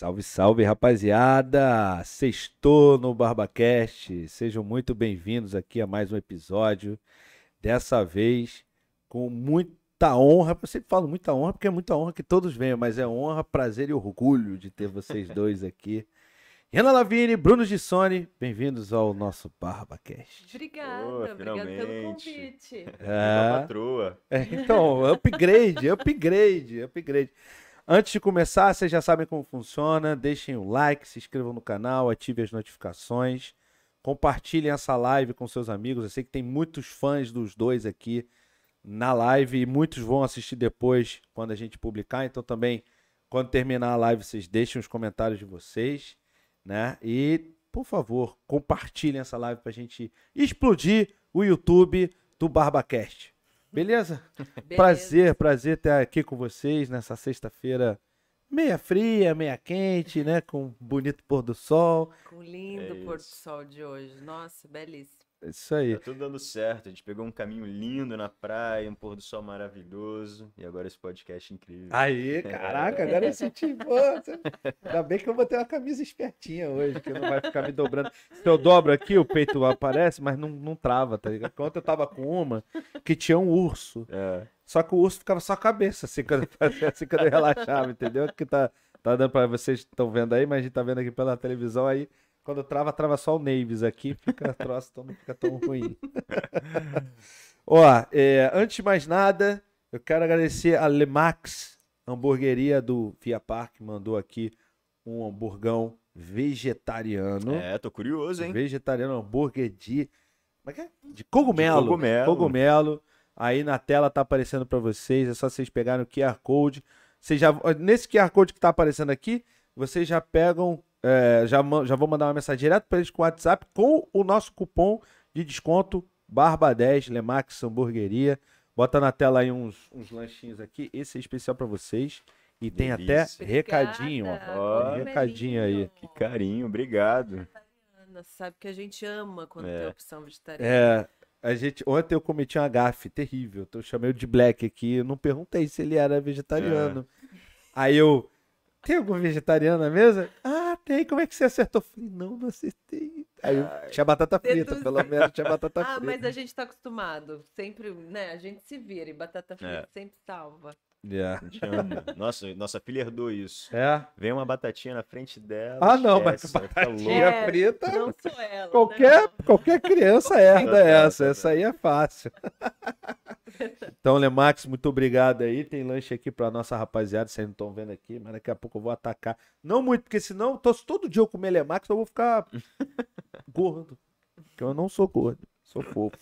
Salve, salve, rapaziada! Sextou no BarbaCast. Sejam muito bem-vindos aqui a mais um episódio. Dessa vez, com muita honra. Eu sempre falo muita honra, porque é muita honra que todos venham, mas é honra, prazer e orgulho de ter vocês dois aqui. Renan Lavini, Bruno Sone, bem-vindos ao nosso BarbaCast. Obrigada, oh, obrigada pelo convite. É, é patroa. É, então, upgrade, upgrade, upgrade. Antes de começar, vocês já sabem como funciona. Deixem o like, se inscrevam no canal, ativem as notificações. Compartilhem essa live com seus amigos. Eu sei que tem muitos fãs dos dois aqui na live e muitos vão assistir depois quando a gente publicar. Então também, quando terminar a live, vocês deixem os comentários de vocês, né? E, por favor, compartilhem essa live para a gente explodir o YouTube do BarbaCast. Beleza? Beleza? Prazer, prazer estar aqui com vocês nessa sexta-feira meia fria, meia quente, né? Com bonito pôr do sol. Com lindo é pôr do sol de hoje. Nossa, belíssimo. É isso aí. Tá tudo dando certo. A gente pegou um caminho lindo na praia, um pôr do sol maravilhoso. E agora esse podcast é incrível. Aí, caraca, agora eu senti. Ainda bem que eu vou ter uma camisa espertinha hoje, que não vai ficar me dobrando. Se eu dobro aqui, o peito aparece, mas não, não trava, tá ligado? Enquanto eu tava com uma que tinha um urso. É. Só que o urso ficava só a cabeça, assim, quando, assim, quando eu relaxava, entendeu? Que tá, tá dando pra vocês que estão vendo aí, mas a gente tá vendo aqui pela televisão aí. Quando trava, trava só o Naves aqui, fica troço, então não fica tão ruim. Ó, é, antes de mais nada, eu quero agradecer a Lemax, hamburgueria do Via Park, mandou aqui um hamburgão vegetariano. É, tô curioso, hein? Vegetariano, hambúrguer de. Como é que é? De cogumelo. De cogumelo. cogumelo. Aí na tela tá aparecendo para vocês, é só vocês pegarem o QR Code. Vocês já, nesse QR Code que tá aparecendo aqui, vocês já pegam é, já, já vou mandar uma mensagem direto para eles com o WhatsApp com o nosso cupom de desconto Barba 10 Lemax Hamburgueria. Bota na tela aí uns, uns lanchinhos aqui. Esse é especial para vocês. E Delícia. tem até recadinho. ó, recadinho aí. Que carinho, obrigado. Sabe que a gente ama quando é. tem opção vegetariana. É. A gente, ontem eu cometi uma gafe terrível. Então eu chamei o de Black aqui. não perguntei se ele era vegetariano. É. Aí eu. Tem algum vegetariano na mesa? Ah, acertei. Como é que você acertou? Eu falei, não, não acertei. Aí eu, tinha batata frita, pelo menos tinha batata ah, frita. Ah, mas a gente tá acostumado. Sempre, né? A gente se vira e batata é. frita é. sempre salva. Yeah. É. Te amo. Nossa, nossa filha herdou isso. É. Vem uma batatinha na frente dela. Ah, não, esquece, mas batatinha é, preta. Não sou ela. Né? Qualquer, não. qualquer criança herda essa. Essa aí é fácil. então, Lemax, muito obrigado aí. Tem lanche aqui pra nossa rapaziada, vocês não estão vendo aqui, mas daqui a pouco eu vou atacar. Não muito, porque senão, tô, todo dia eu comer Lemax, eu vou ficar gordo. Porque eu não sou gordo, sou fofo.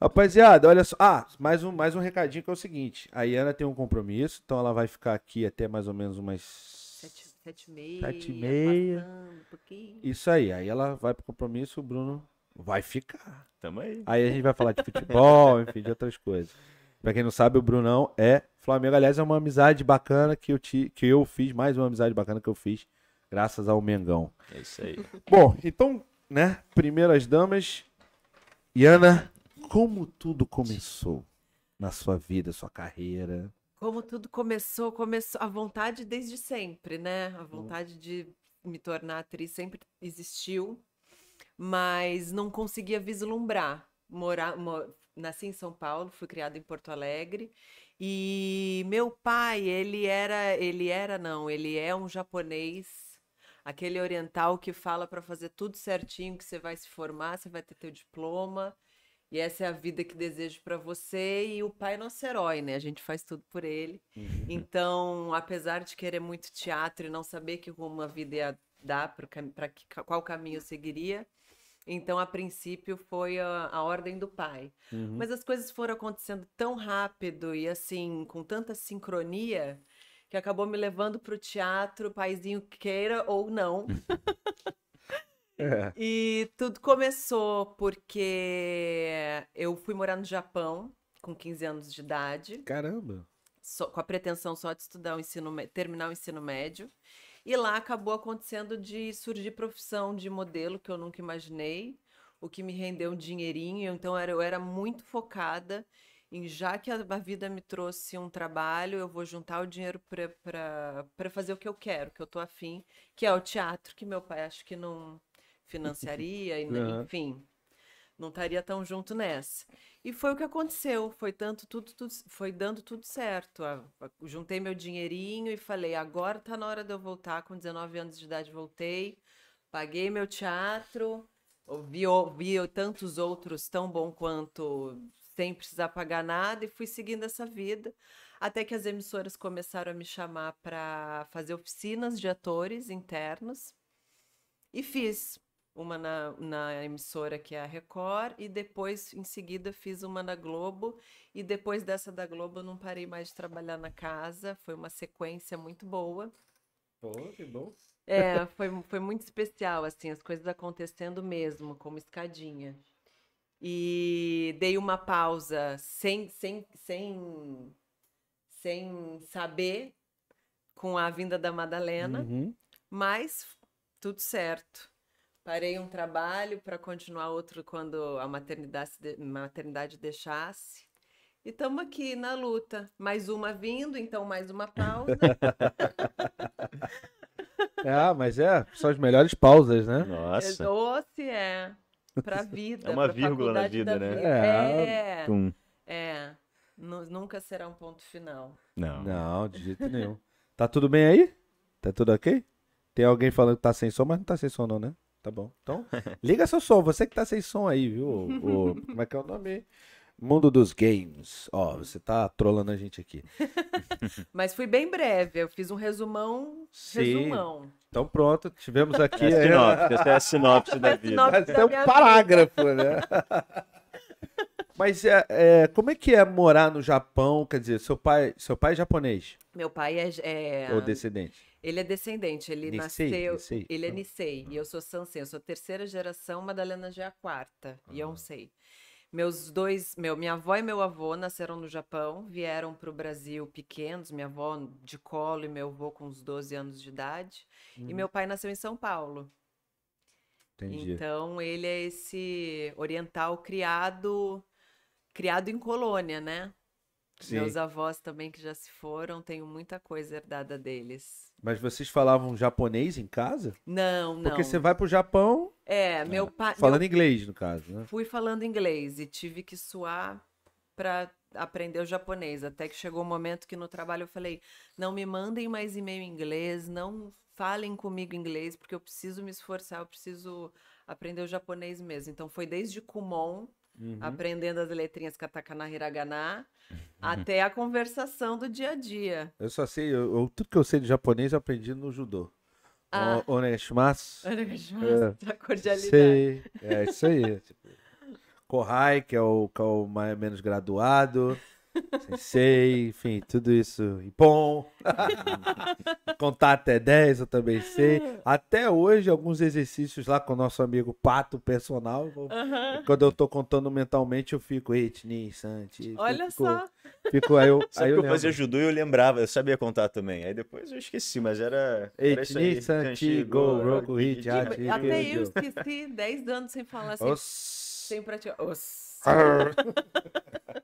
Rapaziada, olha só. Ah, mais um, mais um recadinho que é o seguinte: a Iana tem um compromisso, então ela vai ficar aqui até mais ou menos umas. Sete, sete e meia. Sete e meia. um Isso aí. Aí ela vai pro compromisso, o Bruno vai ficar. Tamo aí. Aí a gente vai falar de futebol, enfim, de outras coisas. Pra quem não sabe, o Brunão é Flamengo. Aliás, é uma amizade bacana que eu, te, que eu fiz, mais uma amizade bacana que eu fiz, graças ao Mengão. É isso aí. Bom, então, né, primeiras damas, Iana, como tudo começou na sua vida, sua carreira? Como tudo começou, começou a vontade desde sempre, né? A hum. vontade de me tornar atriz sempre existiu, mas não conseguia vislumbrar. Morar, mor... nasci em São Paulo, fui criada em Porto Alegre e meu pai, ele era, ele era não, ele é um japonês aquele oriental que fala para fazer tudo certinho, que você vai se formar, você vai ter teu diploma. E essa é a vida que desejo para você. E o pai é nosso herói, né? A gente faz tudo por ele. Uhum. Então, apesar de querer muito teatro e não saber que rumo a vida ia dar, para qual caminho eu seguiria, então, a princípio, foi a, a ordem do pai. Uhum. Mas as coisas foram acontecendo tão rápido e assim, com tanta sincronia, que acabou me levando para o teatro, paizinho queira ou não. é. E tudo começou porque eu fui morar no Japão com 15 anos de idade. Caramba! Só, com a pretensão só de estudar o ensino, terminar o ensino médio. E lá acabou acontecendo de surgir profissão de modelo que eu nunca imaginei, o que me rendeu um dinheirinho. Então eu era muito focada e já que a vida me trouxe um trabalho, eu vou juntar o dinheiro para fazer o que eu quero, que eu tô afim, que é o teatro, que meu pai acho que não financiaria, e, uhum. enfim, não estaria tão junto nessa. E foi o que aconteceu, foi tanto tudo, tudo foi dando tudo certo. Eu juntei meu dinheirinho e falei, agora tá na hora de eu voltar, com 19 anos de idade voltei, paguei meu teatro, ouvi, ouvi tantos outros tão bom quanto sem precisar pagar nada e fui seguindo essa vida. Até que as emissoras começaram a me chamar para fazer oficinas de atores internos. E fiz uma na, na emissora que é a Record, e depois, em seguida, fiz uma na Globo. E depois dessa da Globo, eu não parei mais de trabalhar na casa. Foi uma sequência muito boa. oh, que bom. É, foi, foi muito especial, assim, as coisas acontecendo mesmo, como escadinha e dei uma pausa sem, sem, sem, sem saber com a vinda da Madalena, uhum. mas tudo certo. Parei um trabalho para continuar outro quando a maternidade, maternidade deixasse. E estamos aqui na luta. Mais uma vindo, então mais uma pausa. ah, mas é, são as melhores pausas, né? Nossa. Doce é. Pra vida. é uma vírgula na vida, né? Vida. É. É. é. Nunca será um ponto final. Não. Não, de jeito nenhum. tá tudo bem aí? Tá tudo ok? Tem alguém falando que tá sem som, mas não tá sem som, não, né? Tá bom. Então, liga seu som. Você que tá sem som aí, viu? O, o, como é que é o nome? Mundo dos games. Ó, você tá trolando a gente aqui. Mas fui bem breve, eu fiz um resumão, Sim. resumão. Então pronto, tivemos aqui... É a é. sinopse, essa é a sinopse da vida. Sinopse da um parágrafo, vida. né? Mas é, é, como é que é morar no Japão? Quer dizer, seu pai, seu pai é japonês? Meu pai é, é ou descendente? Ele é descendente. Ele Nisei, nasceu. Nisei. Ele é então. Nisei. E eu sou Sansei. Eu sou terceira geração, Madalena já é a quarta. não ah. sei meus dois, meu, minha avó e meu avô nasceram no Japão, vieram para o Brasil pequenos, minha avó de colo e meu avô com uns 12 anos de idade. Hum. E meu uhum. pai nasceu em São Paulo. Entendi. Então ele é esse oriental criado criado em colônia, né? Sim. Meus avós também que já se foram, tenho muita coisa herdada deles. Mas vocês falavam japonês em casa? Não, Porque não. Porque você vai para o Japão, é, é, meu pai. Falando meu... inglês, no caso, né? Fui falando inglês e tive que suar para aprender o japonês. Até que chegou o um momento que no trabalho eu falei: não me mandem mais e-mail em inglês, não falem comigo inglês, porque eu preciso me esforçar, eu preciso aprender o japonês mesmo. Então foi desde Kumon, uhum. aprendendo as letrinhas katakana hiragana, até a conversação do dia a dia. Eu só sei, eu, eu, tudo que eu sei de japonês eu aprendi no judô. Ah. O, onegashimasu. Onegashimasu, é, é, é. Tá a cordialidade. Sei, é isso aí. tipo, Kohai, que é o, que é o mais, menos graduado. Sensei, enfim, tudo isso. Bom, Contar até 10, eu também sei. Até hoje, alguns exercícios lá com o nosso amigo Pato Personal. Uh -huh. Quando eu tô contando mentalmente, eu fico etni, santi. Olha fico, só. Fico, aí eu, aí eu, eu fazia judô e eu lembrava, eu sabia contar também. Aí depois eu esqueci, mas era. Etni, santi, go, roku, hit, Até eu esqueci 10 anos sem falar assim. Os... Sem praticar. Os...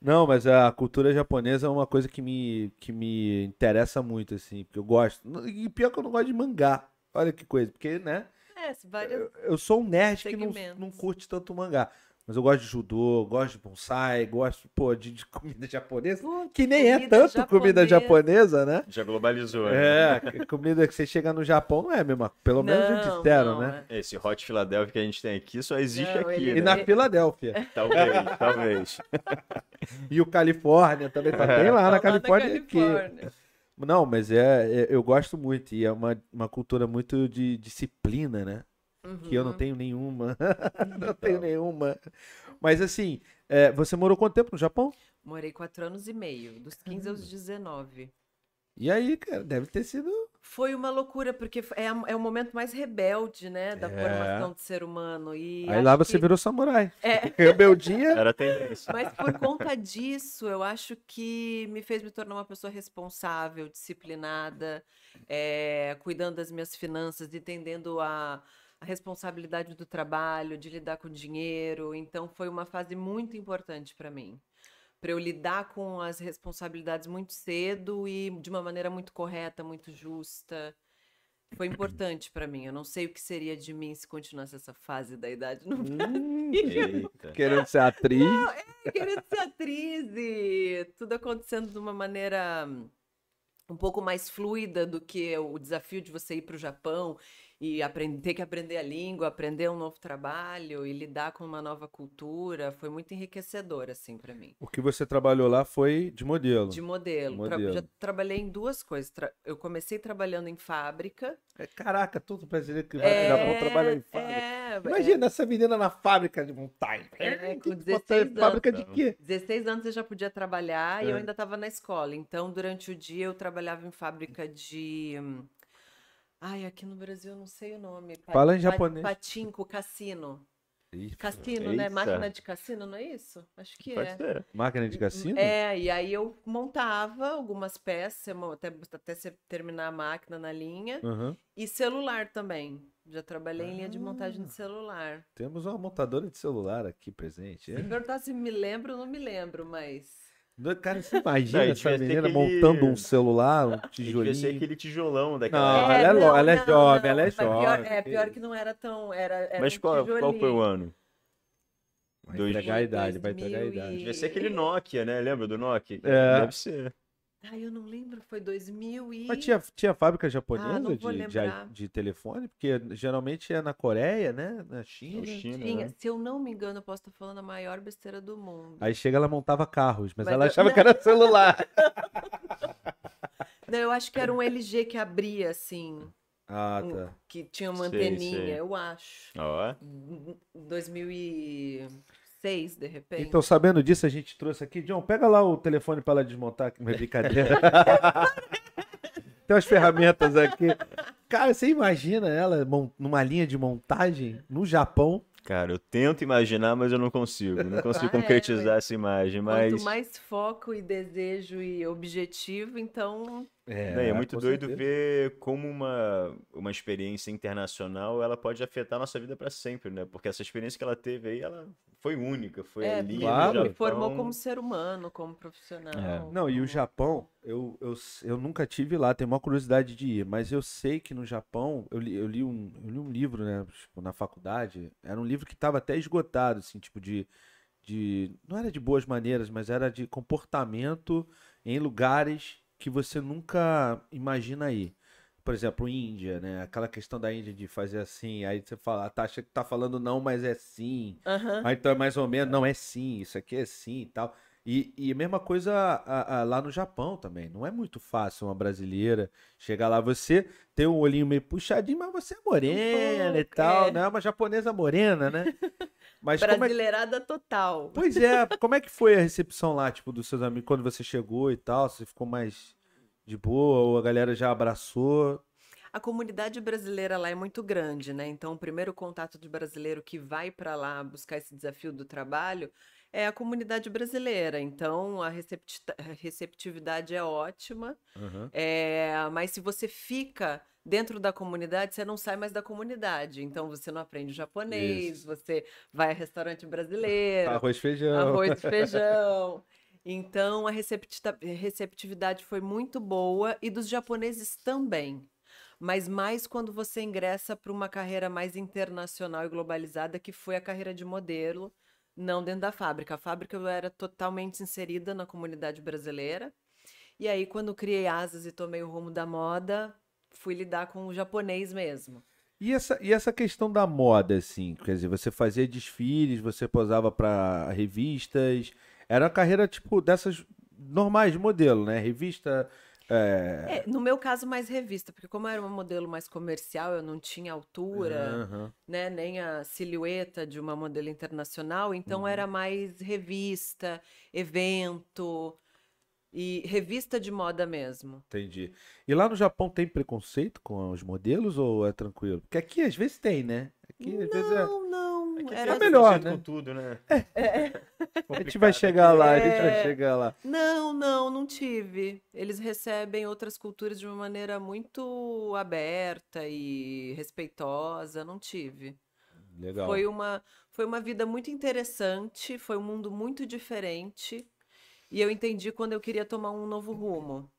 Não, mas a cultura japonesa é uma coisa que me, que me interessa muito, assim, porque eu gosto. E pior que eu não gosto de mangá. Olha que coisa, porque, né? É, várias... eu, eu sou um nerd segmentos. que não, não curte tanto mangá. Mas eu gosto de judô, gosto de bonsai, gosto pô, de, de comida japonesa, que nem é tanto japonesa. comida japonesa, né? Já globalizou, é, né? É, comida que você chega no Japão não é a mesma, pelo menos não, disseram, não, né? É. Esse Hot Philadelphia que a gente tem aqui só existe não, aqui, ele... né? E na Filadélfia. Talvez, talvez. E o Califórnia também, tá bem lá tá na Califórnia, na Califórnia aqui. Não, mas é, é, eu gosto muito e é uma, uma cultura muito de disciplina, né? Uhum. Que eu não uhum. tenho nenhuma. não tenho então. nenhuma. Mas assim, é, você morou quanto tempo no Japão? Morei quatro anos e meio, dos 15 aos 19. E aí, cara, deve ter sido. Foi uma loucura, porque é, é o momento mais rebelde, né? Da é. formação de ser humano. E aí lá você que... virou samurai. É. Rebeldia. Era tendência. Mas por conta disso, eu acho que me fez me tornar uma pessoa responsável, disciplinada, é, cuidando das minhas finanças, entendendo a, a responsabilidade do trabalho, de lidar com dinheiro. Então foi uma fase muito importante para mim. Para eu lidar com as responsabilidades muito cedo e de uma maneira muito correta, muito justa. Foi importante para mim. Eu não sei o que seria de mim se continuasse essa fase da idade no hum, Querendo ser atriz. Não, é, querendo ser atriz e tudo acontecendo de uma maneira hum, um pouco mais fluida do que o desafio de você ir para o Japão e aprender, ter que aprender a língua, aprender um novo trabalho e lidar com uma nova cultura, foi muito enriquecedor assim para mim. O que você trabalhou lá foi de modelo? De modelo. modelo. Tra já trabalhei em duas coisas. Tra eu comecei trabalhando em fábrica. É, caraca, todo brasileiro que vai é, Japão trabalha em fábrica. É, Imagina é... essa menina na fábrica de montagem. É, com 16 anos. Fábrica de quê? 16 anos eu já podia trabalhar e eu é. ainda estava na escola. Então, durante o dia eu trabalhava em fábrica de hum, Ai, aqui no Brasil eu não sei o nome. Fala em japonês. Patinco, cassino. Isso. Cassino, né? Isso. Máquina de cassino, não é isso? Acho que Pode é. Ser. Máquina de hum, hum, cassino? É, e aí eu montava algumas peças, até, até você terminar a máquina na linha. Uhum. E celular também. Já trabalhei ah, em linha de montagem de ah. celular. Temos uma montadora de celular aqui presente. É? Se perguntar se me lembro, não me lembro, mas. Cara, você imagina não, essa menina aquele... montando um celular, um tijolinho. Devia ser aquele tijolão daquela. Não, é, ela, é, não, ela é jovem, não, ela é jovem. Pior, é, pior que não era tão. Era, era mas um qual, qual foi o ano? Vai Dois... entregar a idade, vai entregar a idade. Devia ser aquele Nokia, né? Lembra do Nokia? É. Deve ser. Ah, eu não lembro, foi 2000 e... Mas tinha, tinha fábrica ah, japonesa ah, de, de, de, telefone? Porque geralmente é na Coreia, né? Na China. É China tinha, né? se eu não me engano, eu posso estar falando a maior besteira do mundo. Aí chega, ela montava carros, mas, mas ela eu... achava não. que era celular. não, eu acho que era um LG que abria, assim. Ah, tá. que tinha uma sei, anteninha, sei. eu acho. Ó. Oh. 2000 e seis, de repente. Então, sabendo disso, a gente trouxe aqui. John, pega lá o telefone para ela desmontar, que não é brincadeira. Tem umas ferramentas aqui. Cara, você imagina ela numa linha de montagem no Japão? Cara, eu tento imaginar, mas eu não consigo. Não consigo ah, é, concretizar é, essa imagem. Mas... Quanto mais foco e desejo e objetivo, então é, Daí né, é muito doido certeza. ver como uma, uma experiência internacional ela pode afetar a nossa vida para sempre, né? Porque essa experiência que ela teve aí, ela foi única, foi é, ali. Claro. Me formou como ser humano, como profissional. É. Não, como... e o Japão, eu, eu, eu nunca tive lá, tenho uma curiosidade de ir, mas eu sei que no Japão, eu li, eu li, um, eu li um livro, né? Tipo, na faculdade, era um livro que estava até esgotado, assim, tipo, de, de. Não era de boas maneiras, mas era de comportamento em lugares que você nunca imagina aí. Por exemplo, Índia, né? Aquela questão da Índia de fazer assim, aí você fala, tá, acha que tá falando não, mas é sim. Uhum. Aí então é mais ou menos, não, é sim, isso aqui é sim e tal. E, e a mesma coisa a, a, lá no Japão também. Não é muito fácil uma brasileira chegar lá. Você tem um olhinho meio puxadinho, mas você é morena um e tal, é. né? Uma japonesa morena, né? Mas é Brasileirada é... total. Pois é, como é que foi a recepção lá, tipo, dos seus amigos quando você chegou e tal? Você ficou mais de boa ou a galera já abraçou? A comunidade brasileira lá é muito grande, né? Então, o primeiro contato de brasileiro que vai para lá buscar esse desafio do trabalho é a comunidade brasileira. Então, a receptividade é ótima. Uhum. É, mas se você fica dentro da comunidade, você não sai mais da comunidade. Então, você não aprende japonês, Isso. você vai a restaurante brasileiro. Arroz feijão. Arroz feijão. Então, a receptividade foi muito boa e dos japoneses também mas mais quando você ingressa para uma carreira mais internacional e globalizada, que foi a carreira de modelo, não dentro da fábrica. A fábrica eu era totalmente inserida na comunidade brasileira. E aí, quando criei asas e tomei o rumo da moda, fui lidar com o japonês mesmo. E essa, e essa questão da moda, assim, quer dizer, você fazia desfiles, você posava para revistas, era uma carreira, tipo, dessas normais, modelo, né? Revista, é... É, no meu caso, mais revista, porque como era um modelo mais comercial, eu não tinha altura, uhum. né, nem a silhueta de uma modelo internacional, então uhum. era mais revista, evento e revista de moda mesmo. Entendi. E lá no Japão tem preconceito com os modelos ou é tranquilo? Porque aqui às vezes tem, né? Aqui, às não, vezes é... não é assim, era é melhor, né? tudo, né? É. é, é. a gente vai chegar lá, a gente vai chegar lá. Não, não, não tive. Eles recebem outras culturas de uma maneira muito aberta e respeitosa, não tive. Legal. Foi uma foi uma vida muito interessante, foi um mundo muito diferente. E eu entendi quando eu queria tomar um novo rumo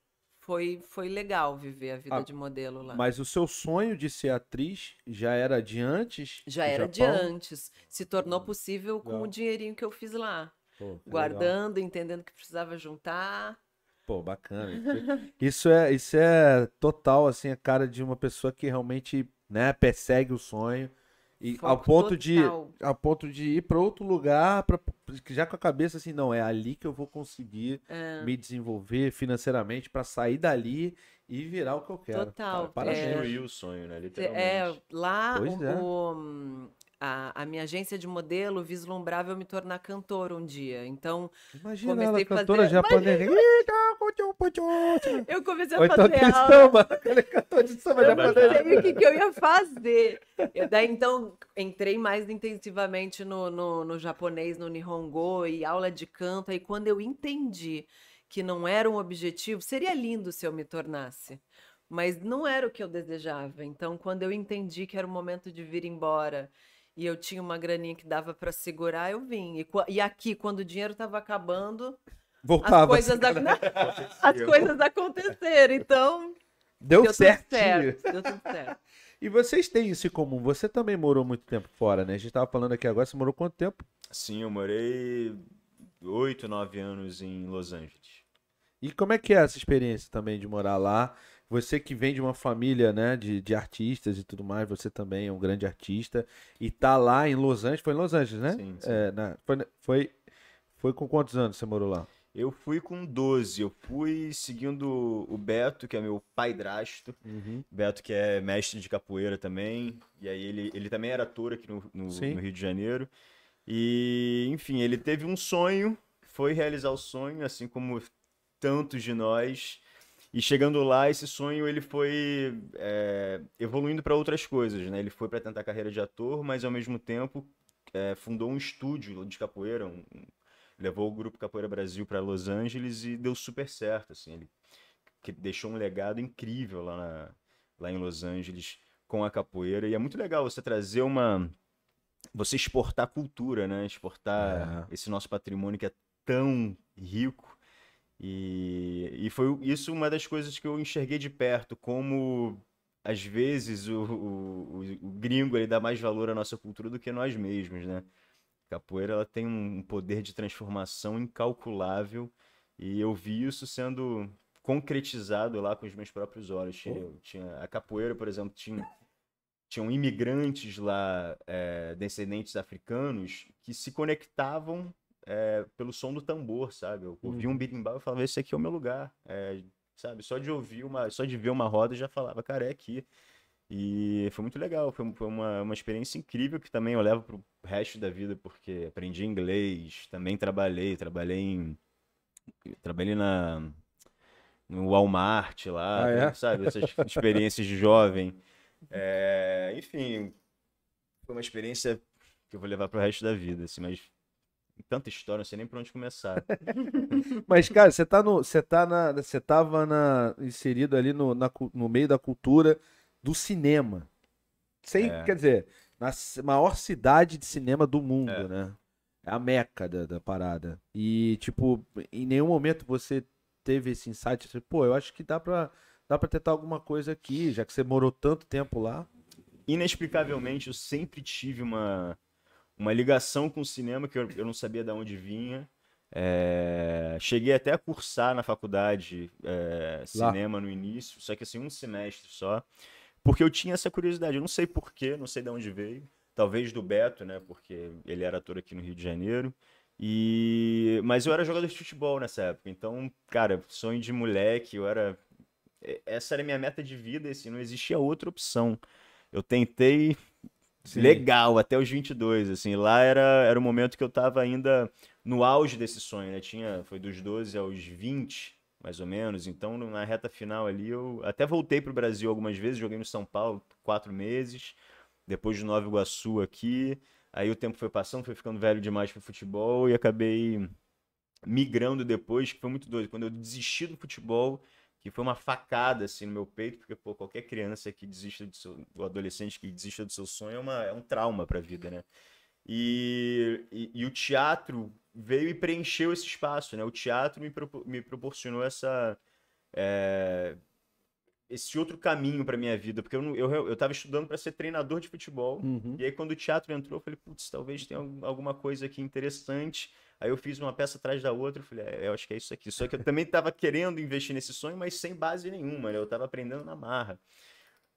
foi, foi legal viver a vida ah, de modelo lá. Mas o seu sonho de ser atriz já era de antes? Já era Japão? de antes. Se tornou ah, possível com legal. o dinheirinho que eu fiz lá. Pô, guardando, legal. entendendo que precisava juntar. Pô, bacana. Isso é, isso é total, assim, a cara de uma pessoa que realmente né, persegue o sonho e ao ponto total. de ao ponto de ir para outro lugar para já com a cabeça assim não é ali que eu vou conseguir é. me desenvolver financeiramente para sair dali e virar o que eu quero total para é. o sonho né é, literalmente é lá pois o, é. o a, a, minha agência de modelo vislumbrava eu me tornar cantora um dia. Então, Imagina comecei ela, a cantora fazer... japonesa. Imagina... Eu comecei a então fazer aula. Samba. Ele cantou de samba Eu não o que, que, eu ia fazer. Eu, daí, então, entrei mais intensivamente no, no, no japonês, no Nihongo e aula de canto. Aí, quando eu entendi que não era um objetivo, seria lindo se eu me tornasse. Mas não era o que eu desejava. Então, quando eu entendi que era o momento de vir embora e eu tinha uma graninha que dava para segurar, eu vim. E, e, aqui, quando o dinheiro estava acabando, Voltava assim, as coisas, da... as coisas aconteceram. Então. Deu, deu certo. Deu tudo certo. E vocês têm isso em comum. Você também morou muito tempo fora, né? A gente estava falando aqui agora, você morou quanto tempo? Sim, eu morei oito, nove anos em Los Angeles. E como é que é essa experiência também de morar lá? Você que vem de uma família né, de, de artistas e tudo mais, você também é um grande artista. E tá lá em Los Angeles, foi em Los Angeles, né? Sim, sim. É, na, foi, né, foi, foi com quantos anos você morou lá? Eu fui com 12, eu fui seguindo o Beto, que é meu paidrasto, uhum. Beto que é mestre de capoeira também, e aí ele, ele também era ator aqui no, no, no Rio de Janeiro, e enfim, ele teve um sonho, foi realizar o sonho, assim como tantos de nós, e chegando lá, esse sonho ele foi é, evoluindo para outras coisas, né? Ele foi para tentar carreira de ator, mas ao mesmo tempo é, fundou um estúdio de capoeira, um, levou o grupo Capoeira Brasil para Los Angeles e deu super certo, assim. Ele que deixou um legado incrível lá, na, lá em Los Angeles com a capoeira e é muito legal você trazer uma você exportar cultura, né? Exportar é. esse nosso patrimônio que é tão rico e, e foi isso uma das coisas que eu enxerguei de perto, como às vezes o, o, o gringo ele dá mais valor à nossa cultura do que nós mesmos, né? Capoeira ela tem um poder de transformação incalculável e eu vi isso sendo concretizado lá com os meus próprios olhos. Eu tinha a capoeira, por exemplo, tinha tinham imigrantes lá, é, descendentes africanos, que se conectavam é, pelo som do tambor, sabe? Eu ouvia uhum. um birimbau e falava, esse aqui é o meu lugar, é, sabe? Só de ouvir uma, só de ver uma roda eu já falava, cara, é aqui. E foi muito legal, foi, foi uma, uma experiência incrível que também eu levo pro resto da vida, porque aprendi inglês, também trabalhei, trabalhei em... Trabalhei na, no Walmart lá, ah, é? Né? sabe? Essas experiências de jovem. É, enfim, foi uma experiência que eu vou levar pro resto da vida, assim, mas tanta história, não sei nem por onde começar. Mas, cara, você tá no. Você tá na. Você tava na, inserido ali no, na, no meio da cultura do cinema. Sem, é. quer dizer, na maior cidade de cinema do mundo, é. né? É a meca da, da, parada. E, tipo, em nenhum momento você teve esse insight, assim, pô, eu acho que dá pra, dá pra tentar alguma coisa aqui, já que você morou tanto tempo lá. Inexplicavelmente, eu sempre tive uma uma ligação com o cinema que eu, eu não sabia de onde vinha. É, cheguei até a cursar na faculdade é, cinema no início, só que assim, um semestre só, porque eu tinha essa curiosidade. Eu não sei porquê, não sei de onde veio. Talvez do Beto, né? Porque ele era ator aqui no Rio de Janeiro. E... Mas eu era jogador de futebol nessa época. Então, cara, sonho de moleque, eu era. Essa era a minha meta de vida, assim, não existia outra opção. Eu tentei Sim. legal, até os 22, assim. Lá era, era o momento que eu estava ainda no auge desse sonho, né? Tinha, foi dos 12 aos 20, mais ou menos. Então, na reta final ali, eu até voltei para o Brasil algumas vezes, joguei no São Paulo quatro meses, depois de Nova Iguaçu aqui. Aí o tempo foi passando, foi ficando velho demais para futebol e acabei migrando depois, que foi muito doido. Quando eu desisti do futebol, que foi uma facada assim no meu peito, porque pô, qualquer criança que desista do seu, o adolescente que desista do seu sonho é, uma, é um trauma para a vida, né? E, e, e, o teatro veio e preencheu esse espaço, né? O teatro me, me proporcionou essa é, esse outro caminho para minha vida, porque eu, eu, eu tava estudando para ser treinador de futebol, uhum. e aí quando o teatro entrou, eu falei, putz, talvez tenha alguma coisa aqui interessante. Aí eu fiz uma peça atrás da outra, eu falei, é, eu acho que é isso aqui. Só que eu também tava querendo investir nesse sonho, mas sem base nenhuma, né? Eu tava aprendendo na marra.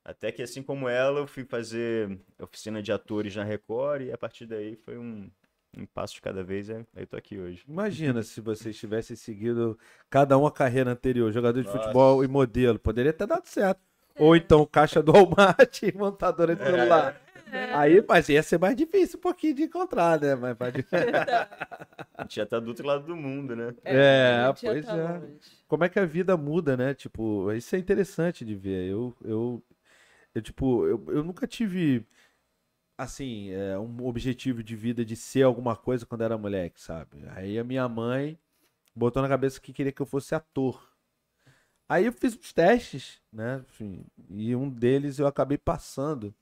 Até que assim como ela, eu fui fazer oficina de atores na Record, e a partir daí foi um, um passo de cada vez, é, eu tô aqui hoje. Imagina se vocês tivessem seguido cada uma carreira anterior, jogador de Nossa. futebol e modelo, poderia ter dado certo. É. Ou então caixa do Walmart e montadora de é. celular. É. Aí, mas ia ser mais difícil um pouquinho de encontrar, né? Mas pode... a gente já tá do outro lado do mundo, né? É, é pois tá é. Longe. Como é que a vida muda, né? Tipo, isso é interessante de ver. Eu, eu, eu tipo, eu, eu nunca tive assim, é, um objetivo de vida de ser alguma coisa quando era moleque, sabe? Aí a minha mãe botou na cabeça que queria que eu fosse ator. Aí eu fiz uns testes, né? Enfim, assim, e um deles eu acabei passando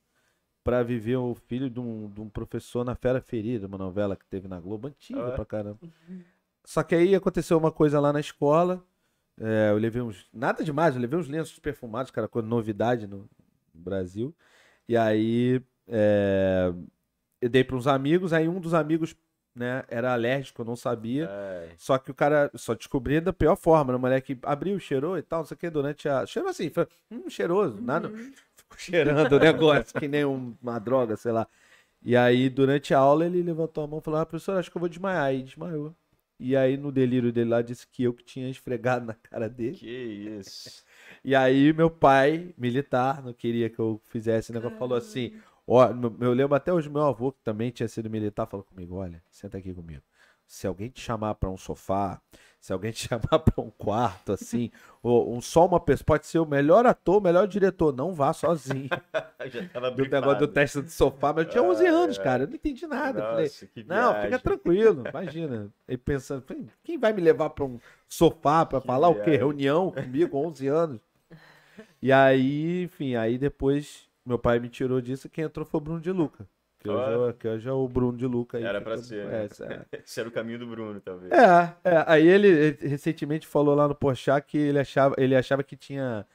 para viver o filho de um, de um, professor na Fera Ferida, uma novela que teve na Globo, antiga ah, é? pra caramba. Uhum. Só que aí aconteceu uma coisa lá na escola. É, eu levei uns. Nada demais, eu levei uns lenços perfumados, cara, coisa novidade no Brasil. E aí é, eu dei para uns amigos, aí um dos amigos né, era alérgico, eu não sabia. É. Só que o cara só descobri da pior forma, né? O moleque abriu, cheirou e tal, não sei o que, durante a. Cheirou assim, foi, hum, cheiroso, uhum. nada. Ficou cheirando o negócio, que nem uma droga, sei lá. E aí, durante a aula, ele levantou a mão e falou: ah, professor, acho que eu vou desmaiar. E desmaiou. E aí, no delírio dele lá, disse que eu que tinha esfregado na cara dele. Que isso. e aí, meu pai, militar, não queria que eu fizesse o negócio, falou assim: Ó, eu lembro até hoje meu avô, que também tinha sido militar, falou comigo: olha, senta aqui comigo. Se alguém te chamar para um sofá, se alguém te chamar para um quarto, assim, ou um, só uma pessoa, pode ser o melhor ator, o melhor diretor, não vá sozinho. Já tava do negócio do teste do sofá, mas eu tinha 11 anos, cara, eu não entendi nada. Nossa, falei, não, fica tranquilo, imagina. E pensando, quem vai me levar para um sofá para falar viagem. o quê? Reunião comigo, 11 anos. E aí, enfim, aí depois meu pai me tirou disso e quem entrou foi o Bruno de Luca. Que, hoje, é, que hoje é o Bruno de Luca. Aí, Era pra ser. Né? É, Esse era o caminho do Bruno, talvez. É, é aí ele, ele, recentemente falou lá no Porchat que ele achava, ele achava que tinha,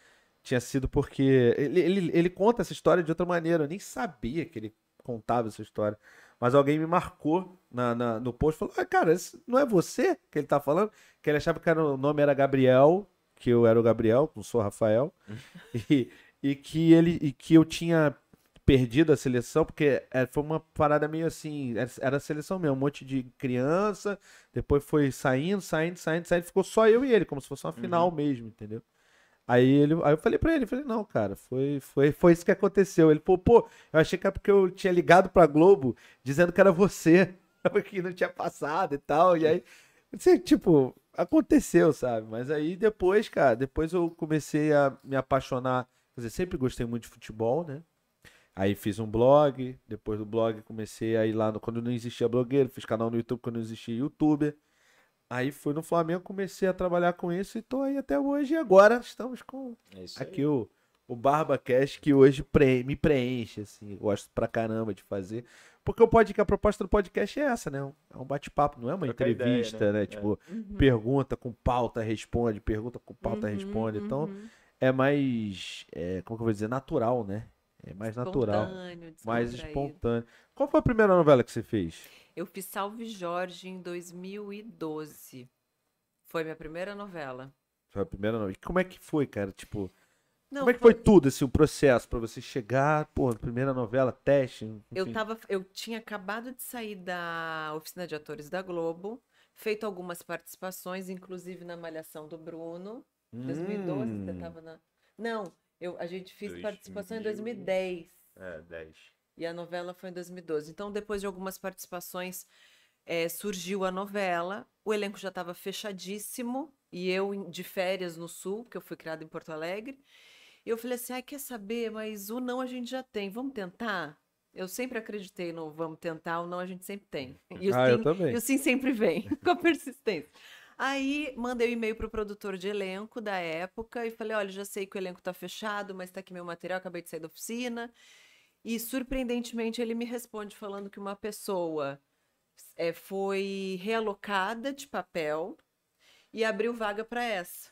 tinha sido porque... Ele, ele, ele conta essa história de outra maneira, eu nem sabia que ele contava essa história. Mas alguém me marcou na, na no post e falou: ah, Cara, não é você que ele tá falando? Que ele achava que era, o nome era Gabriel, que eu era o Gabriel, não sou o Rafael. Hum. e, e que ele e que eu tinha perdido a seleção, porque é, foi uma parada meio assim, é, era a seleção mesmo, um monte de criança, depois foi saindo, saindo, saindo, saindo, ficou só eu e ele, como se fosse uma final uhum. mesmo, entendeu? Aí, ele, aí eu falei pra ele, falei, não, cara, foi, foi, foi isso que aconteceu. Ele falou, pô, eu achei que era porque eu tinha ligado pra Globo dizendo que era você, que não tinha passado e tal, e aí, assim, tipo, aconteceu, sabe? Mas aí depois, cara, depois eu comecei a me apaixonar Quer dizer, sempre gostei muito de futebol, né? Aí fiz um blog, depois do blog comecei a ir lá no, quando não existia blogueiro, fiz canal no YouTube quando não existia youtuber. Aí fui no Flamengo, comecei a trabalhar com isso e tô aí até hoje. E agora estamos com é aqui aí. o, o BarbaCast que hoje pre, me preenche, assim. Gosto pra caramba de fazer. Porque o podcast, a proposta do podcast é essa, né? É um bate-papo, não é uma entrevista, ideia, né? né? É. Tipo, uhum. pergunta com pauta, responde, pergunta com pauta, uhum, responde. Então, uhum é mais. É, como que eu vou dizer? Natural, né? É mais natural. Mais espontâneo. Qual foi a primeira novela que você fez? Eu fiz Salve Jorge em 2012. Foi minha primeira novela. Foi a primeira novela. E como é que foi, cara? Tipo. Não, como é que foi, foi tudo, assim, o processo para você chegar, pô, primeira novela, teste? Enfim. Eu tava. Eu tinha acabado de sair da oficina de atores da Globo, feito algumas participações, inclusive na Malhação do Bruno. 2012 hum. você estava na. Não, eu, a gente fez participação em 2010. É, 10. E a novela foi em 2012. Então, depois de algumas participações, é, surgiu a novela. O elenco já estava fechadíssimo. E eu de férias no Sul, porque eu fui criada em Porto Alegre. E eu falei assim: ah, quer saber? Mas o não a gente já tem, vamos tentar? Eu sempre acreditei no vamos tentar, o não a gente sempre tem. E o, ah, sim, eu também. e o sim sempre vem, com a persistência. Aí mandei um e-mail pro produtor de elenco da época e falei: olha, já sei que o elenco tá fechado, mas tá aqui meu material, acabei de sair da oficina. E surpreendentemente ele me responde falando que uma pessoa é, foi realocada de papel e abriu vaga para essa.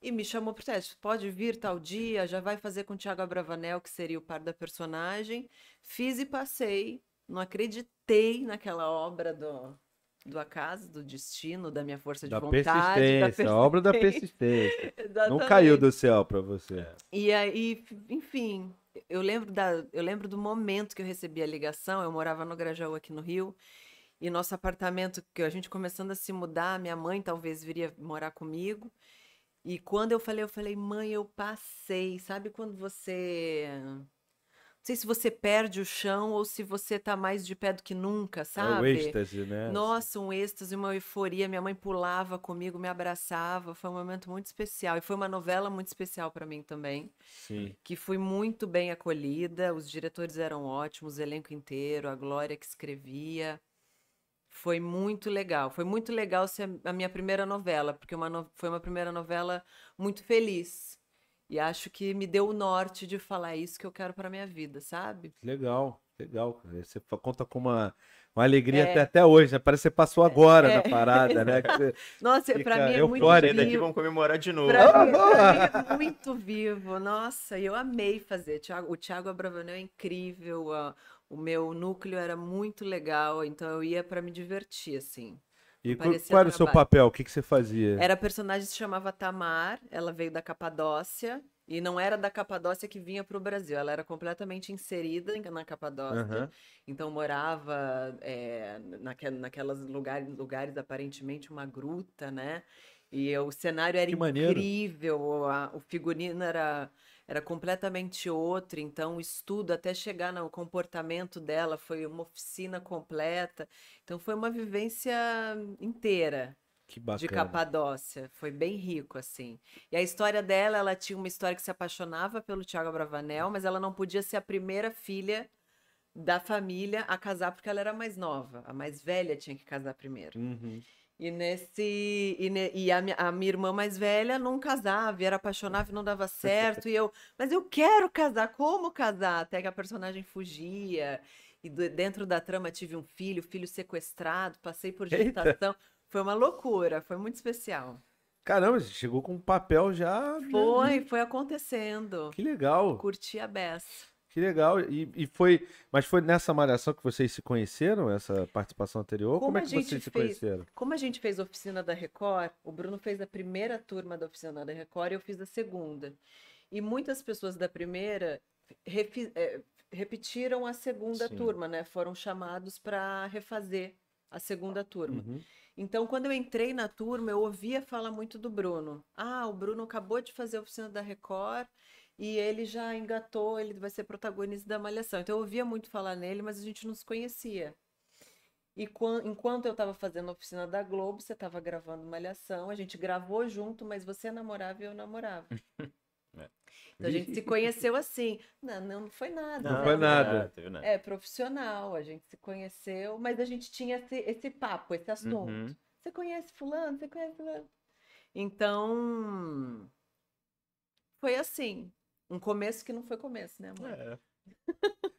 E me chamou pro teste. Pode vir tal dia, já vai fazer com o Thiago Abravanel, que seria o par da personagem. Fiz e passei. Não acreditei naquela obra do, do acaso, do destino, da minha força de da vontade. Persistência, da persistência, obra da persistência. Não caiu do céu para você. É. E aí, enfim, eu lembro, da, eu lembro do momento que eu recebi a ligação. Eu morava no Grajaú, aqui no Rio. E nosso apartamento, que a gente começando a se mudar, minha mãe talvez viria morar comigo. E quando eu falei, eu falei, mãe, eu passei. Sabe quando você sei se você perde o chão ou se você tá mais de pé do que nunca, é sabe? É êxtase, né? Nossa, um êxtase, uma euforia. Minha mãe pulava comigo, me abraçava. Foi um momento muito especial. E foi uma novela muito especial para mim também. Sim. Que fui muito bem acolhida. Os diretores eram ótimos, o elenco inteiro, a Glória que escrevia. Foi muito legal. Foi muito legal ser a minha primeira novela, porque uma no... foi uma primeira novela muito feliz. E acho que me deu o norte de falar é isso que eu quero para minha vida, sabe? Legal, legal. Você conta com uma, uma alegria é. até, até hoje, né? Parece que você passou é, agora é. na parada, né? Nossa, para mim é eu muito vivo. daqui vão comemorar de novo. Pra mim, pra mim é muito vivo. Nossa, eu amei fazer. O Thiago Abravanel é incrível. O meu núcleo era muito legal, então eu ia para me divertir, assim. E qual, qual era o seu papel? O que, que você fazia? Era personagem que se chamava Tamar, ela veio da Capadócia. E não era da Capadócia que vinha para o Brasil, ela era completamente inserida na Capadócia. Uhum. Então morava é, naque, naquelas lugares, lugares, aparentemente uma gruta, né? E o cenário era que incrível, a, o figurino era era completamente outra. Então, o estudo até chegar no comportamento dela foi uma oficina completa. Então, foi uma vivência inteira. De Capadócia. Foi bem rico, assim. E a história dela, ela tinha uma história que se apaixonava pelo Tiago Bravanel, mas ela não podia ser a primeira filha da família a casar porque ela era mais nova. A mais velha tinha que casar primeiro. Uhum. E nesse. E, ne, e a, minha, a, minha irmã mais velha não casava, era apaixonada, e não dava certo. e eu, mas eu quero casar, como casar? Até que a personagem fugia. E do, dentro da trama tive um filho, filho sequestrado, passei por gestação. Eita. Foi uma loucura, foi muito especial. Caramba, chegou com um papel já. Né? Foi, foi acontecendo. Que legal. Curti a beça. Que legal. E, e, foi. Mas foi nessa malhação que vocês se conheceram, essa participação anterior? Como, Como é que vocês fez, se conheceram? Como a gente fez a oficina da Record, o Bruno fez a primeira turma da oficina da Record e eu fiz a segunda. E muitas pessoas da primeira refi, é, repetiram a segunda Sim. turma, né? Foram chamados para refazer a segunda turma. Uhum. Então, quando eu entrei na turma, eu ouvia falar muito do Bruno. Ah, o Bruno acabou de fazer a oficina da Record e ele já engatou, ele vai ser protagonista da Malhação. Então eu ouvia muito falar nele, mas a gente não se conhecia. E enquanto eu estava fazendo a oficina da Globo, você estava gravando Malhação, a gente gravou junto, mas você namorava e eu namorava. É. Então a gente se conheceu assim. Não, não foi nada. Não, foi nada. nada. É profissional, a gente se conheceu, mas a gente tinha esse, esse papo, esse uhum. assunto. Uhum. Você conhece fulano? Você conhece fulano? Então foi assim. Um começo que não foi começo, né, amor? É.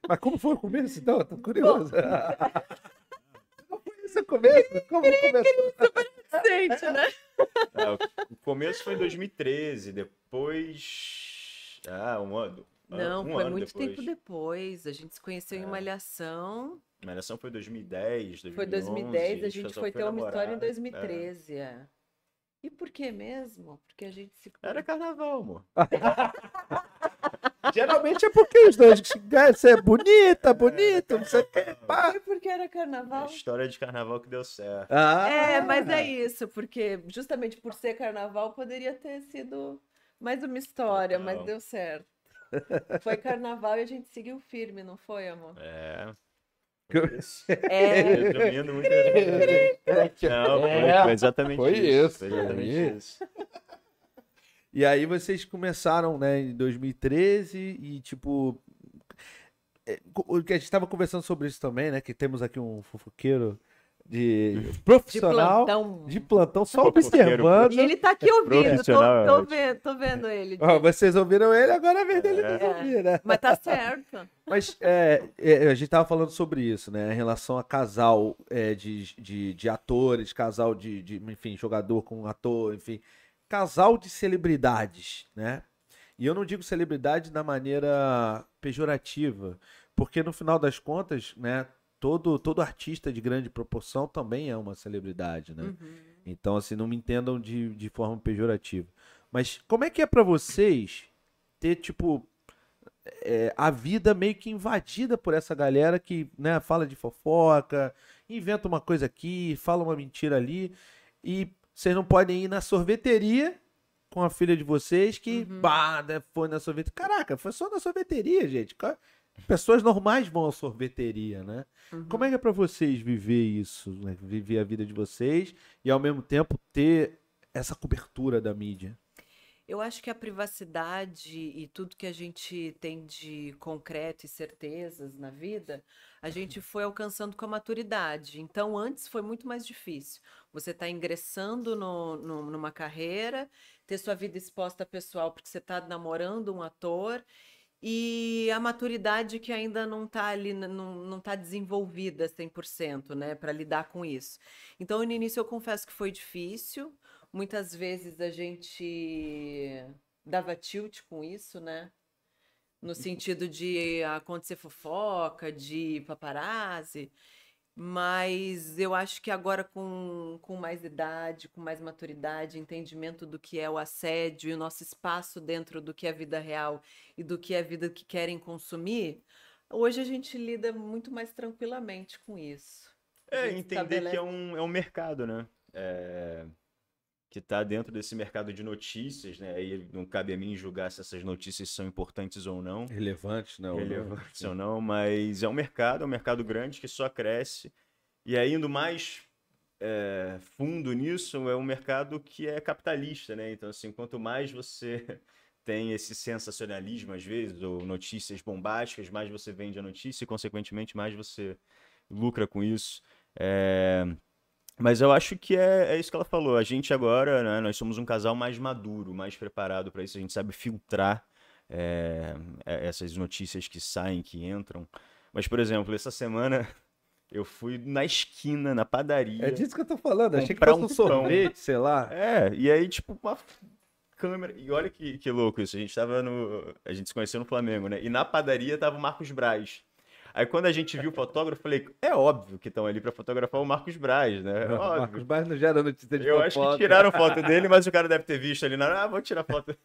Mas como foi o começo, então? Eu tô curioso. como foi esse começo? Como começou? Gente, né? É, o começo foi em 2013, depois. Ah, um ano. Ah, não, um foi ano muito depois. tempo depois. A gente se conheceu é. em Malhação. Malhação foi 2010, 2011. Foi 2010, a gente foi ter namorar. uma história em 2013. É. É. E por que mesmo? Porque a gente se. Era carnaval, amor. Geralmente é porque os dois que você é bonita, bonito, não sei o que. Pá. E porque era carnaval? É história de carnaval que deu certo. Ah. É, mas é isso, porque justamente por ser carnaval poderia ter sido mais uma história, não. mas deu certo. Foi carnaval e a gente seguiu firme, não foi, amor? É. É. Resumindo muito. Não, foi, é. foi exatamente foi isso. isso. Foi exatamente isso. E aí vocês começaram, né, em 2013 e tipo é, o que a gente estava conversando sobre isso também, né, que temos aqui um fofoqueiro de profissional de plantão, de plantão só observando. E ele está aqui ouvindo, tô, tô, vendo, tô vendo ele. vocês ouviram ele, agora é a vez dele é. ouvir, né? Mas tá certo. Mas é, é, a gente tava falando sobre isso, né? Em relação a casal é, de, de, de, atores, casal de, de, enfim, jogador com ator, enfim casal de celebridades, né? E eu não digo celebridade da maneira pejorativa, porque no final das contas, né, todo, todo artista de grande proporção também é uma celebridade, né? Uhum. Então, assim, não me entendam de, de forma pejorativa. Mas como é que é para vocês ter, tipo, é, a vida meio que invadida por essa galera que, né, fala de fofoca, inventa uma coisa aqui, fala uma mentira ali e vocês não podem ir na sorveteria com a filha de vocês que uhum. bah, né, foi na sorveteria. Caraca, foi só na sorveteria, gente. Pessoas normais vão à sorveteria, né? Uhum. Como é que é para vocês viver isso, né? viver a vida de vocês e ao mesmo tempo ter essa cobertura da mídia? Eu acho que a privacidade e tudo que a gente tem de concreto e certezas na vida, a gente foi alcançando com a maturidade. Então, antes foi muito mais difícil. Você está ingressando no, no, numa carreira, ter sua vida exposta pessoal, porque você está namorando um ator e a maturidade que ainda não está ali, não, não tá desenvolvida 100%, né, para lidar com isso. Então, no início eu confesso que foi difícil, Muitas vezes a gente dava tilt com isso, né? No uhum. sentido de acontecer fofoca, de paparazzi. Mas eu acho que agora, com, com mais idade, com mais maturidade, entendimento do que é o assédio e o nosso espaço dentro do que é a vida real e do que é a vida que querem consumir, hoje a gente lida muito mais tranquilamente com isso. É, entender que é um, é um mercado, né? É, que está dentro desse mercado de notícias, né? Aí não cabe a mim julgar se essas notícias são importantes ou não. Relevantes, né, não. Relevantes ou não, mas é um mercado, é um mercado grande que só cresce. E ainda indo mais é, fundo nisso, é um mercado que é capitalista, né? Então, assim, quanto mais você tem esse sensacionalismo, às vezes, ou notícias bombásticas, mais você vende a notícia e, consequentemente, mais você lucra com isso. É... Mas eu acho que é, é isso que ela falou. A gente agora, né, nós somos um casal mais maduro, mais preparado para isso. A gente sabe filtrar é, essas notícias que saem, que entram. Mas, por exemplo, essa semana eu fui na esquina, na padaria. É disso que eu tô falando. Achei que fosse um sorvete, sei lá. É, e aí, tipo, uma câmera. E olha que, que louco isso. A gente tava no. A gente se conheceu no Flamengo, né? E na padaria tava o Marcos Braz. Aí quando a gente viu o fotógrafo, eu falei, é óbvio que estão ali para fotografar o Marcos Braz, né? É óbvio. Marcos Braz não gera notícia de Eu acho foto. que tiraram foto dele, mas o cara deve ter visto ali, na... ah, vou tirar foto.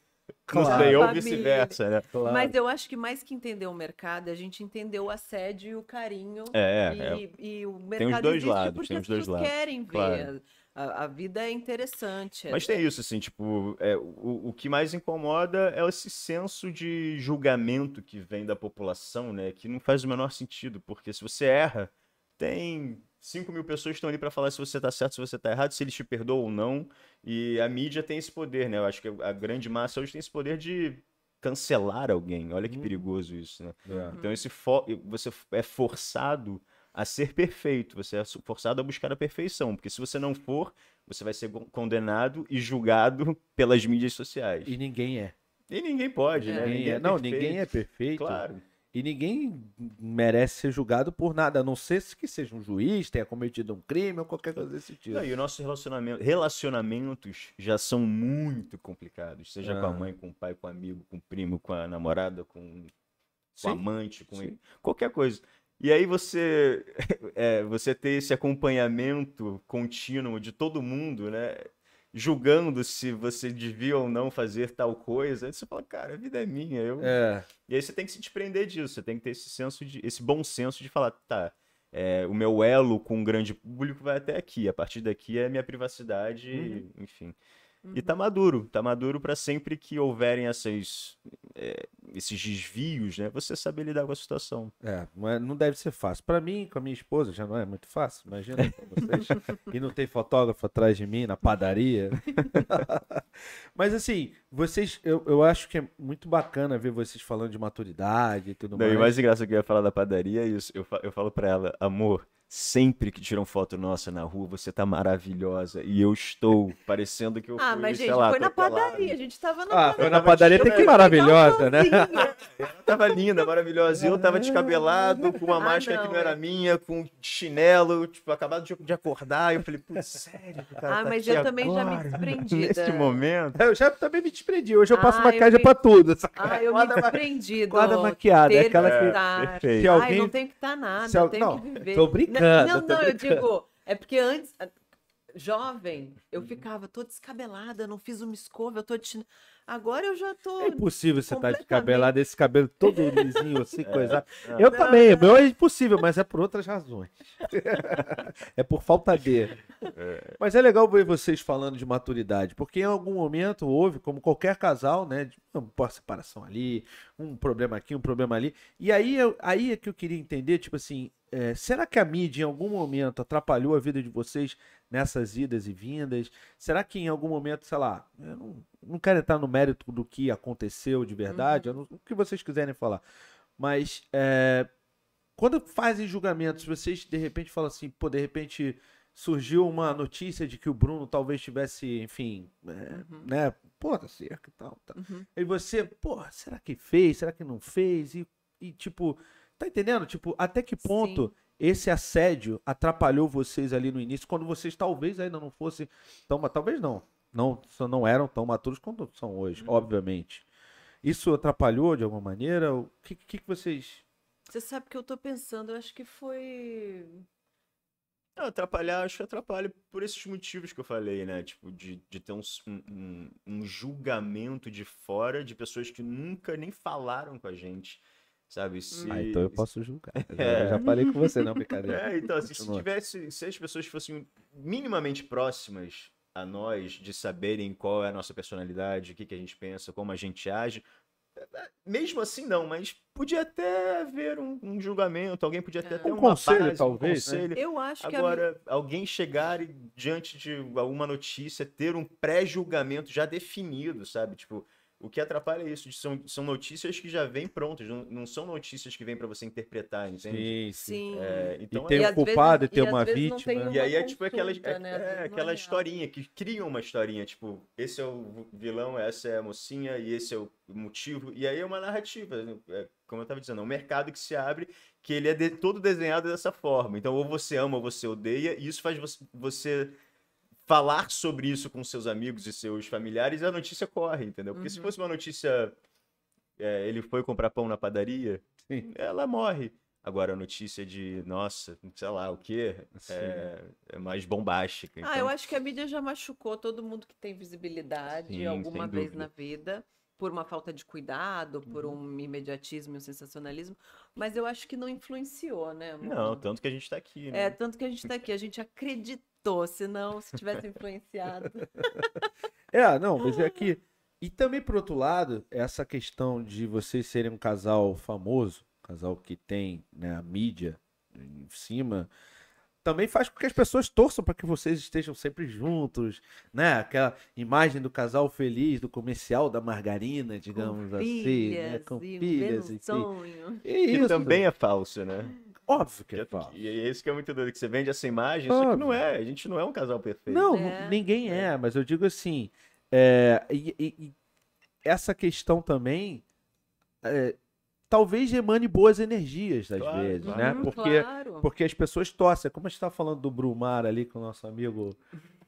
Claro. Não sei, ou vice-versa, né? Claro. Mas eu acho que mais que entender o mercado, a gente entendeu o assédio e o carinho. É, e, é. e o mercado tem os dois lados, porque tem os dois lados. querem ver. Claro. A, a, vida é interessante. Mas é, tem é isso, assim, tipo, é, o, o que mais incomoda é esse senso de julgamento que vem da população, né? Que não faz o menor sentido, porque se você erra, tem 5 mil pessoas estão ali para falar se você tá certo, se você tá errado, se eles te perdoam ou não. E a mídia tem esse poder, né? Eu acho que a grande massa hoje tem esse poder de cancelar alguém. Olha que uhum. perigoso isso, né? É. Então esse você é forçado a ser perfeito, você é forçado a buscar a perfeição, porque se você não for, você vai ser condenado e julgado pelas mídias sociais. E ninguém é. E ninguém pode, né? Ninguém é. é não, ninguém é perfeito. Claro. E ninguém merece ser julgado por nada, a não ser que seja um juiz, tenha cometido um crime ou qualquer coisa desse tipo. Não, e nossos relacionamento, relacionamentos já são muito complicados, seja ah. com a ah. mãe, com o pai, com o amigo, com o primo, com a namorada, com, com o amante, com qualquer coisa. E aí você, é, você ter esse acompanhamento contínuo de todo mundo, né? Julgando se você devia ou não fazer tal coisa. Aí você fala, cara, a vida é minha. Eu... É. E aí você tem que se desprender disso. Você tem que ter esse senso de, esse bom senso de falar, tá, é, o meu elo com o grande público vai até aqui. A partir daqui é minha privacidade, uhum. enfim. Uhum. E tá maduro, tá maduro para sempre que houverem essas, é, esses desvios, né? Você saber lidar com a situação. É, não é, deve ser fácil. Para mim, com a minha esposa, já não é muito fácil, imagina vocês. e não tem fotógrafo atrás de mim, na padaria. Mas assim, vocês, eu, eu acho que é muito bacana ver vocês falando de maturidade e tudo não, mais. E mais engraçado que eu ia falar da padaria, é isso, eu, eu falo para ela, amor, Sempre que tiram foto nossa na rua, você tá maravilhosa. E eu estou parecendo que eu ah, mas mas, gente, lá, foi na padaria. A gente tava na ah, padaria. Foi na padaria, tem que maravilhosa, né? tava linda, maravilhosa. E eu tava descabelado, com uma ah, máscara não, que não era é. minha, com chinelo, tipo, acabado de, acordar. acordar. Eu falei, putz, sério? Cara, ah, tá mas eu agora, também já me desprendi. Neste momento. É, eu já também me desprendi. Hoje eu ah, passo ah, maquiagem me... pra tudo. Ah, eu me desprendi. Guarda maquiada. É aquela que, perfeito. que alguém... Ai, não tem que estar tá nada, se... tem não, que viver. Tô brincando brincando. Não, não, eu digo, é porque antes, jovem, eu uhum. ficava, tô descabelada, não fiz uma escova, eu tô de Agora eu já tô. É impossível você estar tá descabelada, esse cabelo todo lisinho, assim, é. coisa. Eu não, também, não. meu é impossível, mas é por outras razões. é por falta de. É. Mas é legal ver vocês falando de maturidade, porque em algum momento houve, como qualquer casal, né? Uma separação ali, um problema aqui, um problema ali. E aí, eu, aí é que eu queria entender, tipo assim, é, será que a mídia em algum momento atrapalhou a vida de vocês nessas idas e vindas? Será que em algum momento, sei lá, eu não, não quero entrar no mérito do que aconteceu de verdade, uhum. não, o que vocês quiserem falar, mas é, quando fazem julgamentos, vocês de repente falam assim, pô, de repente surgiu uma notícia de que o Bruno talvez tivesse, enfim, é, uhum. né, porra, cerca e tal. tal. Tá. Uhum. E você, pô, será que fez? Será que não fez? E, e tipo, Tá entendendo? Tipo, até que ponto Sim. esse assédio atrapalhou vocês ali no início, quando vocês talvez ainda não fossem tão. Talvez não. Não, não eram tão maturos quanto são hoje, hum. obviamente. Isso atrapalhou de alguma maneira? O que, que, que vocês. Você sabe o que eu tô pensando? Eu acho que foi. Não, atrapalhar, acho que atrapalha por esses motivos que eu falei, né? Tipo, de, de ter um, um, um julgamento de fora de pessoas que nunca nem falaram com a gente. Sabe? Ah, se... Ah, então eu posso julgar. É. já falei com você, não, brincadeira. É, então, assim, se tivesse, se as pessoas fossem minimamente próximas a nós, de saberem qual é a nossa personalidade, o que, que a gente pensa, como a gente age, mesmo assim não, mas podia até haver um, um julgamento, alguém podia até é. ter um conselho, base, talvez. Um né? conselho. Né? Eu acho Agora, que agora alguém chegar diante de alguma notícia, ter um pré-julgamento já definido, sabe? Tipo, o que atrapalha é isso, são, são notícias que já vêm prontas, não, não são notícias que vêm para você interpretar, entende? Sim, sim. É, então, é e ter é... um culpado, e ter uma vítima. Uma e aí é tipo aquela, né? é, né? aquela historinha, que criam uma historinha, tipo, esse é o vilão, essa é a mocinha, e esse é o motivo, e aí é uma narrativa, é, como eu estava dizendo, é um mercado que se abre, que ele é de, todo desenhado dessa forma. Então, ou você ama ou você odeia, e isso faz você, você falar sobre isso com seus amigos e seus familiares, a notícia corre, entendeu? Porque uhum. se fosse uma notícia. É, ele foi comprar pão na padaria, Sim. ela morre. Agora, a notícia de, nossa, sei lá, o quê, é, é, mais bombástica. Então... Ah, eu então. acho que a mídia já machucou todo mundo que tem visibilidade Sim, alguma vez na vida, por uma falta de cuidado, por uhum. um imediatismo e um sensacionalismo. Mas eu acho que não influenciou, né? Amor? Não, tanto que a gente está aqui. É, né? É, tanto que a gente está aqui. A gente acredita Tô, senão, se tivesse influenciado. é, não, mas é que. E também, por outro lado, essa questão de vocês serem um casal famoso, um casal que tem né, a mídia em cima, também faz com que as pessoas torçam para que vocês estejam sempre juntos, né? Aquela imagem do casal feliz, do comercial da margarina, digamos com assim, filhas, né? com filhas, um enfim. Sonho. E, e isso. também é falso, né? Óbvio que é, é falso. E é isso que é muito doido, que você vende essa imagem, Óbvio. só que não é. A gente não é um casal perfeito. Não, é. ninguém é. é, mas eu digo assim, é, e, e, e essa questão também é, talvez emane boas energias, às claro, vezes, claro. né? Uhum, porque, claro. porque as pessoas torcem. Como a gente está falando do Brumar ali com o nosso amigo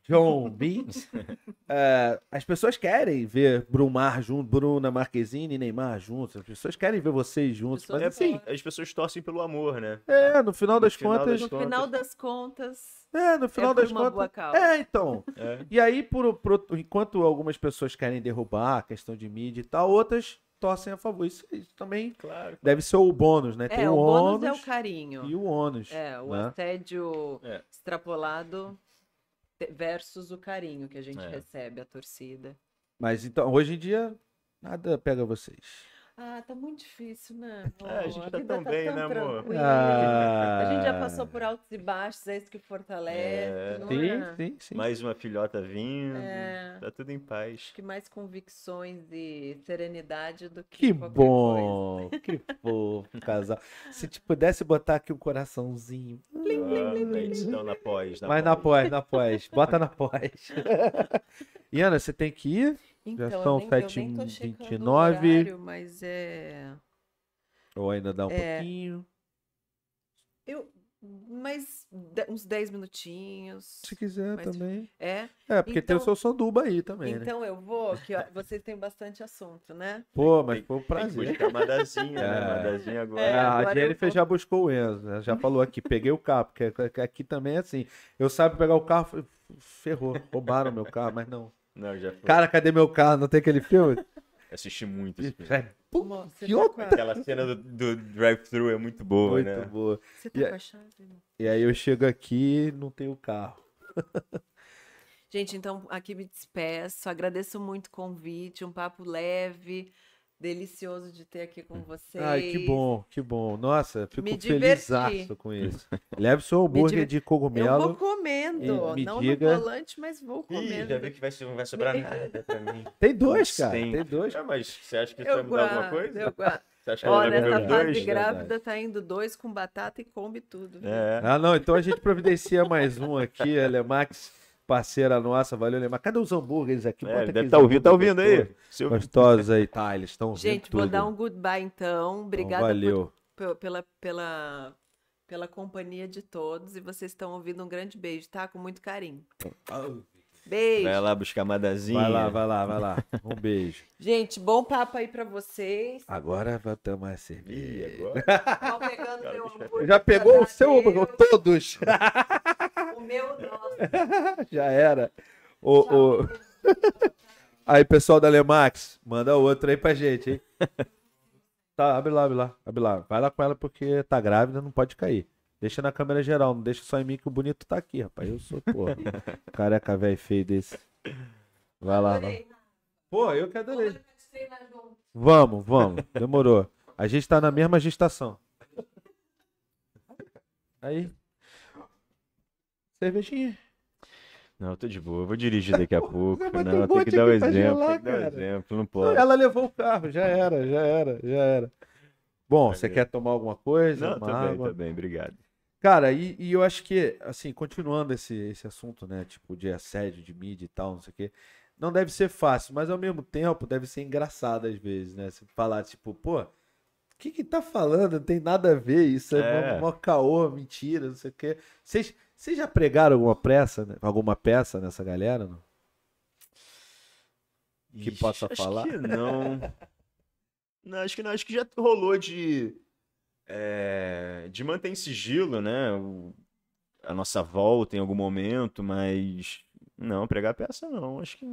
John Beans, uh, as pessoas querem ver Brumar junto, Bruna Marquezine e Neymar juntos. As pessoas querem ver vocês juntos. Mas, é, assim, as pessoas torcem pelo amor, né? É, no final no das final contas. Das no final das contas. É, no é final é das contas. É, então. É. E aí, por, por, enquanto algumas pessoas querem derrubar a questão de mídia e tal, outras torcem a favor. Isso, isso também claro, deve ser o bônus, né? É, Tem o, o bônus é o carinho. E o ônus. É, o né? assédio é. extrapolado versus o carinho que a gente é. recebe, a torcida. Mas então, hoje em dia, nada pega vocês. Ah, tá muito difícil, né? Amor? É, a gente tá a tão tá bem, tão né, amor? Ah... A gente já passou por ah. altos e baixos, é isso que fortalece. É... Sim, é? sim, sim. Mais uma filhota vindo. É... Tá tudo em paz. Acho que mais convicções e serenidade do que. Que bom! Coisa. Que fofo, casal. Se te pudesse botar aqui um coraçãozinho. Lim lim lim. Então, na pós. Na Mas pós. na pós, na pós. Bota na pós. Iana, você tem que ir? Então, Já são 7 Mas é. Ou ainda dá um é... pouquinho. Eu, mais uns 10 minutinhos. Se quiser mas... também. É. É, porque então... tem o então seu sanduba aí também. Né? Então né? eu vou, que ó, vocês têm bastante assunto, né? Pô, mas foi um prazer. Buscar madazinha, né? é. né? Madazinha agora. É, ah, agora a Jennifer vou... já buscou o Enzo, né? Já falou aqui, peguei o carro, porque aqui também é assim. Eu sabe pegar o carro, ferrou, roubaram meu carro, mas não. Não, já foi. Cara, cadê meu carro? Não tem aquele filme? assisti muito esse filme. pô, que outra. Tá Aquela cena do, do drive-thru é muito boa, muito né? Muito boa. Você tá e, com né? E aí eu chego aqui e não tenho carro. Gente, então aqui me despeço. Agradeço muito o convite, um papo leve. Delicioso de ter aqui com vocês. Ai, que bom, que bom. Nossa, fico feliz, com isso. Leve seu hambúrguer de cogumelo. Eu vou comendo, me não diga... no volante, mas vou comendo. Ih, já vi que vai, não vai sobrar me... nada pra mim. Tem dois, cara, tem, tem dois. É, mas você acha que isso vai mudar alguma coisa? Eu guardo. Você Olha, essa fase grávida tá indo dois com batata e come tudo. Viu? É. Ah, não, então a gente providencia mais um aqui, Ela é Max parceira nossa, valeu, Neymar. Cadê os hambúrgueres aqui? É, deve estar tá ouvindo, tá ouvindo aí. Gostosos aí, tá? Eles estão Gente, vou dar um goodbye então. então Obrigada então, por, pela, pela, pela companhia de todos. E vocês estão ouvindo um grande beijo, tá? Com muito carinho. Beijo. Vai lá buscar madazinha. Vai lá, vai lá, vai lá. Um beijo. Gente, bom papo aí pra vocês. Agora vai tomar cerveja. Agora. Tá pegando Cara, meu Já pegou o seu Todos. O meu, nossa. Já era. O, o... Aí, pessoal da Lemax, manda outra aí pra gente, hein? Tá, abre lá, abre lá, abre lá. Vai lá com ela porque tá grávida, não pode cair. Deixa na câmera geral, não deixa só em mim que o bonito tá aqui, rapaz. Eu sou, porra. Careca velho feio desse. Vai lá, vai. Pô, eu que adorei. Vamos, vamos. Demorou. A gente tá na mesma gestação. Aí. Cervejinha? Não, tô de boa, eu vou dirigir daqui a pouco. Mas não, tem que dar o um exemplo, tem que dar um exemplo, não pode. ela levou o carro, já era, já era, já era. Bom, tá você quer tomar alguma coisa? Não, também, tá também, tá obrigado. Cara, e, e, eu acho que, assim, continuando esse, esse assunto, né, tipo, de assédio, de mídia e tal, não sei o quê, não deve ser fácil, mas ao mesmo tempo deve ser engraçado às vezes, né, se falar, tipo, pô, o que que tá falando? Não tem nada a ver, isso é, é. mó caô, mentira, não sei o quê. Vocês vocês já pregaram alguma peça, né, alguma peça nessa galera? Não? Que Ixi, possa acho falar? Que não. não. Acho que não. Acho que já rolou de. É, de manter em sigilo, né? O, a nossa volta em algum momento, mas. Não, pregar peça não. Acho que.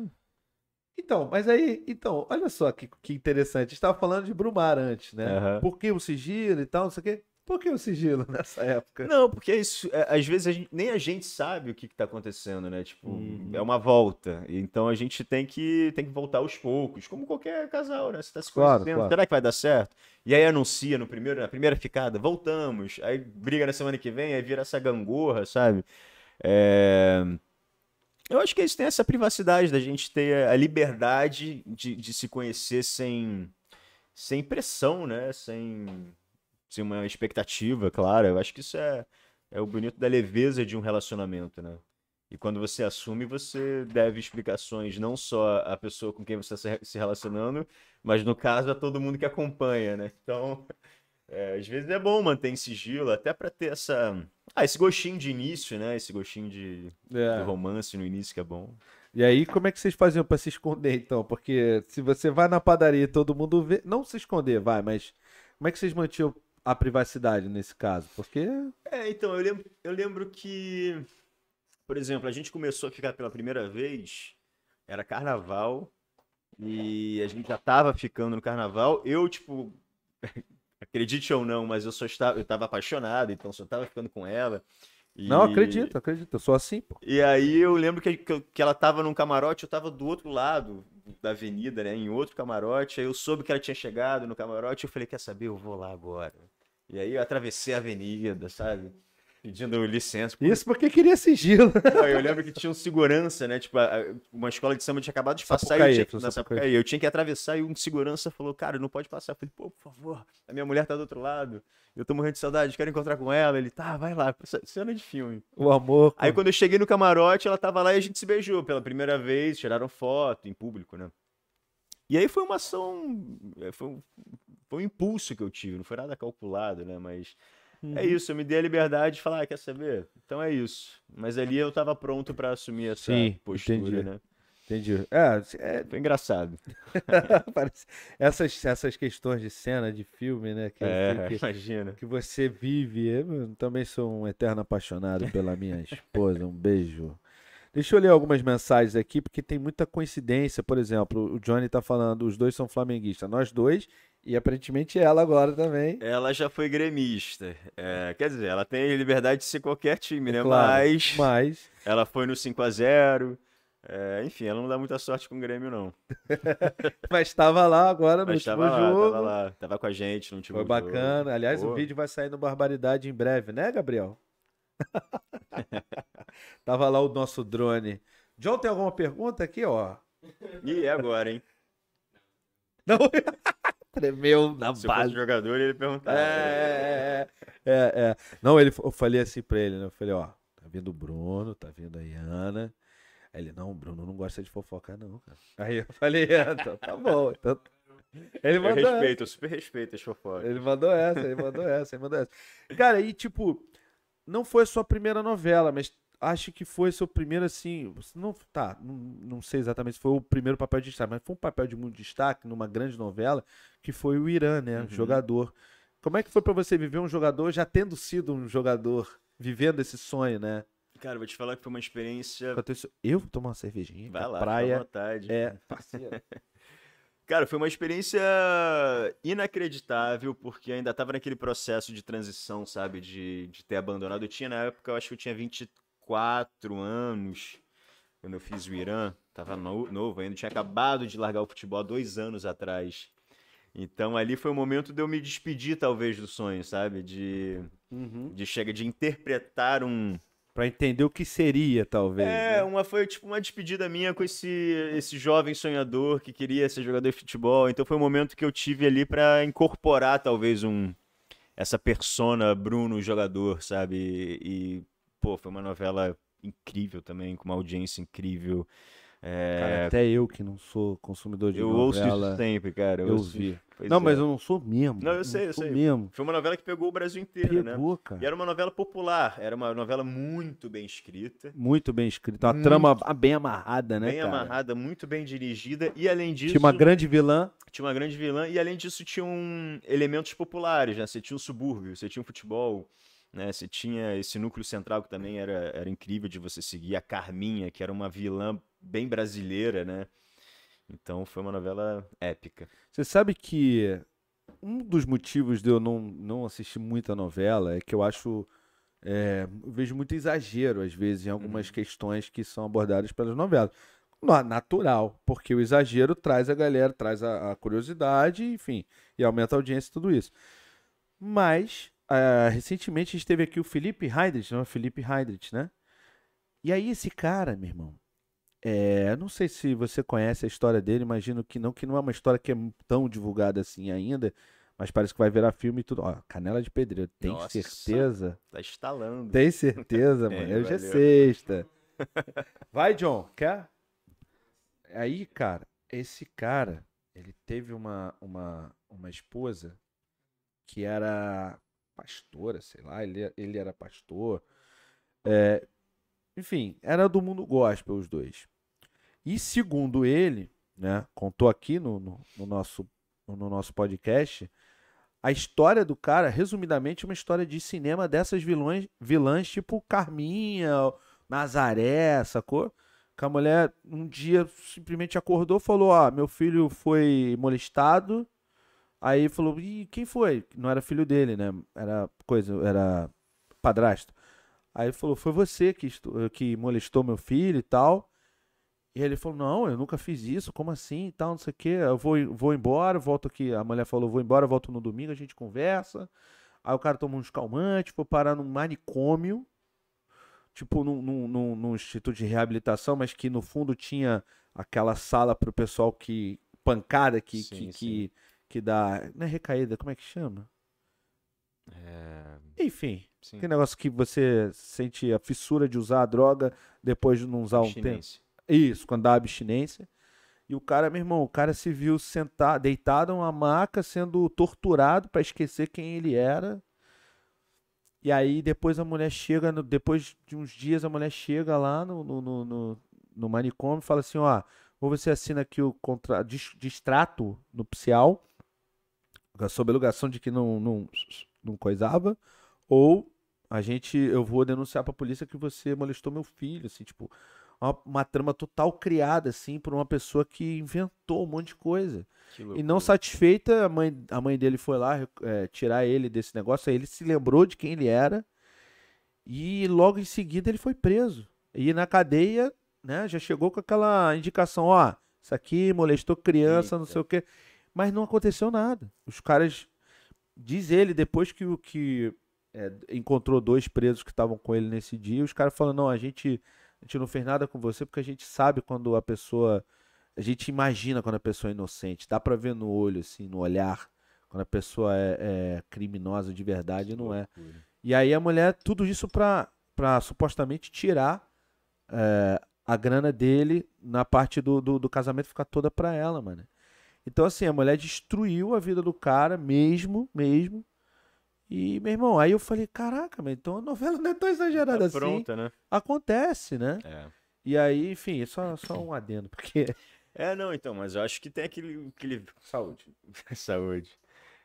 Então, mas aí, então, olha só que, que interessante. A gente estava falando de Brumar antes, né? Uhum. Por que o sigilo e tal, não sei o quê. Por que o sigilo nessa época? Não, porque é isso, é, às vezes a gente, nem a gente sabe o que, está acontecendo, né? Tipo, uhum. é uma volta. Então a gente tem que, tem que voltar aos poucos, como qualquer casal, né? Você tá se claro, claro, será que vai dar certo? E aí anuncia no primeiro, na primeira ficada, voltamos. Aí briga na semana que vem, aí vira essa gangorra, sabe? É... Eu acho que eles é têm essa privacidade da gente ter a liberdade de, de se conhecer sem, sem pressão, né? Sem sem uma expectativa, claro. Eu acho que isso é, é o bonito da leveza de um relacionamento, né? E quando você assume, você deve explicações não só à pessoa com quem você está se relacionando, mas no caso a todo mundo que acompanha, né? Então, é, às vezes é bom manter em sigilo, até para ter essa. Ah, esse gostinho de início, né? Esse gostinho de, é. de romance no início que é bom. E aí, como é que vocês faziam para se esconder, então? Porque se você vai na padaria e todo mundo vê. Não se esconder, vai, mas como é que vocês mantinham a privacidade nesse caso? Porque. É, então, eu lembro, eu lembro que, por exemplo, a gente começou a ficar pela primeira vez, era carnaval, e a gente já tava ficando no carnaval. Eu, tipo, acredite ou não, mas eu só estava, eu tava apaixonado, então só tava ficando com ela. E... Não, acredito, acredito, eu sou assim, pô. E aí eu lembro que, que, que ela tava num camarote, eu tava do outro lado, da avenida, né? Em outro camarote. Aí eu soube que ela tinha chegado no camarote. Eu falei, quer saber? Eu vou lá agora. E aí eu atravessei a avenida, sabe? pedindo licença. Por... Isso porque queria sigilo. Não, eu lembro que tinha um segurança, né? Tipo, uma escola de samba tinha acabado de passar e eu tinha, que atravessar e um segurança falou, cara, não pode passar. Eu falei, pô, por favor, a minha mulher tá do outro lado, eu tô morrendo de saudade, quero encontrar com ela. Ele, tá, vai lá, cena de filme. O amor. Aí quando eu cheguei no camarote, ela tava lá e a gente se beijou pela primeira vez, tiraram foto em público, né? E aí foi uma ação, é, foi um, foi um impulso que eu tive, não foi nada calculado, né? Mas é uhum. É isso, eu me dei a liberdade de falar, ah, quer saber? Então é isso. Mas ali eu tava pronto para assumir essa Sim, postura, entendi. né? Entendi. É, é... Foi engraçado. essas, essas questões de cena, de filme, né? Que, é, que, imagina. Que você vive. Eu também sou um eterno apaixonado pela minha esposa. Um beijo. Deixa eu ler algumas mensagens aqui, porque tem muita coincidência. Por exemplo, o Johnny está falando, os dois são flamenguistas. Nós dois e aparentemente ela agora também. Ela já foi gremista. É, quer dizer, ela tem liberdade de ser qualquer time, é né? Claro, mas, mas. Ela foi no 5 a 0 é, enfim, ela não dá muita sorte com o Grêmio, não. mas estava lá agora no mas último tava jogo. tava lá, tava com a gente no último Foi bacana. Aliás, Pô. o vídeo vai sair no Barbaridade em breve, né, Gabriel? tava lá o nosso drone. John, tem alguma pergunta aqui, ó? E é agora, hein? Não. Tremeu na Se base. Se jogador, ele perguntava. É é é, é, é, é, Não, ele, eu falei assim pra ele, né? Eu falei, ó, tá vindo o Bruno, tá vindo a Iana. Aí ele, não, o Bruno não gosta de fofocar, não, cara. Aí eu falei, ah, então, tá bom. Então... Ele mandou eu respeito, essa. eu super respeito as fofocas. Ele mandou essa, ele mandou essa, ele mandou essa. Cara, e tipo, não foi a sua primeira novela, mas acho que foi seu primeiro, assim. Não, tá, não, não sei exatamente se foi o primeiro papel de destaque, mas foi um papel de muito destaque numa grande novela, que foi o Irã, né? Uhum. Jogador. Como é que foi para você viver um jogador já tendo sido um jogador, vivendo esse sonho, né? Cara, vou te falar que foi uma experiência. Eu vou tomar uma cervejinha. Vai lá, praia. Fica à vontade. É, parceiro. Cara, foi uma experiência inacreditável, porque ainda estava naquele processo de transição, sabe? De, de ter abandonado. Eu tinha, na época, eu acho que eu tinha 24 quatro anos, quando eu fiz o Irã, tava no, novo ainda, tinha acabado de largar o futebol há dois anos atrás. Então ali foi o momento de eu me despedir, talvez, do sonho, sabe? De, uhum. de chega, de interpretar um, para entender o que seria, talvez. É, né? uma foi tipo uma despedida minha com esse, esse jovem sonhador que queria ser jogador de futebol. Então foi um momento que eu tive ali para incorporar talvez um essa persona Bruno jogador, sabe? E, pô, foi uma novela incrível também, com uma audiência incrível. É... Cara, até eu que não sou consumidor de eu novela. Eu ouço isso sempre, cara. Eu, eu ouvi. Não, é. mas eu não sou mesmo. Não, eu, sei, eu sei. Mesmo. Foi uma novela que pegou o Brasil inteiro, pegou, né? cara. E era uma novela popular, era uma novela muito bem escrita. Muito bem escrita. Uma muito... trama bem amarrada, né? Bem cara? amarrada, muito bem dirigida. E além disso. Tinha uma grande vilã. Tinha uma grande vilã. E além disso, tinha um... elementos populares, né? Você tinha um subúrbio, você tinha um futebol. Né? Você tinha esse núcleo central que também era, era incrível de você seguir, a Carminha, que era uma vilã bem brasileira, né? Então foi uma novela épica. Você sabe que um dos motivos de eu não, não assistir muita novela é que eu acho. É, eu vejo muito exagero, às vezes, em algumas uhum. questões que são abordadas pelas novelas. Natural, porque o exagero traz a galera, traz a, a curiosidade, enfim, e aumenta a audiência e tudo isso. Mas uh, recentemente a gente teve aqui o Felipe Heidrich, não né? é Felipe Heidrich, né? E aí esse cara, meu irmão, é, não sei se você conhece a história dele, imagino que não, que não é uma história que é tão divulgada assim ainda, mas parece que vai virar filme e tudo. Ó, Canela de Pedreiro, tem Nossa, certeza? Tá estalando. Tem certeza, mano? Hoje é sexta. Vai, John, quer? Aí, cara, esse cara, ele teve uma, uma, uma esposa que era pastora, sei lá, ele, ele era pastor. É, enfim, era do mundo gospel os dois. E segundo ele, né, contou aqui no, no, no nosso, no nosso podcast, a história do cara, resumidamente, uma história de cinema dessas vilões, vilãs tipo Carminha, Nazaré, sacou? Que a mulher um dia simplesmente acordou falou: Ó, ah, meu filho foi molestado Aí falou, e quem foi? Não era filho dele, né? Era coisa, era padrasto. Aí falou, foi você que, que molestou meu filho e tal. E ele falou, não, eu nunca fiz isso, como assim e tal, não sei o quê. Eu vou, vou embora, volto aqui. A mulher falou, vou embora, volto no domingo, a gente conversa. Aí o cara tomou uns calmantes, foi parar num manicômio, tipo num, num, num, num instituto de reabilitação, mas que no fundo tinha aquela sala pro pessoal que, pancada que, sim, que, sim. que que dá. Não é recaída, como é que chama? É... Enfim, Sim. tem negócio que você sente a fissura de usar a droga depois de não usar um tempo. Isso, quando dá abstinência. E o cara, meu irmão, o cara se viu sentado, deitado numa maca, sendo torturado para esquecer quem ele era. E aí depois a mulher chega, no, depois de uns dias a mulher chega lá no, no, no, no manicômio e fala assim, ó, ou você assina aqui o contrato de, de extrato nupcial, sob alegação de que não, não, não coisava, ou a gente, eu vou denunciar pra polícia que você molestou meu filho, assim, tipo, uma, uma trama total criada, assim, por uma pessoa que inventou um monte de coisa. E não satisfeita, a mãe, a mãe dele foi lá é, tirar ele desse negócio, aí ele se lembrou de quem ele era, e logo em seguida ele foi preso. E na cadeia, né, já chegou com aquela indicação, ó, isso aqui molestou criança, Eita. não sei o quê. Mas não aconteceu nada. Os caras. Diz ele, depois que o que é, encontrou dois presos que estavam com ele nesse dia, os caras falaram: não, a gente, a gente não fez nada com você porque a gente sabe quando a pessoa. A gente imagina quando a pessoa é inocente. Dá pra ver no olho, assim, no olhar. Quando a pessoa é, é criminosa de verdade, não é. E aí a mulher, tudo isso pra, pra supostamente tirar é, a grana dele na parte do, do, do casamento ficar toda pra ela, mano. Então, assim, a mulher destruiu a vida do cara, mesmo, mesmo. E, meu irmão, aí eu falei, caraca, mas então a novela não é tão exagerada tá assim. Pronta, né? Acontece, né? É. E aí, enfim, é só, só um adendo, porque. É, não, então, mas eu acho que tem aquele. aquele... Saúde. Saúde.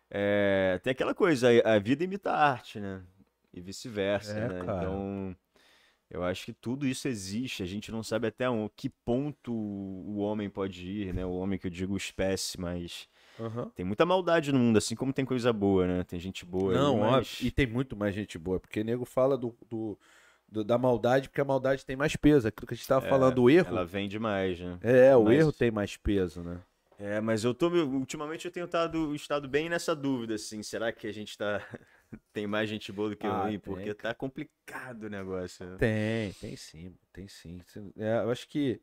É, tem aquela coisa, a vida imita a arte, né? E vice-versa, é, né? Cara. Então. Eu acho que tudo isso existe, a gente não sabe até um, que ponto o homem pode ir, né? O homem que eu digo espécie, mas uhum. tem muita maldade no mundo, assim como tem coisa boa, né? Tem gente boa. Não, mas... óbvio, e tem muito mais gente boa, porque nego fala do, do, do, da maldade, porque a maldade tem mais peso. É aquilo que a gente estava é, falando, o erro. Ela vem demais, né? É, o mas... erro tem mais peso, né? É, mas eu tô. Ultimamente eu tenho estado, estado bem nessa dúvida, assim. Será que a gente tá tem mais gente boa do que ah, ruim, porque tá complicado o negócio. Tem, tem sim, tem sim. É, eu acho que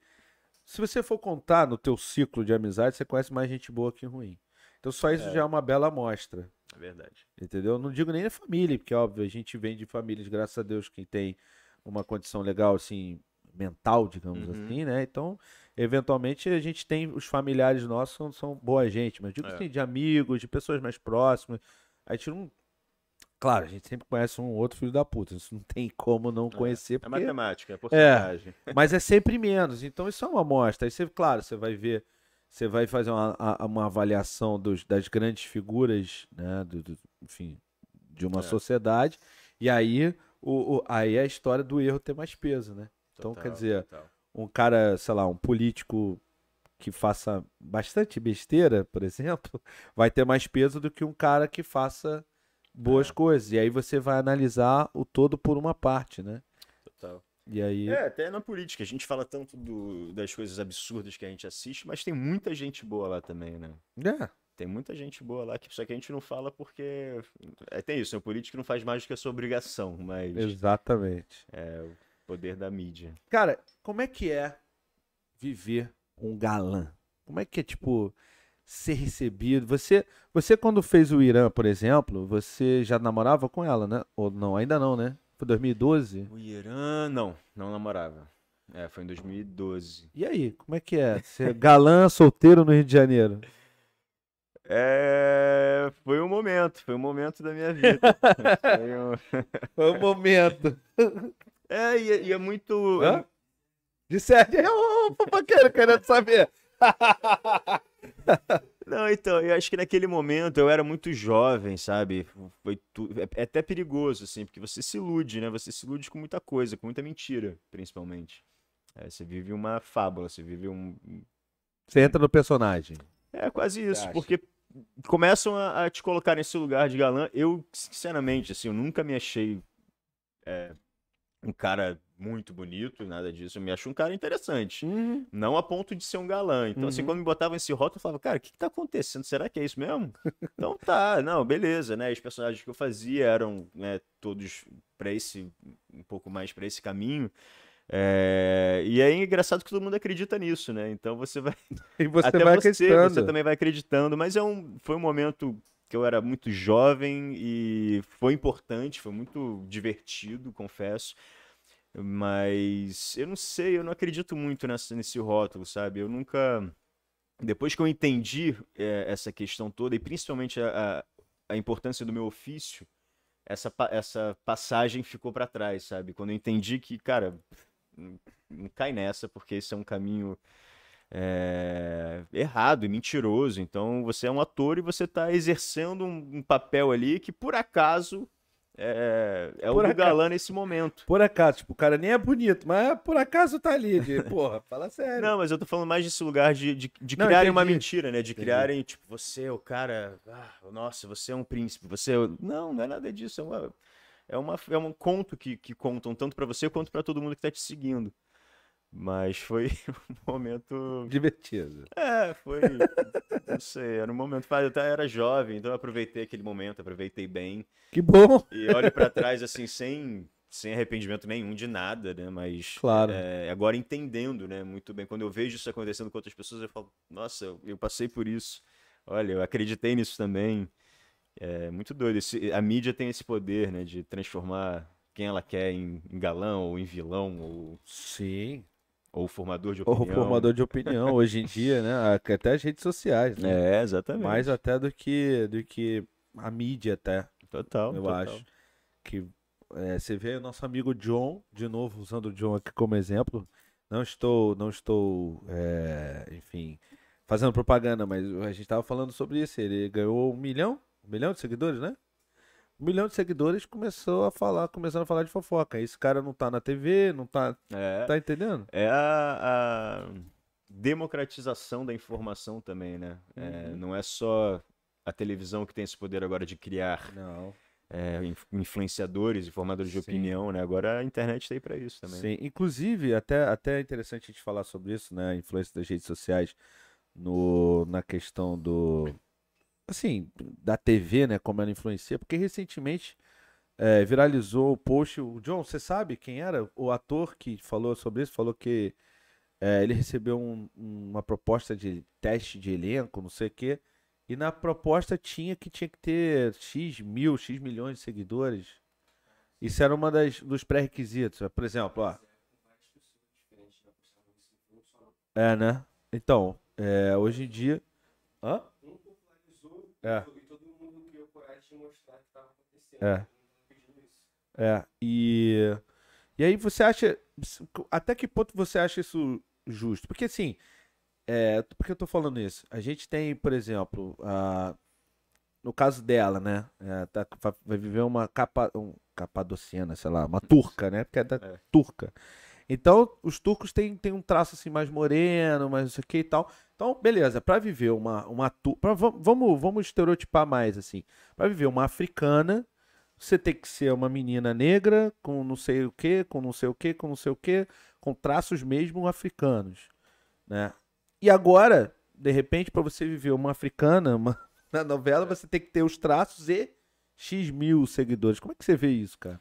se você for contar no teu ciclo de amizade, você conhece mais gente boa que ruim. Então só isso é. já é uma bela amostra. É verdade. Entendeu? Não digo nem a família, porque óbvio, a gente vem de famílias, graças a Deus, quem tem uma condição legal assim, mental, digamos uhum. assim, né? Então, eventualmente a gente tem os familiares nossos são, são boa gente, mas digo é. assim, de amigos, de pessoas mais próximas. A gente não Claro, a gente sempre conhece um outro filho da puta. Isso não tem como não é, conhecer. É, porque... é matemática, é, é porcentagem. É, mas é sempre menos. Então isso é uma amostra. Aí você, claro, você vai ver, você vai fazer uma, uma avaliação dos, das grandes figuras, né? Do, do, enfim, de uma é. sociedade. E aí, o, o, aí é a história do erro ter mais peso, né? Então, total, quer dizer, total. um cara, sei lá, um político que faça bastante besteira, por exemplo, vai ter mais peso do que um cara que faça boas é. coisas. E aí você vai analisar o todo por uma parte, né? Total. E aí... É, até na política. A gente fala tanto do, das coisas absurdas que a gente assiste, mas tem muita gente boa lá também, né? É. Tem muita gente boa lá, que, só que a gente não fala porque. É, tem isso, né? o político não faz mais do que a sua obrigação, mas. Exatamente. É o poder da mídia. Cara, como é que é viver um galã? Como é que é, tipo ser recebido. Você, você quando fez o Irã, por exemplo, você já namorava com ela, né? Ou não, ainda não, né? Foi 2012? O Irã, não, não namorava. É, foi em 2012. E aí, como é que é? ser é galã solteiro no Rio de Janeiro? É, foi um momento, foi um momento da minha vida. foi, um... foi um momento. É, e, é, e é muito. Hã? É Disse, é, o fofoqueiro, querendo saber. Não, então, eu acho que naquele momento eu era muito jovem, sabe? Foi tu... É, é até perigoso, assim, porque você se ilude, né? Você se ilude com muita coisa, com muita mentira, principalmente. É, você vive uma fábula, você vive um. Você entra no personagem. É quase isso, porque começam a, a, te colocar nesse lugar de galã. Eu, sinceramente, assim, eu nunca me achei é, um cara muito bonito, nada disso. Eu me acho um cara interessante. Uhum. Não a ponto de ser um galã. Então, assim, uhum. assim, quando me botavam esse rótulo, eu falava, cara, o que, que tá acontecendo? Será que é isso mesmo? então tá, não, beleza, né? Os personagens que eu fazia eram né, todos para esse, um pouco mais para esse caminho. É... E é engraçado que todo mundo acredita nisso, né? Então você vai. E você Até vai você, acreditando. Você também vai acreditando, mas é um... foi um momento que eu era muito jovem e foi importante, foi muito divertido, confesso. Mas eu não sei, eu não acredito muito nessa, nesse rótulo, sabe? Eu nunca. Depois que eu entendi é, essa questão toda, e principalmente a, a, importância do meu ofício, essa, essa passagem ficou para trás, sabe? Quando eu entendi que, cara, não cai nessa, porque esse é um caminho é, errado e mentiroso. Então você é um ator e você está exercendo um, um papel ali que, por acaso, é, é, é o acaso, galã nesse momento. Por acaso, tipo, o cara nem é bonito, mas por acaso tá ali. De, porra, fala sério. Não, mas eu tô falando mais desse lugar de, de, de não, criarem uma mentira, né? De entendi. criarem, tipo, você, é o cara. Ah, nossa, você é um príncipe. Você. É não, não é nada disso. É, uma, é, uma, é um conto que, que contam tanto para você quanto para todo mundo que tá te seguindo. Mas foi um momento. Divertido. É, foi. não sei, era um momento. Eu até era jovem, então eu aproveitei aquele momento, aproveitei bem. Que bom! E olho para trás, assim, sem, sem arrependimento nenhum de nada, né? Mas. Claro. É, agora entendendo, né? Muito bem. Quando eu vejo isso acontecendo com outras pessoas, eu falo, nossa, eu, eu passei por isso. Olha, eu acreditei nisso também. É muito doido. Esse, a mídia tem esse poder, né? De transformar quem ela quer em, em galão ou em vilão. Ou... Sim ou formador de opinião. Ou formador de opinião, hoje em dia, né? Até as redes sociais, né? É, exatamente. Mais até do que, do que a mídia, até. Total, Eu total. acho. Que é, você vê o nosso amigo John, de novo, usando o John aqui como exemplo. Não estou, não estou, é, enfim, fazendo propaganda, mas a gente estava falando sobre isso. Ele ganhou um milhão, um milhão de seguidores, né? um milhão de seguidores começou a falar, começando a falar de fofoca. Esse cara não tá na TV, não tá. É, tá entendendo? É a, a democratização da informação também, né? É, uhum. É, não é só a televisão que tem esse poder agora de criar. Não. É, influenciadores, informadores de Sim. opinião, né? Agora a internet está aí para isso também. Sim, inclusive, até, até é interessante a gente falar sobre isso, né? A influência das redes sociais no, na questão do assim, da TV, né? Como ela influencia, porque recentemente é, viralizou o post. O John, você sabe quem era? O ator que falou sobre isso, falou que é, ele recebeu um, uma proposta de teste de elenco, não sei o quê. E na proposta tinha que tinha que ter X mil, X milhões de seguidores. Isso era uma das dos pré-requisitos. Por exemplo, ó. É, né? Então, é, hoje em dia. Hã? É. E todo mundo criou coragem de mostrar o que acontecendo. É. É, e. E aí você acha. Até que ponto você acha isso justo? Porque assim. É, por que eu tô falando isso? A gente tem, por exemplo, a, no caso dela, né? É, tá, vai viver uma capa, um, capadociana, sei lá, uma turca, né? Porque é da é. turca. Então, os turcos têm, têm um traço assim mais moreno, mais não sei o que e tal. Então, beleza, para viver uma, uma pra, vamos, vamos estereotipar mais assim. Para viver uma africana, você tem que ser uma menina negra com não sei o que, com não sei o que, com não sei o que, com traços mesmo africanos, né? E agora, de repente, para você viver uma africana, uma, na novela, é. você tem que ter os traços e X mil seguidores. Como é que você vê isso, cara?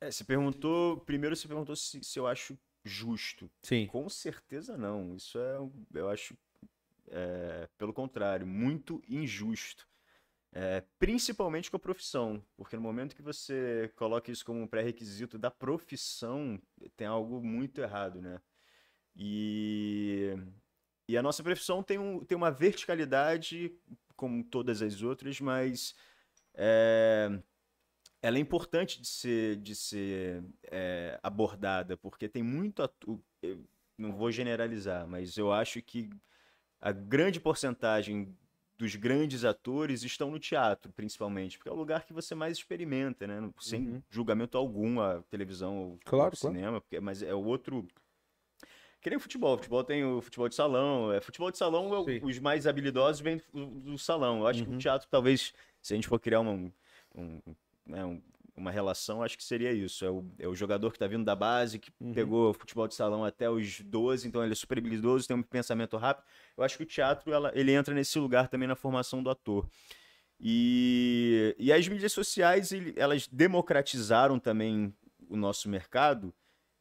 É, você perguntou. Primeiro você perguntou se, se eu acho justo. Sim. Com certeza não. Isso é. Eu acho. É, pelo contrário, muito injusto. É, principalmente com a profissão, porque no momento que você coloca isso como um pré-requisito da profissão, tem algo muito errado, né? E, e a nossa profissão tem, um, tem uma verticalidade, como todas as outras, mas é, ela é importante de ser, de ser é, abordada, porque tem muito. Atu... Não vou generalizar, mas eu acho que a grande porcentagem dos grandes atores estão no teatro, principalmente, porque é o lugar que você mais experimenta, né? Sem uhum. julgamento algum a televisão ou claro, o cinema, claro. porque, mas é o outro. Que nem o futebol. O futebol tem o futebol de salão. É, futebol de salão, é os mais habilidosos vêm do, do salão. Eu acho uhum. que o uhum. teatro, talvez, se a gente for criar uma, um né, um, uma relação, acho que seria isso. É o, é o jogador que está vindo da base, que uhum. pegou futebol de salão até os 12, então ele é super habilidoso, tem um pensamento rápido. Eu acho que o teatro ela, ele entra nesse lugar também na formação do ator. E, e as mídias sociais, ele, elas democratizaram também o nosso mercado,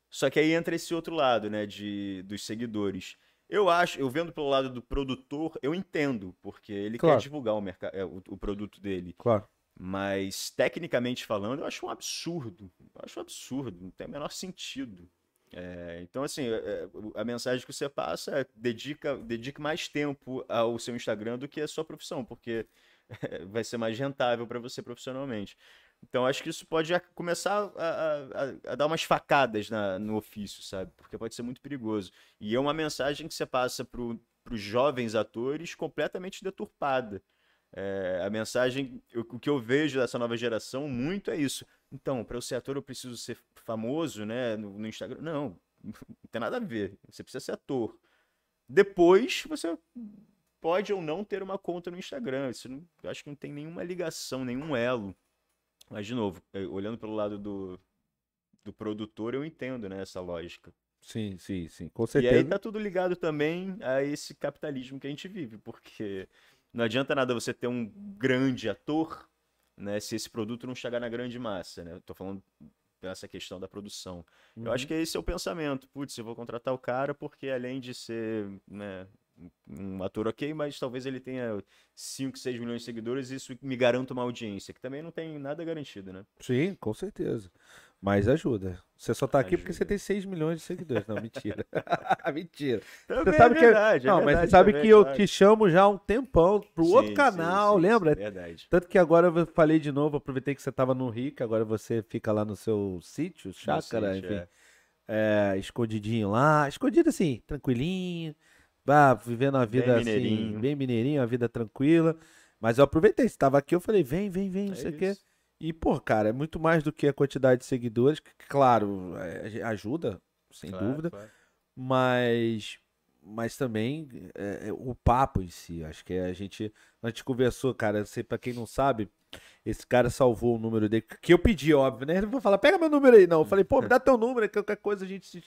só que aí entra esse outro lado, né, de, dos seguidores. Eu acho, eu vendo pelo lado do produtor, eu entendo, porque ele claro. quer divulgar o, mercado, é, o, o produto dele. Claro. Mas, tecnicamente falando, eu acho um absurdo. Eu acho um absurdo, não tem o menor sentido. É, então, assim, é, é, a mensagem que você passa é dedica, dedique mais tempo ao seu Instagram do que à sua profissão, porque vai ser mais rentável para você profissionalmente. Então, acho que isso pode começar a, a, a dar umas facadas na, no ofício, sabe? Porque pode ser muito perigoso. E é uma mensagem que você passa para os jovens atores completamente deturpada. É, a mensagem, o, que eu vejo dessa nova geração muito é isso. Então, para eu ser ator, eu preciso ser famoso, né? No, no, Instagram. Não, não tem nada a ver. Você precisa ser ator. Depois, você pode ou não ter uma conta no Instagram. Isso não, acho que não tem nenhuma ligação, nenhum elo. Mas, de novo, é, olhando pelo lado do, do produtor, eu entendo né, essa lógica. Sim, sim, sim, com certeza. E aí tá tudo ligado também a esse capitalismo que a gente vive, porque não adianta nada você ter um grande ator, né, se esse produto não chegar na grande massa, né? Eu tô falando essa questão da produção. Uhum. Eu acho uhum. que é esse é o pensamento. Putz, eu vou contratar o cara porque além de ser, né, um ator ok, mas talvez ele tenha 5, 6 milhões de seguidores e isso me garanta uma audiência, que também não tem nada garantido, né? Sim, com certeza. Mas ajuda. Você só tá aqui ajuda. porque você tem 6 milhões de seguidores. Não, mentira. mentira. Também você é sabe é verdade, que eu... É não, é verdade, mas você sabe é que eu te chamo já há um tempão pro sim, outro canal, sim, sim, lembra? verdade. Tanto que agora eu falei de novo, aproveitei que você tava no Rio, que agora você fica lá no seu sítio, chácara, sítio, enfim. É. é, escondidinho lá, escondido assim, tranquilinho, Vá, vivendo a vida bem assim, mineirinho. bem mineirinho, a vida tranquila. Mas eu aproveitei, estava aqui, eu falei, vem, vem, vem, não sei o quê. E, pô, cara, é muito mais do que a quantidade de seguidores, que, claro, é, ajuda, sem claro, dúvida. Claro. Mas mas também é, é o papo em si. Acho que é, a gente. A gente conversou, cara. Sei, pra quem não sabe, esse cara salvou o número dele, que eu pedi, óbvio, né? Ele não falar, pega meu número aí, não. Eu falei, pô, me dá teu número, qualquer coisa a gente. Se...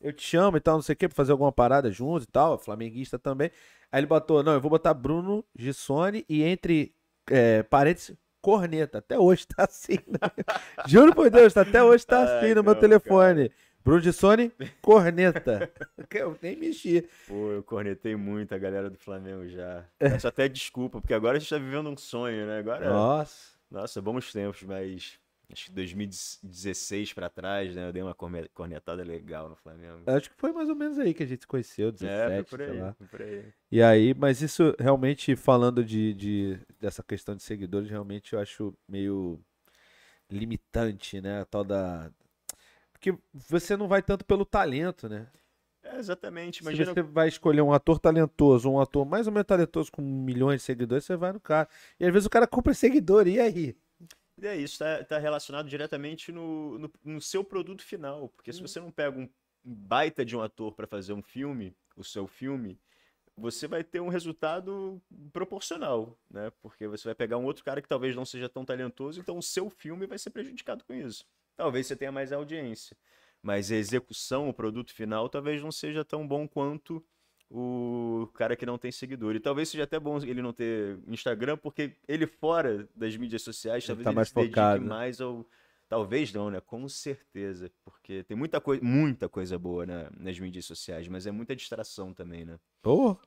Eu te chamo e tal, não sei o que, pra fazer alguma parada junto e tal. Flamenguista também. Aí ele botou, não, eu vou botar Bruno Gissone e entre é, parênteses, corneta. Até hoje tá assim. Né? Juro por Deus, até hoje tá assim Ai, no meu não, telefone. Cara. Bruno de Sony, corneta. eu nem mexi. Pô, eu cornetei muito a galera do Flamengo já. É. Peço até desculpa, porque agora a gente tá vivendo um sonho, né? Agora, Nossa. Nossa, bons tempos, mas acho que 2016 para trás, né? Eu dei uma cornetada legal no Flamengo. Acho que foi mais ou menos aí que a gente se conheceu, 17, é, por aí, sei lá. Por aí. E aí, mas isso realmente, falando de, de, dessa questão de seguidores, realmente eu acho meio limitante, né? A tal da... Porque você não vai tanto pelo talento, né? É, exatamente. Imagina... Se você vai escolher um ator talentoso, um ator mais ou menos talentoso com milhões de seguidores, você vai no cara. E às vezes o cara compra seguidor, e aí? E é isso, está tá relacionado diretamente no, no, no, seu produto final. Porque se uhum. você não pega um baita de um ator para fazer um filme, o seu filme, você vai ter um resultado proporcional, né? Porque você vai pegar um outro cara que talvez não seja tão talentoso, então o seu filme vai ser prejudicado com isso. Talvez você tenha mais audiência, mas a execução, o produto final, talvez não seja tão bom quanto o cara que não tem seguidor. E talvez seja até bom ele não ter Instagram, porque ele fora das mídias sociais, ele talvez tá ele mais se focado. dedique mais ao. Talvez não, né? Com certeza. Porque tem muita, coisa muita coisa boa né? nas mídias sociais, mas é muita distração também, né? Pô!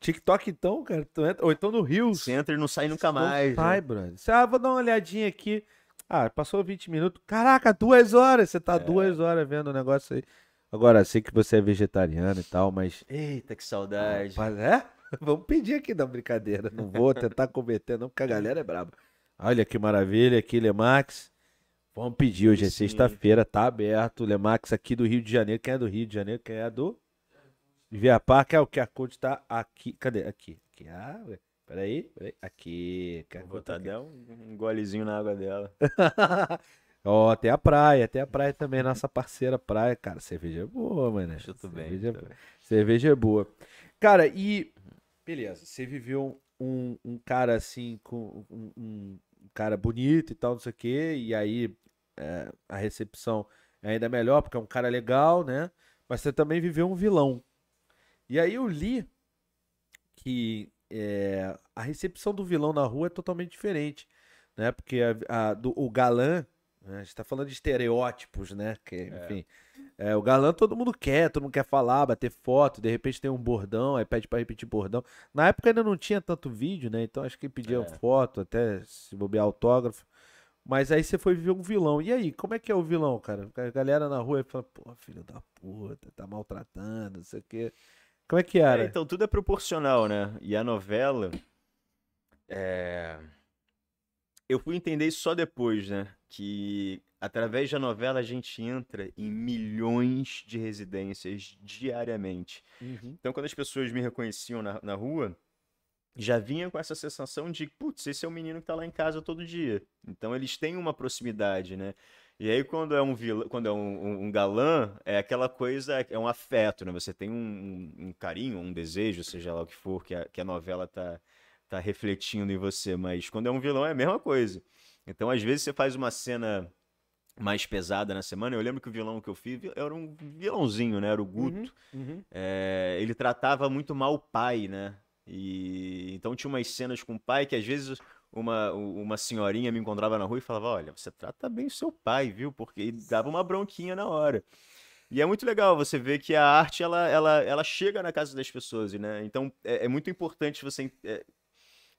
TikTok então, cara, tu entra, ou então no Rio. Você entra e não sai nunca mais. Não né? sai, né? brother. ah, vou dar uma olhadinha aqui. Ah, passou 20 minutos. Caraca, duas horas! Você tá é. duas horas vendo o negócio aí. Agora, sei que você é vegetariano e tal, mas. Eita, que saudade. Mas, é? Vamos pedir aqui da brincadeira. Não vou tentar cometer, não, porque a galera é braba. Olha que maravilha, aqui, Lemax. Vamos pedir, hoje é sexta-feira, tá aberto. Lemax aqui do Rio de Janeiro. Quem é do Rio de Janeiro? Quem é do. Via Parque, é o que a Code tá aqui. Cadê? Aqui. aqui. Ah, peraí, peraí. Aqui. Vou botar até um golezinho na água dela. Ó, oh, tem a praia, tem a praia também, nossa parceira praia. Cara, cerveja é boa, mano. Chuto cerveja, é bem. Cerveja é boa. Cara, e. Beleza, você viveu um, um cara assim, com um, um, cara bonito e tal, não sei o quê, e aí é, a recepção é ainda melhor, porque é um cara legal, né? Mas você também viveu um vilão. E aí eu li que é, a recepção do vilão na rua é totalmente diferente, né? Porque a, a, do, o galã né? A gente tá falando de estereótipos, né? Que, é. enfim. É. É, o galã todo mundo quer, todo mundo quer falar, bater foto, de repente tem um bordão, aí pede para repetir bordão. Na época ainda não tinha tanto vídeo, né? Então acho que pediam é. foto, até se bobear autógrafo. Mas aí você foi ver um vilão. E aí, como é que é o vilão, cara? A galera na rua fala, pô, filho da puta, tá maltratando, não sei o quê. Como é que é, era? É, então, tudo é proporcional, né? E a novela. É eu fui entender isso só depois, né? Que através da novela a gente entra em milhões de residências diariamente. Uhum. Então, quando as pessoas me reconheciam na, na rua, já vinha com essa sensação de, putz, esse é o menino que tá lá em casa todo dia. Então, eles têm uma proximidade, né? E aí, quando é um vilão, quando é um, um, um, galã, é aquela coisa, é um afeto, né? Você tem um, um carinho, um desejo, seja lá o que for, que a, que a novela tá tá refletindo em você, mas quando é um vilão é a mesma coisa. Então, às vezes, você faz uma cena mais pesada na semana. Eu lembro que o vilão que eu fiz era um vilãozinho, né? Era o uhum, Guto. Uhum, uhum. É, ele tratava muito mal o pai, né? E então tinha umas cenas com o pai que às vezes uma, uma senhorinha me encontrava na rua e falava: Olha, você trata bem o seu pai, viu? Porque ele dava uma bronquinha na hora. E é muito legal você ver que a arte ela, ela, ela chega na casa das pessoas, né? Então é, é muito importante você é,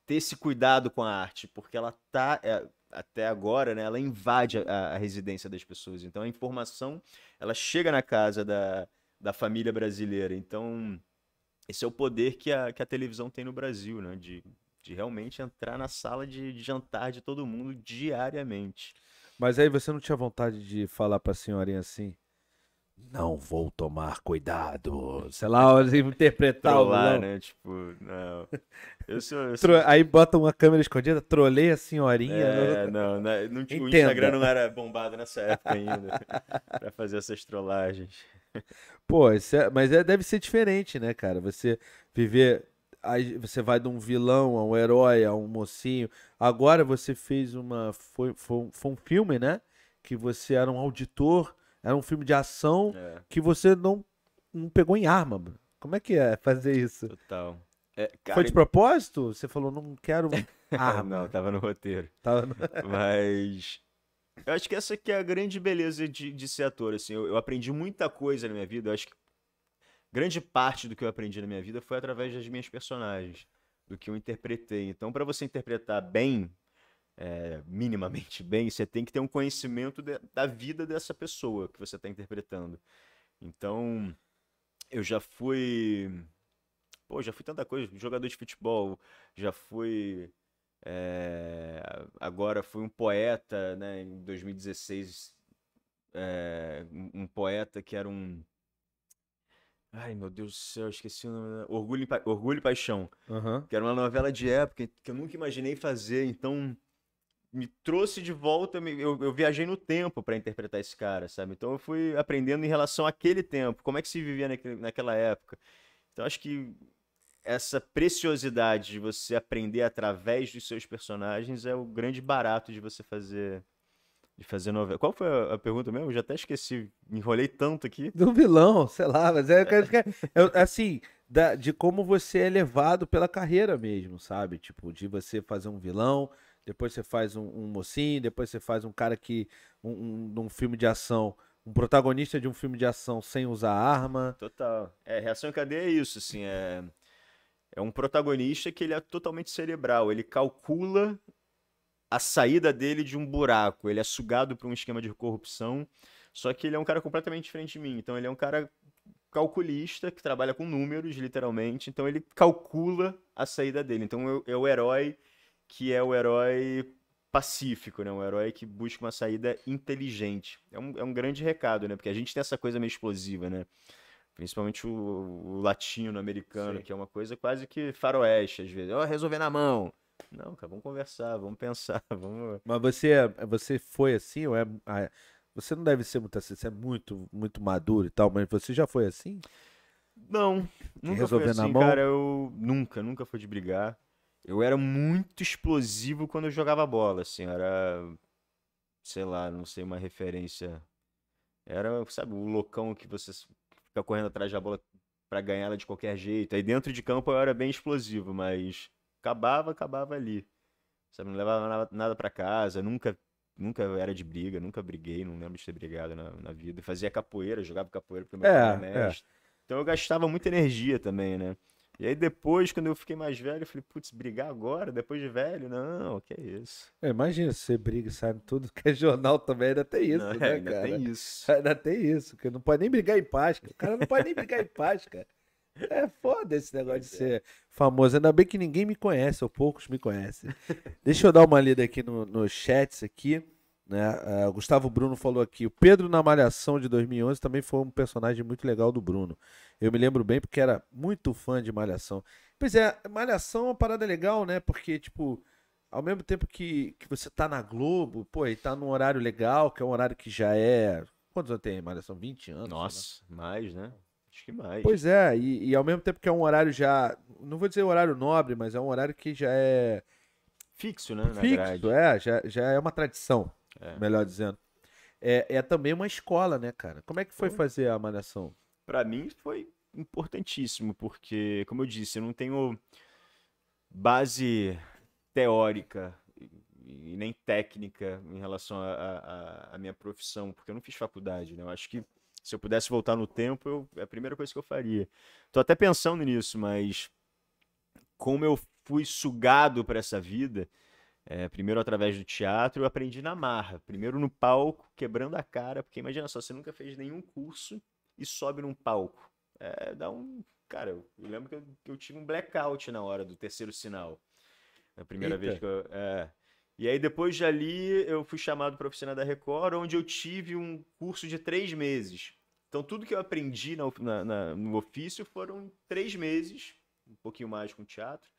ter esse cuidado com a arte, porque ela tá é, até agora, né, ela invade a, a, residência das pessoas. Então a informação, ela chega na casa da, da família brasileira. Então esse é o poder que a, que a televisão tem no Brasil, né, de, de realmente entrar na sala de, de jantar de todo mundo diariamente. Mas aí você não tinha vontade de falar para a senhorinha assim? não vou tomar cuidado. Sei lá, interpretar Trollar, o vilão. né? Tipo, não. Eu sou, eu sou... Aí bota uma câmera escondida, trolei a senhorinha. É, né? não, né? não, não o Instagram não era bombado nessa época ainda pra fazer essas trollagens. Pô, é, mas é, deve ser diferente, né, cara? Você viver. você vai de um vilão a um herói, a um mocinho. Agora você fez uma. Foi, foi, foi um filme, né? Que você era um auditor era um filme de ação é. que você não, não pegou em arma. Como é que é fazer isso? Total. É, cara, Foi de é propósito? Você falou, não quero arma. não, tava no roteiro. Tava no... Mas. Eu acho que essa que é a grande beleza de, de ser ator, assim. Eu, eu aprendi muita coisa na minha vida. Eu acho que grande parte do que eu aprendi na minha vida foi através das minhas personagens, do que eu interpretei. Então, para você interpretar bem é, minimamente bem, você tem que ter um conhecimento de, da vida dessa pessoa que você está interpretando. Então, eu já fui. Pô, já fui tanta coisa, jogador de futebol, já fui. É, agora fui um poeta, né? Em 2016, é, um poeta que era um. Ai, meu Deus do céu, esqueci o nome. Orgulho, Orgulho e Paixão. Uhum. Que era uma novela de época que eu nunca imaginei fazer. Então, me trouxe de volta, eu, eu viajei no tempo para interpretar esse cara, sabe? Então eu fui aprendendo em relação àquele tempo, como é que se vivia naquele, naquela época. Então acho que essa preciosidade de você aprender através dos seus personagens é o grande barato de você fazer de fazer novela. Qual foi a, pergunta mesmo? Eu já até esqueci, enrolei tanto aqui. Do vilão, sei lá, mas é, é. assim, da, de como você é levado pela carreira mesmo, sabe? Tipo, de você fazer um vilão, depois você faz um, um mocinho, depois você faz um cara que. Um, um, um, filme de ação. Um protagonista de um filme de ação sem usar arma. Total. É, reação em cadeia é isso, assim. É, é um protagonista que ele é totalmente cerebral. Ele calcula a saída dele de um buraco. Ele é sugado por um esquema de corrupção. Só que ele é um cara completamente diferente de mim. Então ele é um cara calculista que trabalha com números, literalmente. Então ele calcula a saída dele. Então é o herói que é o herói pacífico, né? Um herói que busca uma saída inteligente. É um, é um grande recado, né? Porque a gente tem essa coisa meio explosiva, né? Principalmente o, o latino-americano, que é uma coisa quase que faroeste, às vezes. Ó, oh, resolver na mão. Não, cara, vamos conversar, vamos pensar, vamos... Mas você, é, você foi assim ou é... Ah, você não deve ser muito assim, você é muito, muito maduro e tal, mas você já foi assim? Não, nunca resolver assim, na mão? cara, eu nunca, nunca fui de brigar. Eu era muito explosivo quando eu jogava bola, assim, era. Sei lá, não sei uma referência. Era, sabe, o loucão que você fica correndo atrás da bola para ganhar ela de qualquer jeito. Aí dentro de campo eu era bem explosivo, mas acabava, acabava ali. Sabe, não levava nada para casa, nunca nunca era de briga, nunca briguei, não lembro de ter brigado na, na vida. Fazia capoeira, jogava capoeira porque meu é, é. Então eu gastava muita energia também, né? E aí depois, quando eu fiquei mais velho, eu falei, putz, brigar agora, depois de velho? Não, que isso. É, imagina, você briga e sai tudo, que é jornal também, ainda tem isso, não, né, ainda cara? Ainda tem isso. Ainda tem isso, que não pode nem brigar em paz, cara. O cara não pode nem brigar em paz, cara. É foda esse negócio de é. ser famoso. Ainda bem que ninguém me conhece, ou poucos me conhecem. Deixa eu dar uma lida aqui nos no chats aqui. Né? Uh, Gustavo Bruno falou aqui. O Pedro na Malhação de 2011 também foi um personagem muito legal do Bruno. Eu me lembro bem porque era muito fã de Malhação. Pois é, Malhação é uma parada legal, né? Porque, tipo, ao mesmo tempo que, que você tá na Globo, pô, e tá num horário legal, que é um horário que já é. Quantos anos tem, Malhação? 20 anos? Nossa, né? mais, né? Acho que mais. Pois é, e, e ao mesmo tempo que é um horário já. Não vou dizer horário nobre, mas é um horário que já é. Fixo, né? Fixo, na grade. é, já, já é uma tradição é. melhor dizendo. É, é também uma escola, né, cara? Como é que foi, foi. fazer a Malhação? Para mim foi importantíssimo, porque, como eu disse, eu não tenho base teórica e nem técnica em relação à minha profissão, porque eu não fiz faculdade, né? Eu acho que se eu pudesse voltar no tempo, eu, é a primeira coisa que eu faria. Tô até pensando nisso, mas como eu fui sugado para essa vida, é, primeiro através do teatro, eu aprendi na marra. Primeiro no palco, quebrando a cara, porque imagina só, você nunca fez nenhum curso e sobe num palco. É, dá um. Cara, eu, eu lembro que eu, que eu, tive um blackout na hora do terceiro sinal. Na primeira Eita. vez que eu. É. E aí, depois de ali, eu fui chamado para a oficina da Record, onde eu tive um curso de três meses. Então, tudo que eu aprendi na, na, na, no ofício foram três meses, um pouquinho mais com teatro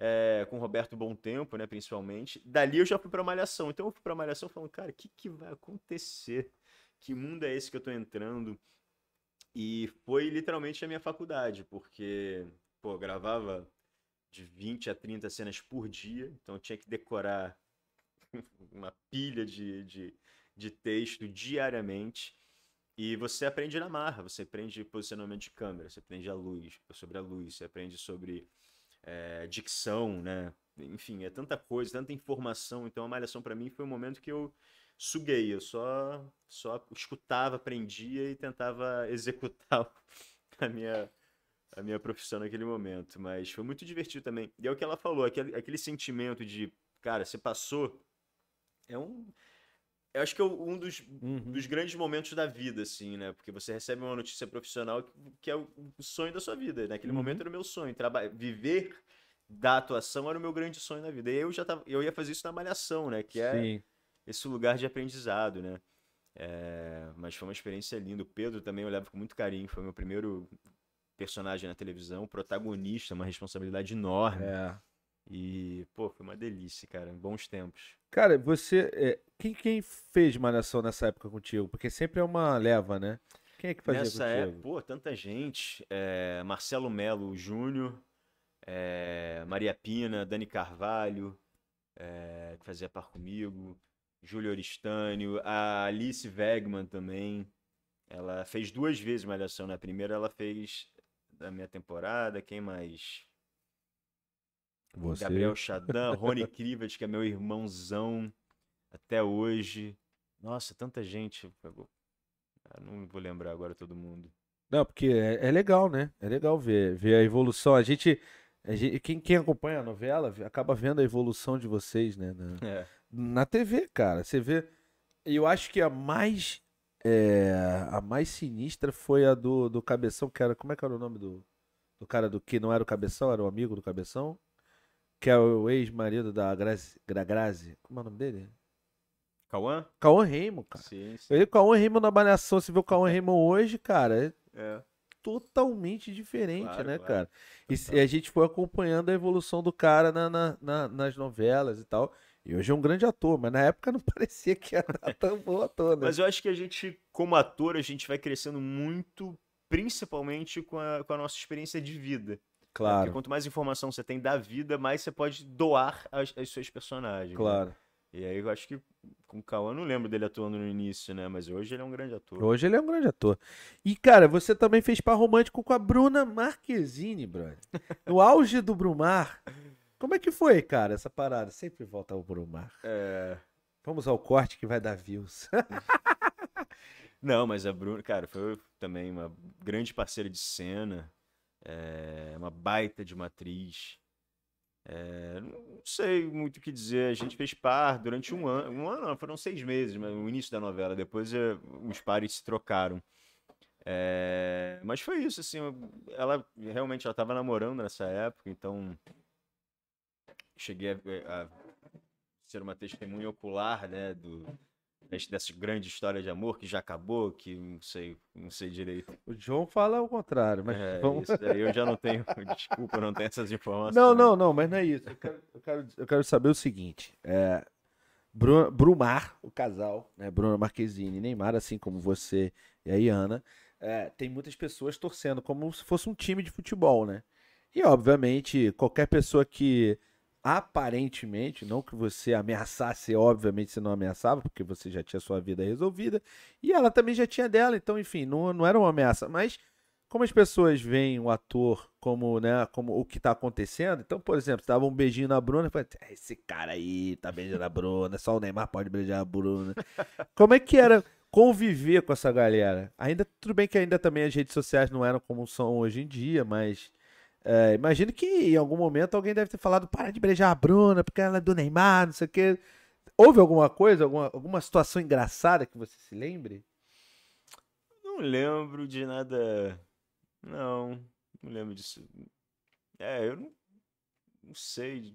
é, com Roberto Bom Tempo, né, principalmente. Dali eu já fui pra Malhação. Então eu fui pra Malhação falando, cara, o que, que vai acontecer? Que mundo é esse que eu tô entrando? E foi literalmente a minha faculdade, porque, pô, gravava de 20 a 30 cenas por dia, então eu tinha que decorar uma pilha de, de, de texto diariamente. E você aprende na marra, você aprende posicionamento de câmera, você aprende a luz, sobre a luz, você aprende sobre é, dicção, né? Enfim, é tanta coisa, tanta informação. Então a Malhação para mim foi um momento que eu suguei, eu só, só escutava, aprendia e tentava executar a minha, a minha profissão naquele momento. Mas foi muito divertido também. E é o que ela falou, aquele, aquele sentimento de, cara, você passou. É um eu acho que é um dos, uhum. dos grandes momentos da vida, assim, né? Porque você recebe uma notícia profissional que, que é o sonho da sua vida. Naquele né? uhum. momento era o meu sonho. Traba viver da atuação era o meu grande sonho na vida. E eu já tava, eu ia fazer isso na Malhação, né? Que é Sim. esse lugar de aprendizado, né? É, mas foi uma experiência linda. O Pedro também eu levo com muito carinho. Foi meu primeiro personagem na televisão, protagonista, uma responsabilidade enorme. É. E, pô, foi uma delícia, cara. Bons tempos. Cara, você. É, quem, quem fez Malhação nessa época contigo? Porque sempre é uma leva, né? Quem é que fazia Nessa é, contigo? época, pô, tanta gente. É, Marcelo Melo Júnior, é, Maria Pina, Dani Carvalho, é, que fazia par comigo, Júlio Oristânio, a Alice Wegman também. Ela fez duas vezes Malhação. Na né? primeira ela fez da minha temporada, quem mais? Você. Gabriel Chadan, Rony Krivitz, que é meu irmãozão até hoje. Nossa, tanta gente. Eu ah, não vou lembrar agora todo mundo. Não, porque é, é, legal, né? É legal ver, ver a evolução. A gente, a gente quem, quem acompanha a novela acaba vendo a evolução de vocês, né? Na, é. na TV, cara. Você vê. Eu acho que a mais. É, a mais sinistra foi a do, do Cabeção, que era. Como é que era o nome do, do cara do que não era o Cabeção, era o amigo do Cabeção? Que é o ex-marido da Grazi, Grazi. Como é o nome dele? Cauã? Cauã Reimo, cara. Sim, sim. Ele Cauã Reimo na Malhação, você vê o Cauã Raymond hoje, cara, é, é. totalmente diferente, claro, né, claro. cara? E, a gente foi acompanhando a evolução do cara na, na, na, nas novelas e tal. E hoje é um grande ator, mas na época não parecia que era tão bom ator, né? Mas eu acho que a gente, como ator, a gente vai crescendo muito, principalmente com a, com a nossa experiência de vida. Claro. Porque quanto mais informação você tem da vida, mais você pode doar as, as suas personagens. Né? Claro. Né? E aí eu acho que com o Cauã eu não lembro dele atuando no início, né? Mas hoje ele é um grande ator. Hoje ele é um grande ator. E, cara, você também fez par romântico com a Bruna Marquezine, brother. No auge do Brumar. Como é que foi, cara, essa parada? Sempre volta ao Brumar. É. Vamos ao corte que vai dar views. não, mas a Bruna, cara, foi também uma grande parceira de cena. É uma baita de matriz é, não sei muito o que dizer. A gente fez par durante um ano. Um ano não, foram seis meses, mas o início da novela. Depois eh, os pares se trocaram. É, mas foi isso, assim. Ela realmente já estava namorando nessa época, então cheguei a, eh, a ser uma testemunha ocular, né, do, dessa grande história de amor que já acabou, que não sei, não sei direito. O João fala o contrário, mas é, vamos... isso daí eu já não tenho, desculpa, não tenho essas informações. Não, não, não, mas não é isso. Eu quero, eu quero, eu quero saber o seguinte, é, Bruno, Brumar, o casal, né, Bruno Marquezine e Neymar, assim como você e a Iana, é, tem muitas pessoas torcendo como se fosse um time de futebol, né? E, obviamente, qualquer pessoa que aparentemente, não que você ameaçasse, obviamente você não ameaçava, porque você já tinha sua vida resolvida, e ela também já tinha dela, então, enfim, não, não era uma ameaça, mas como as pessoas veem o ator como, né, como o que está acontecendo, então, por exemplo, você dava um beijinho na Bruna, falava, assim, ah, esse cara aí tá beijando a Bruna, só o Neymar pode beijar a Bruna. Como é que era conviver com essa galera? Ainda, tudo bem que ainda também as redes sociais não eram como são hoje em dia, mas é, imagino que em algum momento alguém deve ter falado: para de beijar a Bruna, porque ela é do Neymar, não sei o quê. Houve alguma coisa, alguma, alguma situação engraçada que você se lembre? Não lembro de nada. Não, não lembro disso. É, eu não, não sei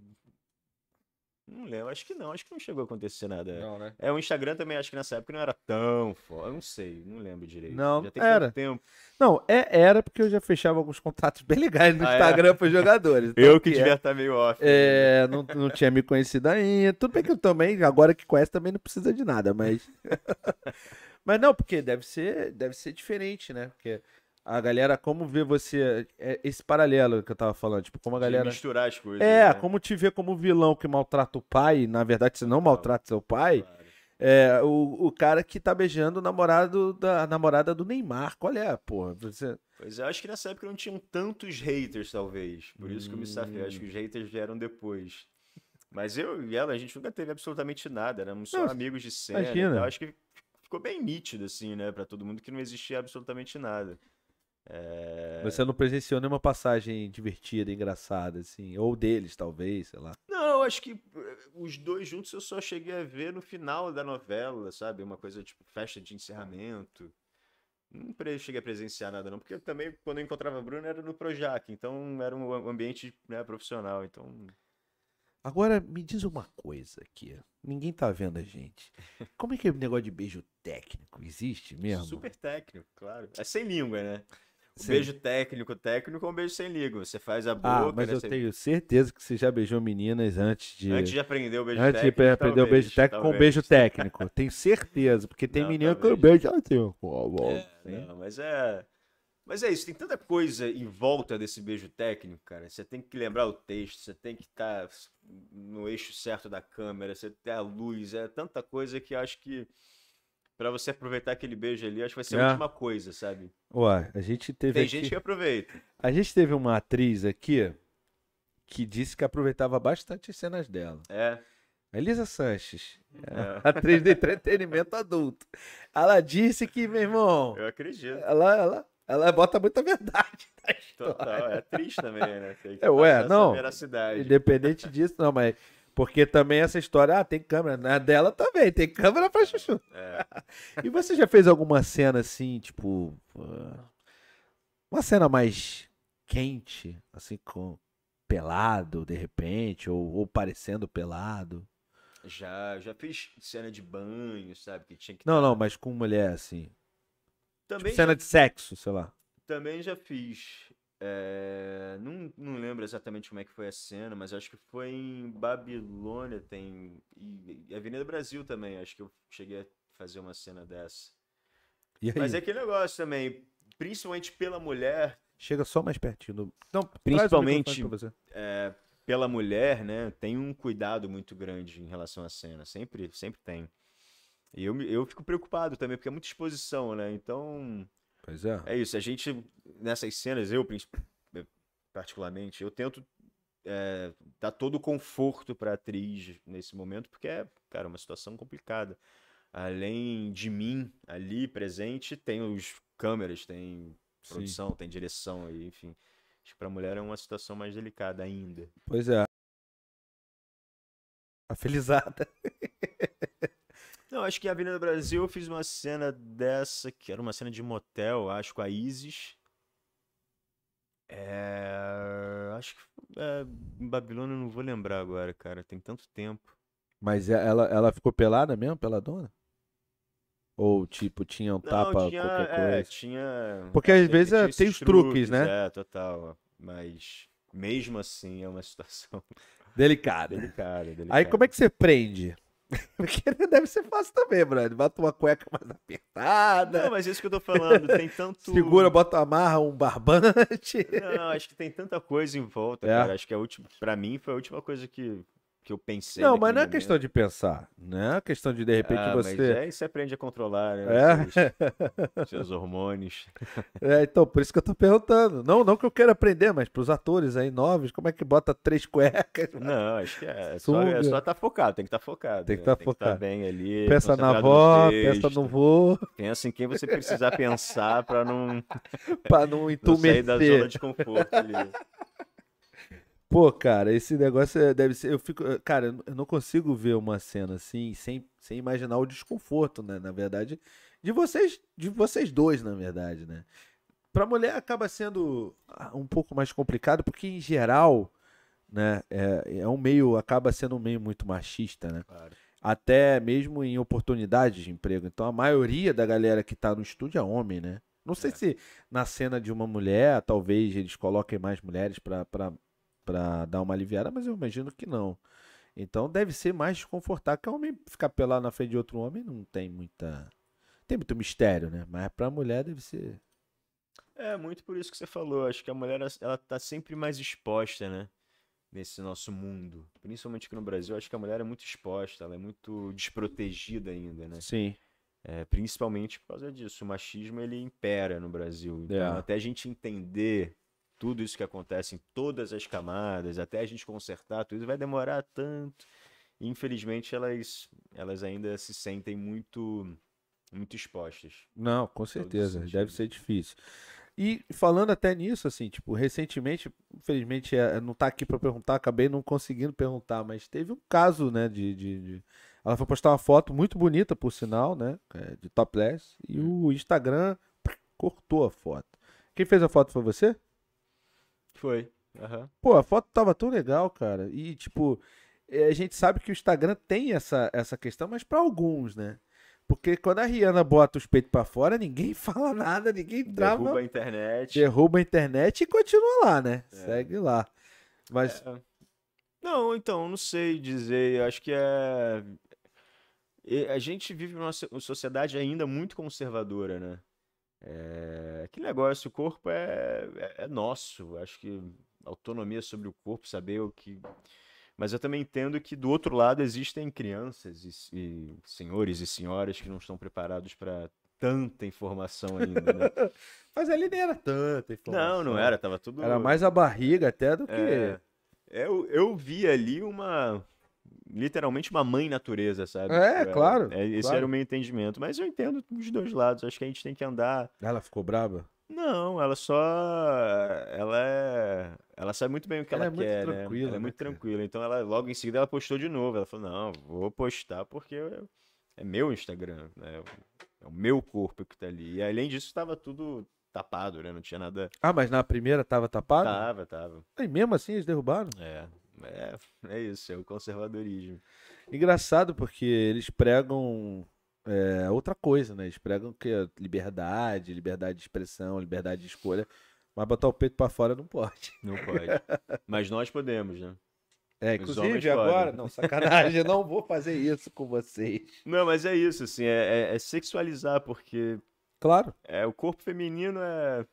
não lembro, acho que não, acho que não chegou a acontecer nada. É. Não, né? É, o Instagram também acho que nessa época não era tão foda, eu não sei, não lembro direito. Não, já tem era. tempo. Não, é, era porque eu já fechava alguns contatos bem legais no ah, é? Instagram é? para os jogadores. Então, eu que devia é. estar tá meio off. É, não, não tinha me conhecido ainda. Tudo bem que eu também, agora que conhece, também não precisa de nada, mas... mas não, porque deve ser, deve ser diferente, né? Porque a galera, como vê você. É, esse paralelo que eu tava falando, tipo, como a galera. De misturar as coisas. É, né? como te vê como vilão que maltrata o pai, na verdade você não maltrata seu pai. É, o, o cara que tá beijando o namorado da namorada do Neymar. Qual é, porra? Você... Pois é, acho que nessa época não tinham tantos haters, talvez. Por isso hum. que eu me safei. Acho que os haters vieram depois. Mas eu e ela, a gente nunca teve absolutamente nada, né? éramos só amigos de cena. Imagina. Eu acho que ficou bem nítido, assim, né, para todo mundo, que não existia absolutamente nada. É... Mas você não presenciou nenhuma passagem divertida, engraçada, assim? Ou deles, talvez, sei lá. Não, eu acho que eh, os dois juntos eu só cheguei a ver no final da novela, sabe? Uma coisa tipo festa de encerramento. Não cheguei a presenciar nada, não, porque também, quando eu encontrava o Bruno, era no Projac, então era um ambiente né, profissional, então. Agora, me diz uma coisa aqui. Ninguém tá vendo a gente. Como é que é o negócio de beijo técnico? Existe mesmo? Super técnico, claro. É sem língua, né? beijo técnico, técnico é um beijo sem língua. Você faz a ah, boca. Ah, mas né, eu você... tenho certeza que você já beijou meninas antes de. Antes de aprender o beijo antes técnico. Antes de aprender talvez, o beijo técnico talvez. com beijo técnico. tenho certeza, porque tem não, menina talvez. que eu beijo. Ah, é, não, mas é. Mas é isso, tem tanta coisa em volta desse beijo técnico, cara. Você tem que lembrar o texto, você tem que estar tá no eixo certo da câmera, você tem a luz, é tanta coisa que acho que para você aproveitar aquele beijo ali, acho que vai ser a é. última coisa, sabe? Ué, a gente teve. Tem aqui... gente que aproveita. A gente teve uma atriz aqui que disse que aproveitava bastante as cenas dela. É. Elisa Sanches, é. atriz de entretenimento adulto. Ela disse que, meu irmão. Eu acredito. Ela, ela, ela bota muita verdade na história. Total, é triste também, né? é, ué, não. Independente disso, não, mas porque também essa história, ah, tem câmera. Na dela também, tem câmera pra chuchu. É. e você já fez alguma cena assim, tipo. Ah, uma cena mais quente, assim, com pelado, de repente, ou, ou parecendo pelado? Já, já fiz cena de banho, sabe? Que tinha que Não, tá não, mas com mulher, assim. Tipo, também tipo, cena de sexo, sei lá. Também já fiz. É, não, não lembro exatamente como é que foi a cena, mas acho que foi em Babilônia, tem. E, e Avenida Brasil também, acho que eu cheguei a fazer uma cena dessa. Mas é aquele negócio também, principalmente pela mulher. Chega só mais pertinho. Do... Não, principalmente é, pela mulher, né? Tem um cuidado muito grande em relação à cena. Sempre, sempre tem. E eu, eu fico preocupado também, porque é muita exposição, né? Então. Pois é. É isso. A gente, nessas cenas, eu eh, particularmente, eu tento é, dar todo o conforto para a atriz nesse momento, porque é, cara, uma situação complicada. Além de mim ali presente, tem os câmeras, tem produção, Sim. tem direção, enfim. Acho que para a mulher é uma situação mais delicada ainda. Pois é. A tá felizada. Não, acho que a Avenida Brasil eu fiz uma cena dessa, que era uma cena de motel, acho, com a Isis. É... Acho que é... em Babilônia eu não vou lembrar agora, cara. Tem tanto tempo. Mas é, ela, ela ficou pelada mesmo, pela dona? Ou, tipo, tinha um não, tapa, tinha, qualquer é, coisa? É, tinha... Porque às vezes é, tem os truques, truques, né? É, total. Mas mesmo assim é uma situação... Delicada. delicada, delicada. Aí como é que você prende? Porque deve ser fácil também, brother. Bota uma cueca mais apertada. Não, mas é isso que eu tô falando, tem tanto. Segura, bota uma marra, um barbante. Não, acho que tem tanta coisa em volta, é. cara. Acho que é a última. Pra mim, foi a última coisa que, que eu pensei. Não, mas não é questão de pensar, né? É questão de de repente ah, você. Mas é, você aprende a controlar né, é? seus, seus, hormônios. É, então, por isso que eu tô perguntando. Não, não que eu quero aprender, mas pros atores aí novos, como é que bota três cuecas? Não, acho que é. é só, é só tá focado, tem que estar tá focado. Tem que né? tá estar focado. Que tá bem ali. Pensa na avó, pensa no vô. Pensa em quem você precisar pensar para não. para não entumecer. Não sair da zona de conforto ali. Pô, cara, esse negócio é, deve ser. Eu fico. Eh, cara, eu não consigo ver uma cena assim sem, sem imaginar o desconforto, né? Na verdade, de vocês, de vocês dois, na verdade, né? Pra mulher acaba sendo ah, um pouco mais complicado, porque em geral, né? É, é um meio, acaba sendo um meio muito machista, né? Claro. Até mesmo em oportunidades de emprego. Então a maioria da galera que tá no estúdio é homem, né? Não sei é. se na cena de uma mulher, talvez eles coloquem mais mulheres para para dar uma aliviada, mas eu imagino que não. Então deve ser mais desconfortável. Que homem ficar pelado na frente de outro homem não tem muita. Tem muito mistério, né? Mas para a mulher deve ser. É, muito por isso que você falou. Acho que a mulher, ela tá sempre mais exposta, né? Nesse nosso mundo. Principalmente aqui no Brasil, acho que a mulher é muito exposta, ela é muito desprotegida ainda, né? Sim. É, principalmente por causa disso. O machismo, ele impera no Brasil. Então, é. até a gente entender tudo isso que acontece em todas as camadas, até a gente consertar tudo, vai demorar tanto. infelizmente, elas, elas ainda se sentem muito muito expostas. Não, com certeza, deve ser difícil. E falando até nisso, assim, tipo, recentemente, infelizmente é, não tá aqui para perguntar, acabei não conseguindo perguntar, mas teve um caso, né, de, de, de... Ela foi postar uma foto muito bonita, por sinal, né, é, de topless, e hum. o Instagram cortou a foto. Quem fez a foto foi você? Foi. Uhum. Pô, a foto tava tão legal, cara. E, tipo, é, a gente sabe que o Instagram tem essa, essa questão, mas para alguns, né? Porque quando a Rihanna bota os peitos para fora, ninguém fala nada, ninguém trava. Derruba a internet. Derruba a internet e continua lá, né? É. Segue lá. Mas. É. Não, então, não sei dizer. Acho que é. A gente vive numa sociedade ainda muito conservadora, né? É, que negócio, o corpo é, é, é nosso. Acho que autonomia sobre o corpo, saber o que. Mas eu também entendo que do outro lado existem crianças e, e senhores e senhoras que não estão preparados para tanta informação ainda. Né? Mas ali nem era tanta informação. Não, não era, tava tudo. Era mais a barriga até do que. É, eu, eu vi ali uma, literalmente uma mãe natureza, sabe? É, tipo, é claro. É, esse claro. era o meu entendimento. Mas eu entendo dos dois lados. Acho que a gente tem que andar. Ela ficou brava? Não, ela só. Ela é. Ela sabe muito bem o que ela, ela é quer. Muito né? tranquila, né? Ela é né, muito cara. tranquila. Então ela logo em seguida ela postou de novo. Ela falou: não, vou postar porque é meu Instagram, né? É o meu corpo que tá ali. E além disso, estava tudo tapado, né? Não tinha nada. Ah, mas na primeira tava tapado? Tava, tava. E mesmo assim eles derrubaram? É. É, é isso, é o conservadorismo. Engraçado porque eles pregam é, outra coisa, né? Eles pregam que é liberdade, liberdade de expressão, liberdade de escolha, mas botar o peito para fora não pode. Não pode. mas nós podemos, né? É, inclusive agora, não, sacanagem, eu não vou fazer isso com vocês. Não, mas é isso, assim, é, é, é sexualizar, porque. Claro. É, o corpo feminino é.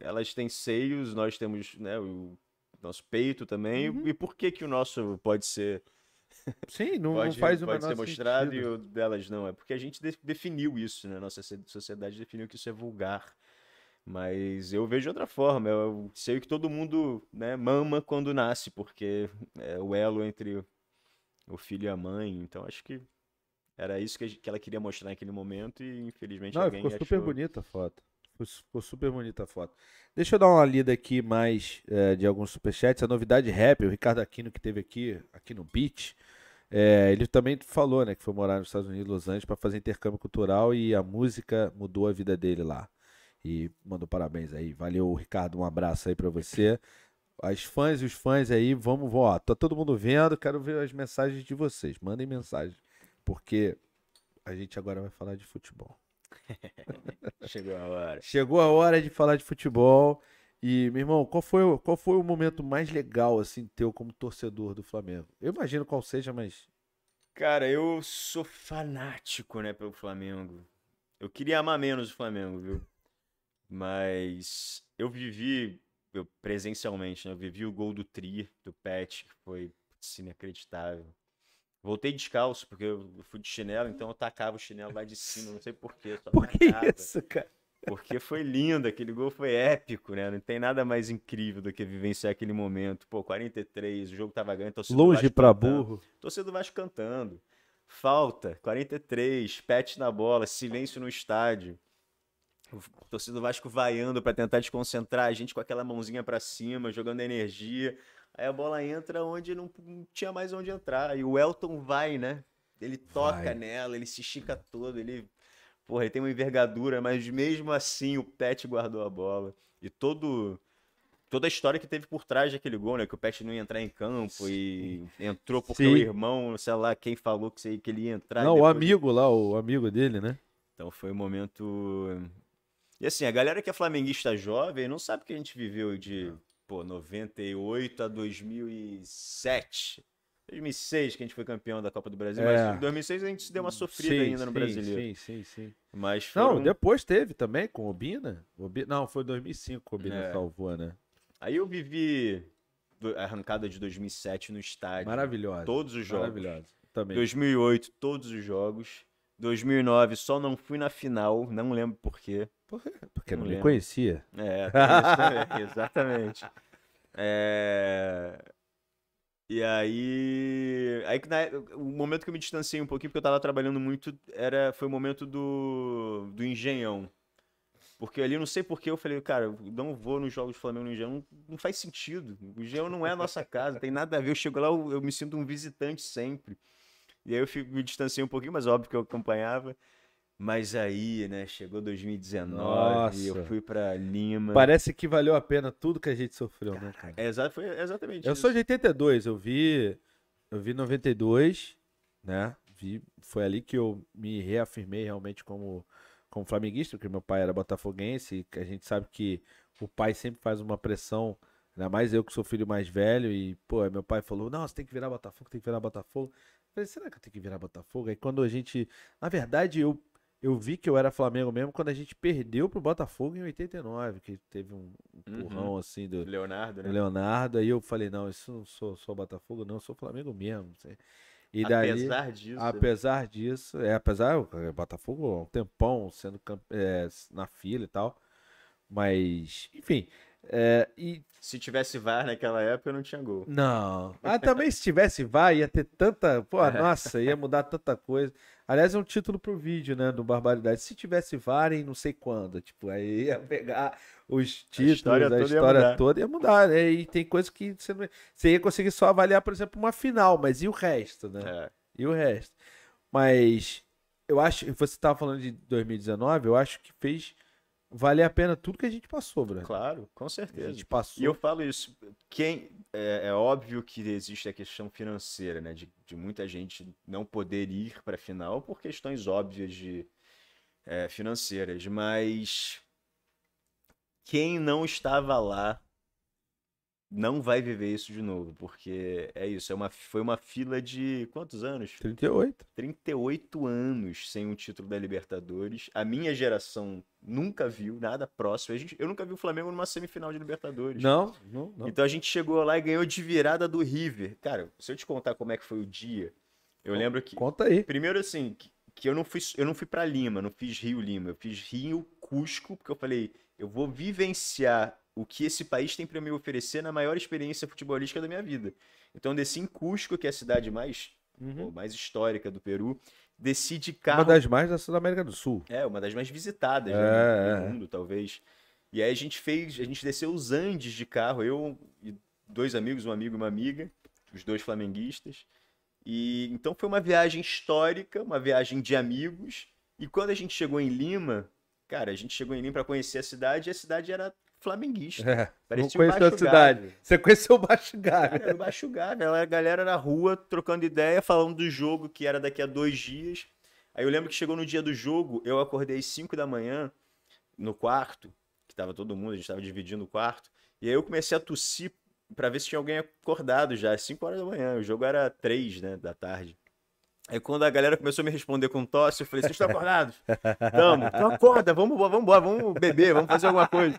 Elas têm seios, nós temos, né, o nosso peito também. Uhum. E por que que o nosso pode ser Sim, não, pode, não faz o pode ser mostrado sentido. e o delas não. É porque a gente de, definiu isso, né? Nossa sociedade definiu que isso é vulgar. Mas eu vejo de outra forma. Eu sei que todo mundo né, mama quando nasce, porque é o elo entre o filho e a mãe. Então acho que era isso que, ela queria mostrar naquele momento e infelizmente não, alguém ficou super bonita a foto. Ficou super bonita a foto. Deixa eu dar uma lida aqui mais é, de alguns superchats. A novidade rap, o Ricardo Aquino que teve aqui, aqui no Beach, eh, é, ele também falou né, que foi morar nos Estados Unidos, Los Angeles, para fazer intercâmbio cultural e a música mudou a vida dele lá. E mandou parabéns aí. Valeu, Ricardo. Um abraço aí para você. As fãs e os fãs aí, vamos voar. Tá todo mundo vendo, quero ver as mensagens de vocês. Mandem mensagem, porque a gente agora vai falar de futebol. Chegou a hora. Chegou a hora de falar de futebol. E, meu irmão, qual foi, o, qual foi o momento mais legal, assim, teu como torcedor do Flamengo? Eu imagino qual seja, mas. Cara, eu sou fanático, né, pelo Flamengo. Eu queria amar menos o Flamengo, viu? Mas eu vivi, eu presencialmente, né? Eu vivi o gol do Tri, do Pet, que foi inacreditável. Voltei descalço, porque eu fui de chinelo, então eu tacava o chinelo lá de cima, não sei porquê. Por que isso, cara? Porque foi lindo, aquele gol foi épico, né? Não tem nada mais incrível do que vivenciar aquele momento. Pô, 43, o jogo tava ganho, torcedor Longe pra cantando, burro. Torcedor Vasco cantando. Falta, 43, pet na bola, silêncio no estádio. O torcedor Vasco vaiando para tentar desconcentrar a gente com aquela mãozinha para cima, jogando energia. Aí a bola entra onde não, tinha mais onde entrar. E o Elton vai, né? Ele toca vai. nela, ele se estica todo, ele. Porra, ele tem uma envergadura, mas mesmo assim o Pet guardou a bola. E todo toda a história que teve por trás daquele gol, né? Que o Pet não ia entrar em campo e entrou porque Sim. o irmão, sei lá, quem falou que, ele ia entrar. Não, depois... o amigo lá, o amigo dele, né? Então foi um momento. E assim, a galera que é flamenguista jovem não sabe o que a gente viveu de pô, 98 a 2007. 2006 que a gente foi campeão da Copa do Brasil, é. mas em 2006 a gente se deu uma sofrida sim, ainda no sim, Brasileiro. Sim, sim, sim. Mas foram... Não, depois teve também com o Bina. O Bina não, foi 2005 que o Bina é. salvou, né? Aí eu vivi a arrancada de 2007 no estádio. Maravilhosa. Todos os jogos. Maravilhosa. Também. 2008, todos os jogos. 2009 só não fui na final, não lembro por quê. Porque não, não me conhecia. É, também, exatamente. É... E aí, aí na... o momento que eu me distanciei um pouquinho, porque eu tava trabalhando muito, era foi o momento do, do Engenhão. Porque ali, não sei porquê, eu falei, cara, não vou nos jogos do Flamengo no Engenhão, não, faz sentido. O Engenhão não é a nossa casa, tem nada a ver. Eu chego lá, eu, eu me sinto um visitante sempre. E aí eu fico, me distanciei um pouquinho, mas óbvio que eu acompanhava. Mas aí, né, chegou 2019, Nossa. eu fui para Lima. Parece que valeu a pena tudo que a gente sofreu, né, cara? É, foi exatamente Eu isso. sou de 82, eu vi eu vi 92, né? Vi, foi ali que eu me reafirmei realmente como como flamenguista, porque meu pai era botafoguense, e a gente sabe que o pai sempre faz uma pressão, ainda mais eu que sou filho mais velho, e, pô, meu pai falou, não, você tem que virar Botafogo, tem que virar Botafogo. Falei, será que eu tenho que virar Botafogo? Aí quando a gente. Na verdade, eu, eu vi que eu era Flamengo mesmo quando a gente perdeu pro Botafogo em 89, que teve um uhum. empurrão uhum. assim do. Leonardo, né? Leonardo. Aí eu falei, não, isso não sou, sou Botafogo, não, sou Flamengo mesmo. E daí, apesar disso. Né? Apesar disso, é, apesar o é Botafogo há um tempão sendo é, na fila e tal. Mas, enfim, é, e... Se tivesse VAR naquela época, não tinha gol. Não. Mas ah, também se tivesse VAR, ia ter tanta. Pô, é. nossa, ia mudar tanta coisa. Aliás, é um título pro vídeo, né? Do Barbaridade. Se tivesse VAR em não sei quando. Tipo, aí ia pegar os títulos, a história, a toda, história ia toda, ia mudar, né? E tem coisas que você não. Você ia conseguir só avaliar, por exemplo, uma final, mas e o resto, né? É. E o resto. Mas eu acho. Você estava falando de 2019, eu acho que fez valer a pena tudo que a gente passou, Bruno. Claro, com certeza. A gente passou. E eu falo isso, quem é, é óbvio que existe a questão financeira, né, de, de muita gente não poder ir para a final por questões óbvias de é, financeiras, mas quem não estava lá não vai viver isso de novo, porque é isso, é uma, foi uma fila de quantos anos? 38. 38 anos sem um título da Libertadores. A minha geração nunca viu nada próximo. A gente, eu nunca vi o Flamengo numa semifinal de Libertadores. Não, não, não. Então a gente chegou lá e ganhou de virada do River. Cara, se eu te contar como é que foi o dia, eu lembro que. Conta aí. Primeiro, assim, que, que eu não fui, eu não fui para Lima, não fiz Rio Lima, eu fiz Rio Cusco, porque eu falei, eu vou vivenciar o que esse país tem para me oferecer na maior experiência futebolística da minha vida. Então desci em Cusco, que é a cidade mais, uhum. pô, mais histórica do Peru, desci de carro. Uma das mais da América do Sul. É, uma das mais visitadas né, é, né, do mundo, talvez. E aí a gente fez, a gente desceu os Andes de carro, eu e dois amigos, um amigo e uma amiga, os dois flamenguistas. E então foi uma viagem histórica, uma viagem de amigos. E quando a gente chegou em Lima, cara, a gente chegou em Lima para conhecer a cidade, e a cidade era flamenguista. É, Parecia não conheço a cidade. Gávea. Você conheceu o Baixo Gávea. Era o Baixo Gávea. A galera na rua trocando ideia, falando do jogo que era daqui a dois dias. Aí eu lembro que chegou no dia do jogo, eu acordei às 5 da manhã no quarto, que tava todo mundo, a gente tava dividindo o quarto. E aí eu comecei a tossir para ver se tinha alguém acordado já, às 5 horas da manhã. O jogo era 3, né, da tarde. Aí quando a galera começou a me responder com tosse, eu falei, vocês estão acordados? Tamo, então acorda, vamos, vamos embora, vamos beber, vamos fazer alguma coisa.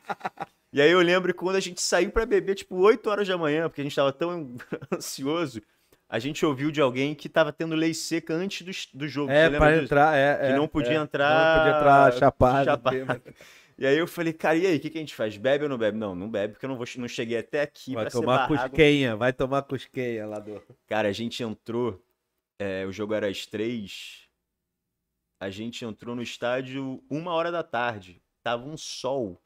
E aí eu lembro quando a gente saiu para beber, tipo, 8 horas da manhã, porque a gente tava tão ansioso, a gente ouviu de alguém que tava tendo lei seca antes do, do jogo. É, para entrar, é, Que é, não podia é, entrar... Não podia entrar chapado. chapado. E aí eu falei, cara, e aí, o que, que, a gente faz? Bebe ou não bebe? Não, não bebe, porque eu não, vou, não cheguei até aqui. Vai tomar cusquenha, vai tomar cusquenha lá do. Cara, a gente entrou é, o jogo era às três, a gente entrou no estádio uma hora da tarde. Tava um sol.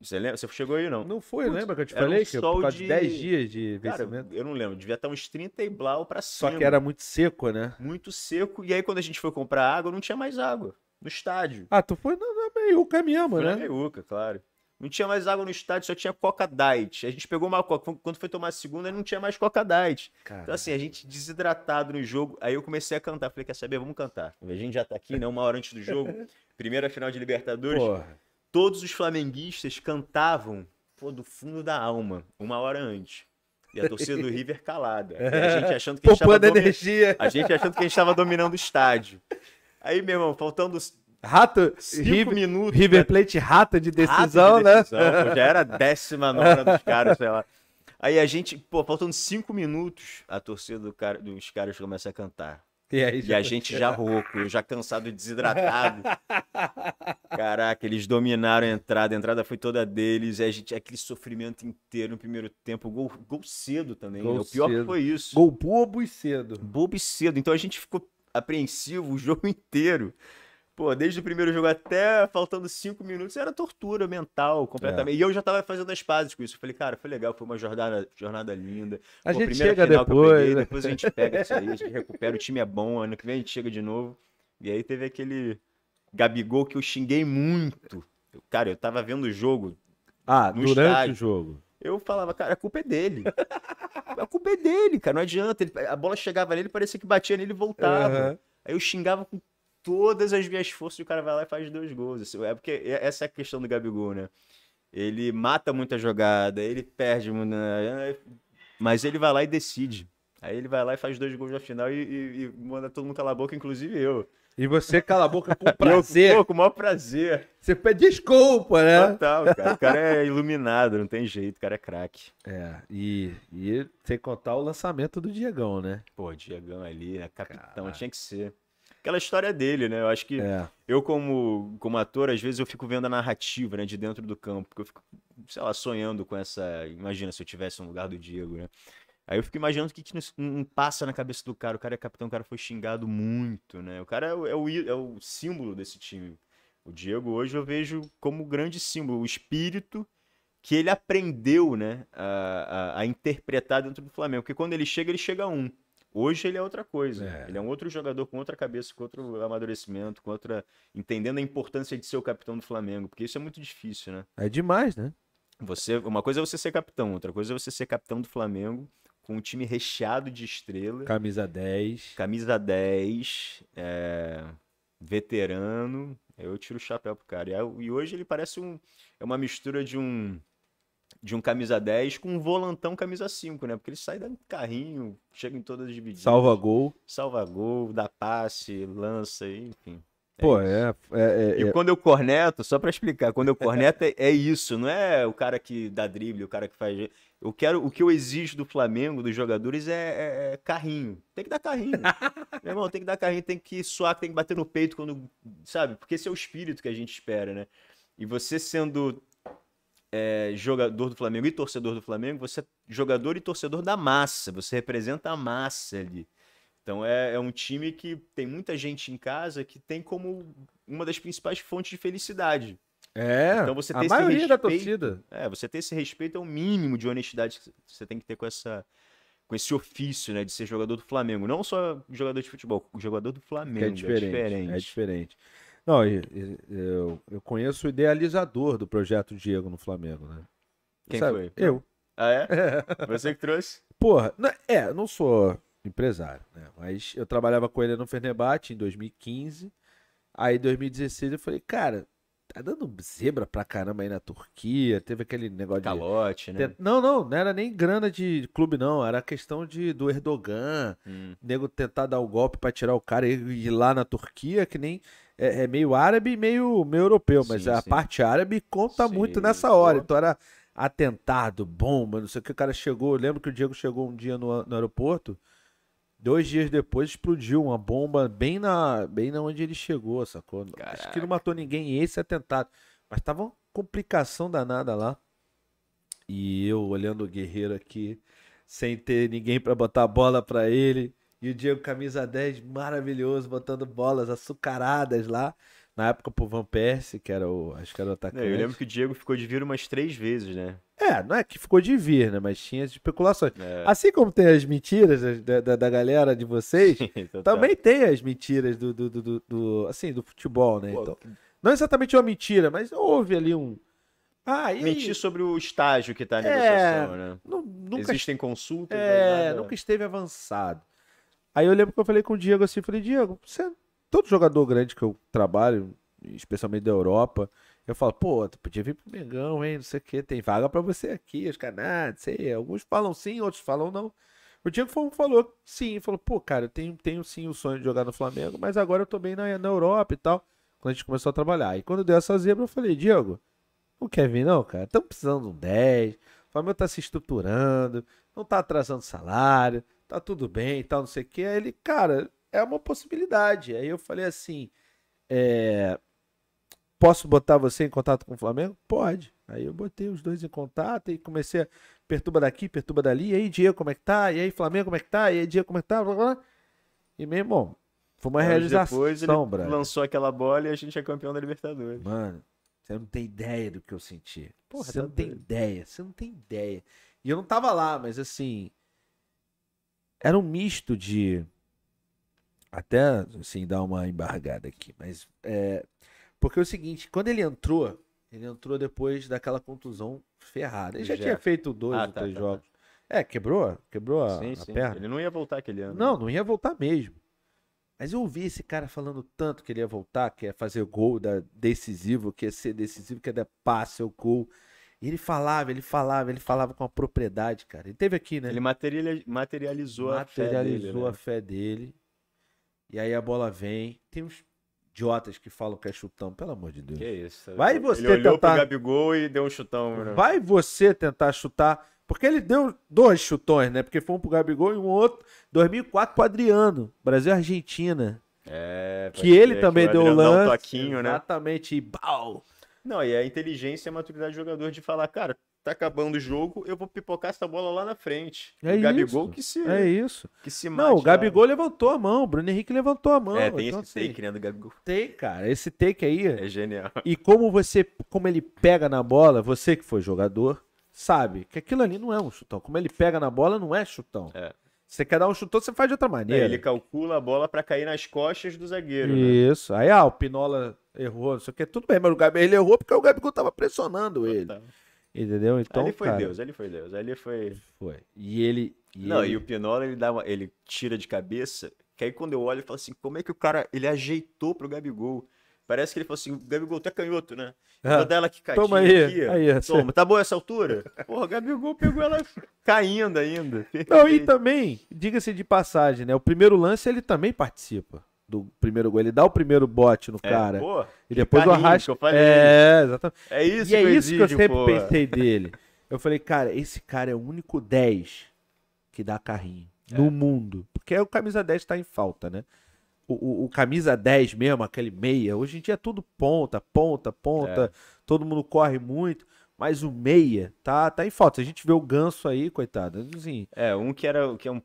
Você lembra? Você chegou aí não? Não foi, Putz, lembra que eu te falei um que sol por dez de 10 dias de vencimento? Cara, eu não lembro, devia estar uns 30 e blau para cima. Só que era muito seco, né? Muito seco. E aí quando a gente foi comprar água, não tinha mais água no estádio. Ah, tu foi na, na meiuca mesmo, foi né? Na meiuca, claro. Não tinha mais água no estádio, só tinha Coca Diet. A gente pegou uma Coca. Quando foi tomar a segunda, não tinha mais Coca Diet. Caramba. Então, assim, a gente desidratado no jogo. Aí eu comecei a cantar. Falei, quer saber? Vamos cantar. A gente já tá aqui, né? Uma hora antes do jogo. Primeira final de Libertadores. Porra. Todos os flamenguistas cantavam pô, do fundo da alma, uma hora antes. E a torcida do River calada. E a gente achando que a gente, domi... a gente achando que a gente estava dominando o estádio. Aí, meu irmão, faltando Rato, River, minutos, River né? Plate rata de decisão, de decisão né? já era a décima nona dos caras, sei lá. Aí a gente, pô, faltando cinco minutos, a torcida do cara, dos caras começa a cantar. E, aí, e a gente já rouco, eu já cansado, desidratado. Caraca, eles dominaram a entrada, a entrada foi toda deles, a gente, aquele sofrimento inteiro no primeiro tempo, gol, gol cedo também. Gol né? O pior cedo. foi isso. Gol bobo e cedo. Bobo e cedo. Então a gente ficou apreensivo o jogo inteiro. Pô, desde o primeiro jogo até faltando cinco minutos, era tortura mental completamente. É. E eu já tava fazendo as pazes com isso. Eu falei, cara, foi legal, foi uma jornada, jornada linda. A Pô, gente chega depois. Peguei, né? depois a gente pega isso aí, a gente recupera, o time é bom, ano que vem a gente chega de novo. E aí teve aquele Gabigol que eu xinguei muito. Eu, cara, eu tava vendo o jogo. Ah, durante estádio. o jogo. Eu falava, cara, a culpa é dele. a culpa é dele, cara, não adianta. Ele, a bola chegava nele, parecia que batia nele e voltava. Uhum. Aí eu xingava com todas as minhas forças e o cara vai lá e faz dois gols. É porque é, essa é a questão do Gabigol, né? Ele mata muita jogada, ele perde, né? mas ele vai lá e decide. Aí ele vai lá e faz dois gols na final e, e, e manda todo mundo calar a boca, inclusive eu. E você cala a boca com prazer. com o maior prazer. Você pede desculpa, né? Total, cara. O cara é iluminado, não tem jeito, o cara é craque. É, e, e que contar o lançamento do Diegão, né? Pô, Diegão ali, né? Capitão, Caraca. tinha que ser aquela história dele, né? Eu acho que é. eu, como, como ator, às vezes eu fico vendo a narrativa, né, de dentro do campo, porque eu fico, sei lá, sonhando com essa. Imagina se eu tivesse um lugar do Diego, né? Aí eu fico imaginando o que, que não, passa na cabeça do cara. O cara é capitão, o cara foi xingado muito, né? O cara é o, é o, é o símbolo desse time. O Diego hoje eu vejo como grande símbolo, o espírito que ele aprendeu né, a, a, a interpretar dentro do Flamengo. Porque quando ele chega, ele chega a um. Hoje ele é outra coisa. É. Ele é um outro jogador com outra cabeça, com outro amadurecimento, com outra. entendendo a importância de ser o capitão do Flamengo, porque isso é muito difícil, né? É demais, né? Você, uma coisa é você ser capitão, outra coisa é você ser capitão do Flamengo com um time recheado de estrela. Camisa 10. Camisa 10, é... veterano. Eu tiro o chapéu pro cara. E hoje ele parece um, é uma mistura de um de um camisa 10 com um volantão camisa 5, né? Porque ele sai dando carrinho, chega em todas as divididas. Salva gol. Salva gol, dá passe, lança, enfim. É Pô, é, é, é, E é. quando eu corneto, só para explicar, quando eu corneto é, é, isso, não é o cara que dá drible, o cara que faz. Eu quero, o que eu exijo do Flamengo, dos jogadores, é, é carrinho. Tem que dar carrinho. Meu irmão, tem que dar carrinho, tem que suar, tem que bater no peito quando. Sabe? Porque esse é o espírito que a gente espera, né? E você sendo é, jogador do Flamengo e torcedor do Flamengo, você é jogador e torcedor da massa, você representa a massa ali. Então é, é, um time que tem muita gente em casa que tem como uma das principais fontes de felicidade. É, então você a maioria respeito, da torcida. É, você ter esse respeito é o mínimo de honestidade que você tem que ter com essa com esse ofício, né, de ser jogador do Flamengo, não só jogador de futebol, jogador do Flamengo, é, é diferente, é diferente. É diferente. Não, eu, eu conheço o idealizador do projeto Diego no Flamengo, né? Quem Sabe? foi? Eu. Ah, é? é? Você que trouxe? Porra, não, é, não sou empresário, né? Mas eu trabalhava com ele no Fernebate em 2015. Aí em 2016 eu falei, cara, tá dando zebra pra caramba aí na Turquia. Teve aquele negócio Calote, de. Calote, né? Não, não, não era nem grana de clube, não. Era questão de, do Erdogan. Hum. Nego tentar dar o golpe para tirar o cara e ir lá na Turquia, que nem é, é meio árabe e meio, meio europeu, mas sim, a sim. parte árabe conta sim, muito nessa hora. Então era atentado, bomba, não sei o que. O cara chegou. lembro que o Diego chegou um dia no, no aeroporto. Dois dias depois explodiu uma bomba bem na bem na onde ele chegou, sacou? Caraca. Acho que não matou ninguém esse atentado. Mas tava uma complicação danada lá. E eu olhando o guerreiro aqui, sem ter ninguém para botar a bola para ele. E o Diego, camisa 10, maravilhoso, botando bolas açucaradas lá. Na época pro Van Persie, que era o. Acho que era o atacante. É, eu lembro que o Diego ficou de vir umas três vezes, né? É, não é que ficou de vir, né? Mas tinha as especulações. É. Assim como tem as mentiras da, da, da galera de vocês, também tem as mentiras do, do, do, do, assim, do futebol, né? então, não exatamente uma mentira, mas houve ali um. Ah, e... Mentir sobre o estágio que tá a é, negociação, né? nunca... Existem consultas. É, nada... nunca esteve avançado. Aí eu lembro que eu falei com o Diego assim, falei, Diego, você é todo jogador grande que eu trabalho, especialmente da Europa, eu falo, pô, tu podia vir pro Mengão, hein, não sei o quê, tem vaga para você aqui, os Canadá, não sei, alguns falam sim, outros falam não. O Diego falou, falou sim, falou, pô, cara, eu tenho, tenho sim o sonho de jogar no Flamengo, mas agora eu tô bem na, na Europa e tal, quando a gente começou a trabalhar. E quando deu essa zebra, eu falei, Diego, não quer vir não, cara, estamos precisando de um 10, o Flamengo tá se estruturando, não tá atrasando salário, tá tudo bem e tal, não sei o que. Aí ele, cara, é uma possibilidade. Aí eu falei assim: é, posso botar você em contato com o Flamengo? Pode. Aí eu botei os dois em contato e comecei a perturba daqui, perturba dali. E aí, Diego, como é que tá? E aí, Flamengo, como é que tá? E aí, Diego, como é que tá? Blá, blá. E meu irmão, foi uma Mas realização. Depois ele lançou aquela bola e a gente é campeão da Libertadores. Mano, você não tem ideia do que eu senti. Porra, você tá não doido. tem ideia, você não tem ideia. E eu não tava lá, mas assim, era um misto de. Até, assim, dar uma embargada aqui, mas. É, porque é o seguinte, quando ele entrou, ele entrou depois daquela contusão ferrada. Ele já, já tinha feito dois ah, ou tá, três tá, jogos. Tá. É, quebrou, quebrou a, sim, a sim. perna. Ele não ia voltar aquele ano. Não, né? não ia voltar mesmo. Mas eu ouvi esse cara falando tanto que ele ia voltar, que ia fazer gol, da decisivo, que ia ser decisivo, que ia dar passe ou gol. E ele falava, ele falava, ele falava com a propriedade, cara. Ele teve aqui, né? Ele materializou, materializou a fé dele. Né? Materializou a fé dele. E aí a bola vem. Tem uns idiotas que falam que é chutão, pelo amor de Deus. Que isso. Vai você ele olhou tentar... pro Gabigol e deu um chutão. Mano. Né? Vai você tentar chutar. Porque ele deu dois chutões, né? Porque foi um pro Gabigol e um outro. 2004 pro Adriano. Brasil Argentina. É, que ele também deu o lance. Um toquinho, né? Exatamente. E bau. Não, e a inteligência e a maturidade do jogador de falar, cara, tá acabando o jogo, eu vou pipocar essa bola lá na frente. É o Gabigol isso. que se. É isso. Que se mate, Não, o né? Gabigol levantou a mão, o Bruno Henrique levantou a mão. É, tem então, esse assim, take, né, do Gabigol. Tem, cara. Esse take aí. É genial. E como você. Como ele pega na bola, você que foi jogador, sabe que aquilo ali não é um chutão. Como ele pega na bola, não é chutão. É. Você quer dar um chutão, você faz de outra maneira. É, ele calcula a bola para cair nas costas do zagueiro. Né? Isso. Né? Aí, ah, o Pinola errou, não sei o que. Tudo bem, mas o Gabigol, ele errou porque o Gabigol tava pressionando ele. Entendeu? Então, ali foi cara... Deus, Ele foi Deus, ali foi... Foi. E ele... E não, ele... e o Pinola, ele, dá uma... ele tira de cabeça, que aí quando eu olho, eu falo assim, como é que o cara, ele ajeitou pro Gabigol? Parece que ele falou assim: o Gabigol, tu é canhoto, né? Ah, dela que ela Toma aí. Aqui. aí toma, tá boa essa altura? Porra, o Gabigol pegou ela caindo ainda. Não, e também, diga-se de passagem, né? O primeiro lance ele também participa do primeiro gol. Ele dá o primeiro bote no é, cara. Pô, e depois o arrasta. É, exatamente. É isso, e é isso que eu sempre pô. pensei dele. Eu falei, cara, esse cara é o único 10 que dá carrinho é. no mundo. Porque o camisa 10 tá em falta, né? o, o, camisa 10 mesmo, aquele meia, hoje em dia é tudo ponta, ponta, ponta, é. todo mundo corre muito. Mas o meia tá, tá em falta. A gente vê o ganso aí, coitado. Assim, é, um que era que é um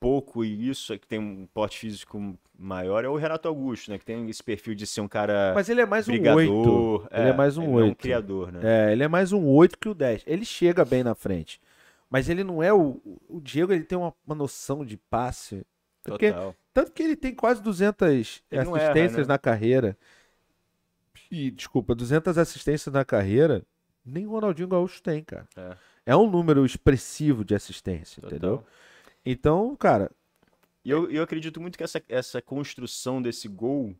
pouco isso, é que tem um porte físico maior, é o Renato Augusto, né? Que tem esse perfil de ser um cara. Mas ele é mais brigador, um 8. É, ele é mais um ele 8. É um criador, né? É, ele é mais um 8 que o 10. Ele chega bem na frente. Mas ele não é o. O Diego, ele tem uma, uma noção de passe. Total. Tanto que ele tem quase 200 ele assistências erra, né? na carreira. E, desculpa, 200 assistências na carreira, nem o Ronaldinho Gaúcho tem, cara. É, é um número expressivo de assistência, Total. entendeu? Então, cara. E eu, eu acredito muito que essa, essa construção desse gol,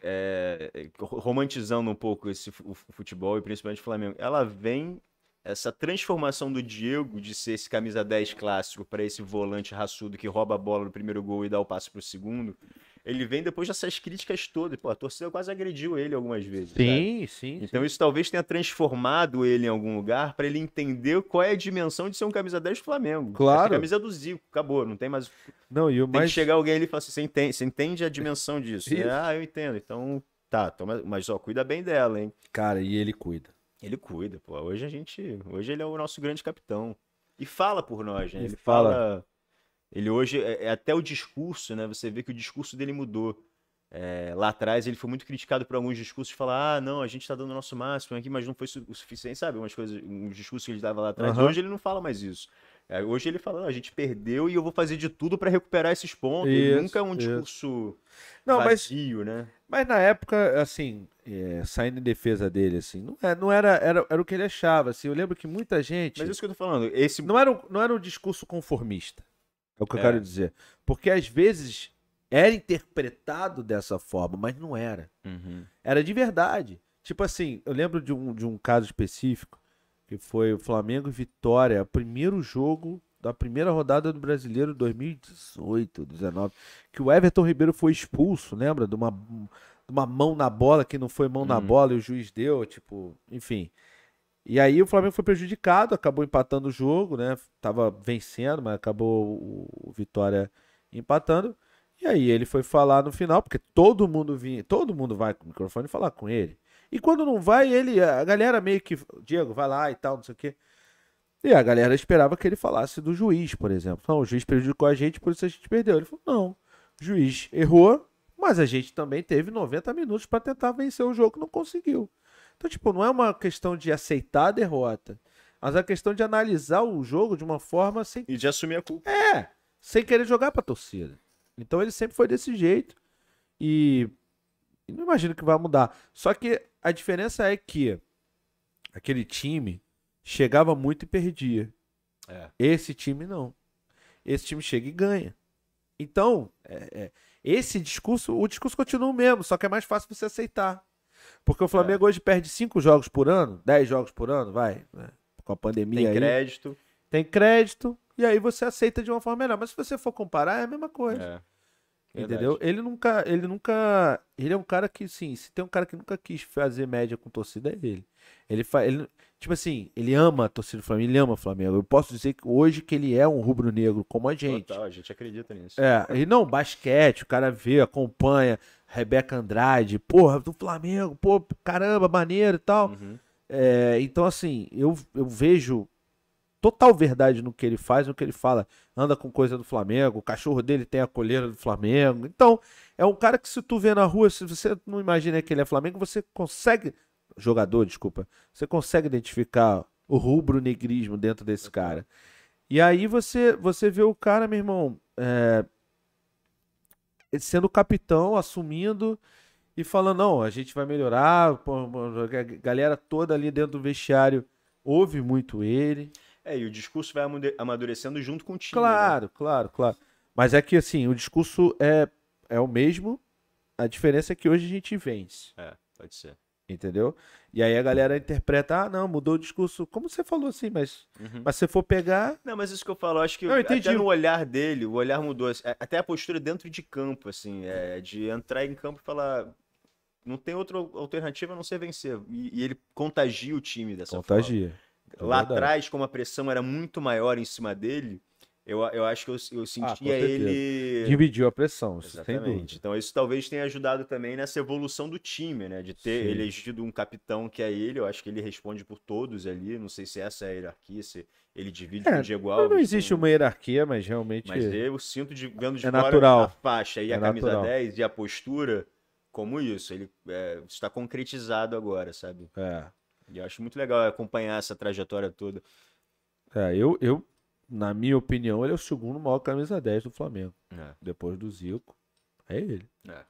é, romantizando um pouco esse o futebol e principalmente o Flamengo, ela vem essa transformação do Diego de ser esse camisa 10 clássico para esse volante raçudo que rouba a bola no primeiro gol e dá o passe pro segundo, ele vem depois dessas críticas todas. Pô, a torcida quase agrediu ele algumas vezes. Sim, sabe? sim. Então sim. isso talvez tenha transformado ele em algum lugar para ele entender qual é a dimensão de ser um camisa 10 do Flamengo. Claro. Essa camisa é do Zico, acabou, não tem mais. Não, e o mais... chegar alguém ali e falar assim: você entende, você entende a dimensão disso? É, ah, eu entendo. Então, tá, toma... mas só cuida bem dela, hein? Cara, e ele cuida. Ele cuida, pô. Hoje a gente. Hoje ele é o nosso grande capitão. E fala por nós, né? Ele, ele fala... fala. Ele hoje. É, é até o discurso, né? Você vê que o discurso dele mudou. É, lá atrás ele foi muito criticado por alguns discursos de falar: ah, não, a gente está dando o nosso máximo aqui, mas não foi su o suficiente, sabe? Umas coisas, um discurso que ele dava lá atrás. Uhum. Hoje ele não fala mais isso. É, hoje ele fala, a gente perdeu e eu vou fazer de tudo para recuperar esses pontos. Isso, nunca é um discurso não, vazio, mas, né? Mas na época, assim, é, saindo em defesa dele, assim, não, é, não era, era, era o que ele achava, assim. Eu lembro que muita gente... Mas é isso que eu tô falando, esse... Não era, não era um discurso conformista, é o que eu é. quero dizer. Porque às vezes era interpretado dessa forma, mas não era. Uhum. Era de verdade. Tipo assim, eu lembro de um, de um caso específico que foi Flamengo e Vitória, primeiro jogo da primeira rodada do Brasileiro 2018, 19, que o Everton Ribeiro foi expulso, lembra? De uma, de uma mão na bola que não foi mão hum. na uhum. bola e o juiz deu, tipo, enfim. E aí o Flamengo foi prejudicado, acabou empatando o jogo, né? Tava vencendo, mas acabou o Vitória empatando. E aí ele foi falar no final, porque todo mundo vinha, todo mundo vai com o microfone falar com ele. E quando não vai, ele. A galera meio que. Diego, vai lá e tal, não sei o quê. E a galera esperava que ele falasse do juiz, por exemplo. Não, o juiz prejudicou a gente, por isso a gente perdeu. Ele falou: não, o juiz errou, mas a gente também teve 90 minutos para tentar vencer o jogo, não conseguiu. Então, tipo, não é uma questão de aceitar a derrota, mas é a questão de analisar o jogo de uma forma sem. E de assumir a culpa. É, sem querer jogar a torcida. Então ele sempre foi desse jeito. E, e não imagino que vai mudar. Só que a diferença é que aquele time chegava muito e perdia. É. Esse time não. Esse time chega e ganha. Então, é, é, esse discurso, o discurso continua o mesmo, só que é mais fácil você aceitar. Porque o Flamengo é. hoje perde 5 jogos por ano, 10 jogos por ano, vai, né? com a pandemia Tem aí. crédito. Tem crédito, e aí você aceita de uma forma melhor. Mas se você for comparar, é a mesma coisa. É. Verdade. Entendeu? Ele nunca, ele nunca, ele é um cara que, sim, se tem um cara que nunca quis fazer média com torcida, é ele. Ele faz, ele, tipo assim, ele ama a torcida do Flamengo, ele ama o Flamengo. Eu posso dizer que hoje que ele é um rubro-negro como a gente. Total, a gente acredita nisso. É, e não, basquete, o cara vê, acompanha, Rebeca Andrade, porra, do Flamengo, pô, caramba, maneiro e tal. Uhum. É, então, assim, eu, eu vejo total verdade no que ele faz, no que ele fala. Anda com coisa do Flamengo, o cachorro dele tem a colheira do Flamengo. Então, é um cara que se tu vê na rua, se você não imagina que ele é Flamengo, você consegue. Jogador, desculpa. Você consegue identificar o rubro-negrismo dentro desse cara. E aí você, você vê o cara, meu irmão, é, sendo capitão, assumindo e falando: não, a gente vai melhorar. a galera toda ali dentro do vestiário ouve muito ele. É, e o discurso vai amadurecendo junto com o time. Né? Claro, né? claro, claro. Mas é que, assim, o discurso é, é o mesmo, a diferença é que hoje a gente vence. É, pode ser. Entendeu? E aí a galera interpreta, ah, não, mudou o discurso. Como você falou assim, mas, uhum. mas se for pegar. Não, mas isso que eu falo, acho que não, entendi. até no olhar dele, o olhar mudou. Assim, é, até a postura dentro de campo, assim, é, de entrar em campo e falar. Não tem outra alternativa a não ser vencer. E, e ele contagia o time dessa contagia. forma. Contagia. É lá atrás, como a pressão era muito maior em cima dele, eu, eu acho que eu, eu ah, sentia ah, ele. Dividiu a pressão, Exatamente. Então, isso talvez tenha ajudado também nessa evolução do time, né? De ter Sim. elegido um capitão que é ele, eu acho que ele responde por todos ali. Não sei se essa é a hierarquia, se ele divide é, com o Diego Alves. Não existe uma hierarquia, mas realmente. Mas eu sinto de, vendo de é fora natural. a faixa e é a camisa natural. 10 e a postura como isso. Ele é, está concretizado agora, sabe? É. E acho muito legal acompanhar essa trajetória toda. É, eu, eu, na minha opinião, ele é o segundo maior camisa 10 do Flamengo. É. Depois do Zico. É ele. É.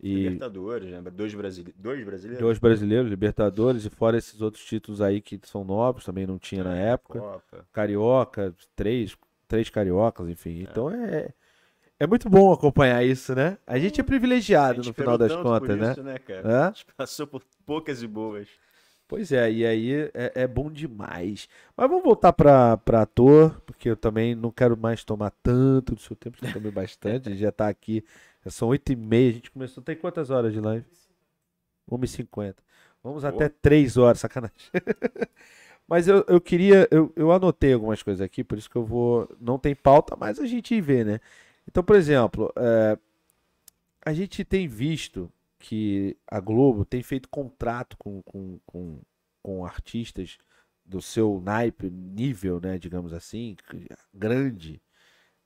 E... Libertadores, lembra? Né? Dois, brasile... dois brasileiros. Dois brasileiros, Libertadores, e fora esses outros títulos aí que são novos, também não tinha é, na época. Copa. Carioca, três, três cariocas, enfim. É. Então é. É muito bom acompanhar isso, né? A gente é hum, privilegiado gente no final das contas, né? isso, né? né cara? A gente passou por poucas e boas. Pois é, e aí é, é bom demais. Mas vamos voltar para ator, porque eu também não quero mais tomar tanto do seu tempo, já tomei bastante, já está aqui, já são 8h30, a gente começou, tem quantas horas de live? 1h50. Vamos até 3 horas, sacanagem. mas eu, eu queria, eu, eu anotei algumas coisas aqui, por isso que eu vou, não tem pauta, mas a gente vê, né? Então, por exemplo, é, a gente tem visto que a Globo tem feito contrato com, com, com, com artistas do seu naipe, nível, né, digamos assim, grande,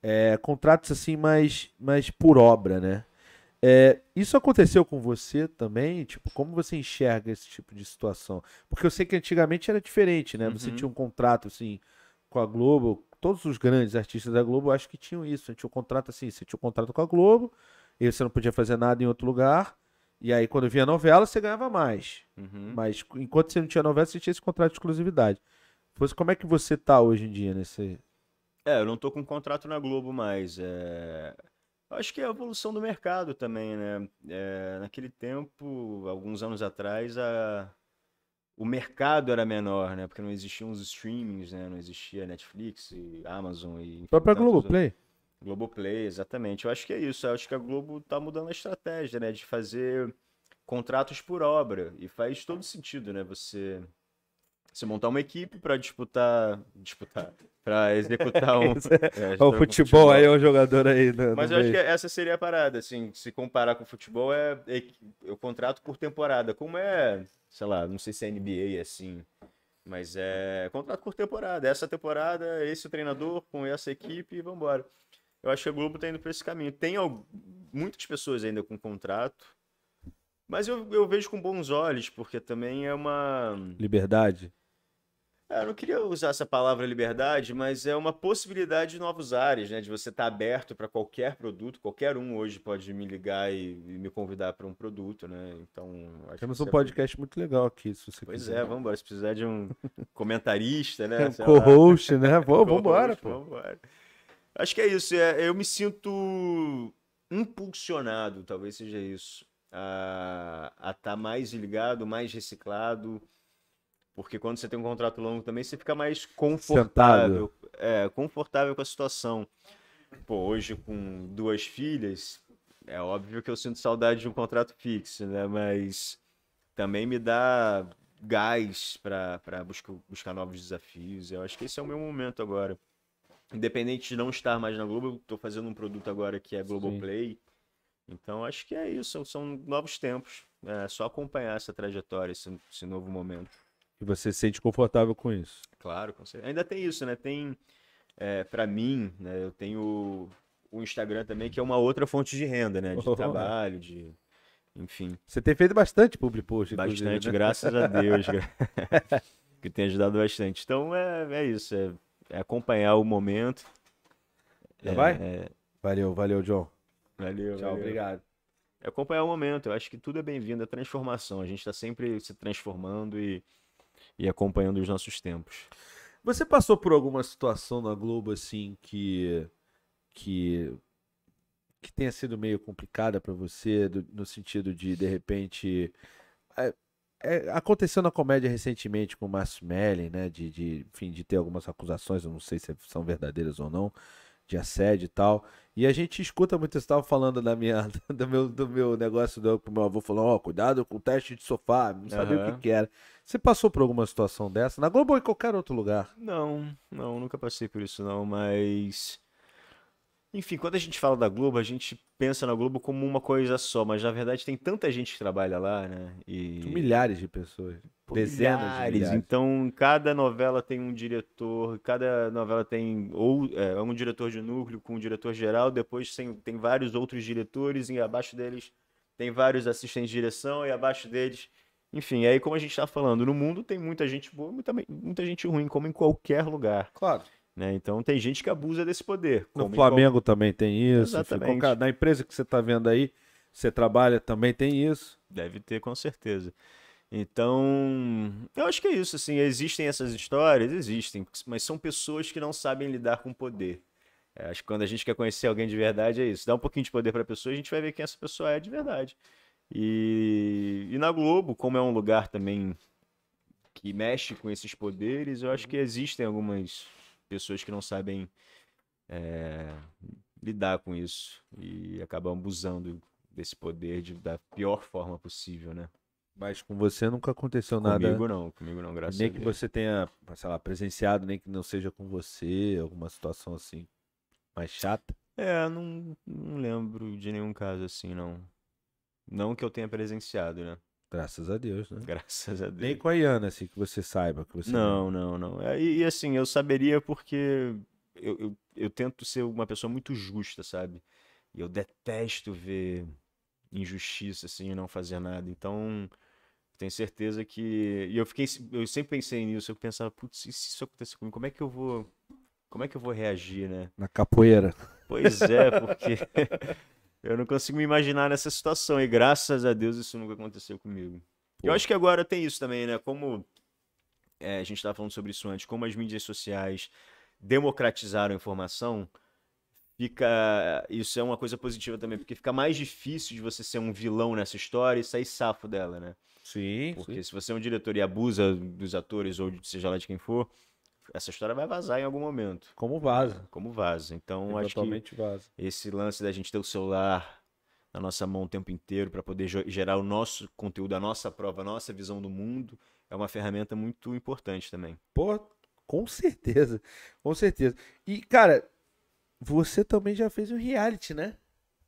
é, contratos assim mais, mais por obra, né? É, isso aconteceu com você também? Tipo, como você enxerga esse tipo de situação? Porque eu sei que antigamente era diferente, né? Você uhum. tinha um contrato assim com a Globo, todos os grandes artistas da Globo acho que tinham isso. Tinha um contrato assim, você tinha um contrato com a Globo, e você não podia fazer nada em outro lugar. E aí, quando vinha novela, você ganhava mais. Uhum. Mas enquanto você não tinha novela, você tinha esse contrato de exclusividade. Fosse como é que você tá hoje em dia nesse. É, eu não tô com contrato na Globo mais. É... Acho que é a evolução do mercado também, né? É... Naquele tempo, alguns anos atrás, a... o mercado era menor, né? Porque não existiam os streamings, né? Não existia Netflix, e Amazon e. Própria próprio Globoplay. Outros... Globoplay, exatamente. Eu acho que é isso. Eu acho que a Globo tá mudando a estratégia, né? De fazer contratos por obra. E faz todo sentido, né? Você, você montar uma equipe para disputar. Disputar. Para executar um. É, é, o então, futebol, futebol, aí é um jogador aí. No, Mas eu meio. acho que essa seria a parada, assim. Se comparar com o futebol, é, é eu contrato por temporada. Como é. Sei lá, não sei se é NBA é assim. Mas é contrato por temporada. Essa temporada, esse treinador com essa equipe e vambora. embora. Eu acho que a Globo tá indo para esse caminho. Tem muitas pessoas ainda com contrato, mas eu, eu vejo com bons olhos, porque também é uma. Liberdade? É, eu não queria usar essa palavra liberdade, mas é uma possibilidade de novos ares, né? De você estar tá aberto para qualquer produto, qualquer um hoje pode me ligar e, e me convidar para um produto, né? Então. Temos um é... podcast muito legal aqui, se você pois quiser. é, vamos embora. Se precisar de um comentarista, né? Um co-host, né? Vamos embora, pô. Vamos embora. Acho que é isso. É, eu me sinto impulsionado, talvez seja isso, a estar tá mais ligado, mais reciclado. Porque quando você tem um contrato longo também, você fica mais confortável. Sentado. É, confortável com a situação. Pô, hoje com duas filhas, é óbvio que eu sinto saudade de um contrato fixo, né? Mas também me dá gás para buscar, buscar novos desafios. Eu acho que esse é o meu momento agora independente de não estar mais na Globo, estou tô fazendo um produto agora que é Globoplay. Sim. Então acho que é isso, são novos tempos. É só acompanhar essa trajetória, esse, esse novo momento. E você se sente confortável com isso? Claro, com certeza. Ainda tem isso, né? Tem, é, para mim, né? eu tenho o Instagram também, que é uma outra fonte de renda, né? De oh, é. trabalho, de. Enfim. Você tem feito bastante public post, Bastante, né? graças a Deus. que tem ajudado bastante. Então é, é isso. É é acompanhar o momento. Já é, vai? É... Valeu, valeu, John. Valeu. Tchau, valeu. obrigado. É acompanhar o momento. Eu acho que tudo é bem-vindo, é transformação. A gente está sempre se transformando e, e acompanhando os nossos tempos. Você passou por alguma situação na Globo assim que que que tenha sido meio complicada para você no sentido de de repente é, é, aconteceu na comédia recentemente com o Márcio Melling, né? De, de, enfim, de ter algumas acusações, eu não sei se são verdadeiras ou não, de assédio e tal. E a gente escuta muito, você estava falando da minha, do, meu, do meu negócio do meu avô falando, ó, oh, cuidado com o teste de sofá, não sabia o que, que, era. Você passou por alguma situação dessa? Na Globo ou em qualquer outro lugar? Não, não, nunca passei por isso não, mas enfim, quando a gente fala da Globo, a gente pensa na Globo como uma coisa só, mas na verdade tem tanta gente que trabalha lá, né? E... Milhares de pessoas. Pô, dezenas milhares. de milhares. Então, cada novela tem um diretor, cada novela tem ou é, um diretor de núcleo com um diretor geral, depois tem, tem vários outros diretores, e abaixo deles tem vários assistentes de direção, e abaixo deles. Enfim, é aí como a gente está falando, no mundo tem muita gente boa, muita, muita gente ruim, como em qualquer lugar. Claro. Né? Então tem gente que abusa desse poder. No Flamengo qual... também tem isso. Na empresa que você está vendo aí, você trabalha também tem isso. Deve ter, com certeza. Então, eu acho que é isso. Assim, existem essas histórias, existem, mas são pessoas que não sabem lidar com poder. É, acho que quando a gente quer conhecer alguém de verdade é isso. Dá um pouquinho de poder para a pessoa, a gente vai ver quem essa pessoa é de verdade. E, e na Globo, como é um lugar também que mexe com esses poderes, eu acho que existem algumas pessoas que não sabem é, lidar com isso e acabam abusando desse poder de, da pior forma possível, né? Mas com você nunca aconteceu comigo nada. Comigo não, comigo não, graças nem a Deus. Nem que você tenha, sei lá, presenciado, nem que não seja com você, alguma situação assim mais chata. É, não, não lembro de nenhum caso assim, não. Não que eu tenha presenciado, né? Graças a Deus, né? Graças a Deus. Nem com a Iana, assim, que você saiba. Que você não, não, não. É, e, e assim, eu saberia porque eu, eu, eu, tento ser uma pessoa muito justa, sabe? E eu detesto ver injustiça, assim, e não fazer nada. Então, tenho certeza que... E eu fiquei... Eu sempre pensei nisso. Eu pensava, putz, se isso acontecer comigo? Como é que eu vou... Como é que eu vou reagir, né? Na capoeira. Pois é, porque... Eu não consigo me imaginar nessa situação. E graças a Deus isso nunca aconteceu comigo. Pô. Eu acho que agora tem isso também, né? Como é, a gente estava falando sobre isso antes, como as mídias sociais democratizaram a informação, fica. Isso é uma coisa positiva também, porque fica mais difícil de você ser um vilão nessa história e sair safo dela, né? Sim. Porque sim. se você é um diretor e abusa dos atores, ou seja lá de quem for, essa história vai vazar em algum momento. Como vaza. Como vaza. Então, acho que vaza. esse lance da gente ter o celular na nossa mão o tempo inteiro para poder gerar o nosso conteúdo, a nossa prova, a nossa visão do mundo, é uma ferramenta muito importante também. Pô, com certeza. Com certeza. E, cara, você também já fez um reality, né?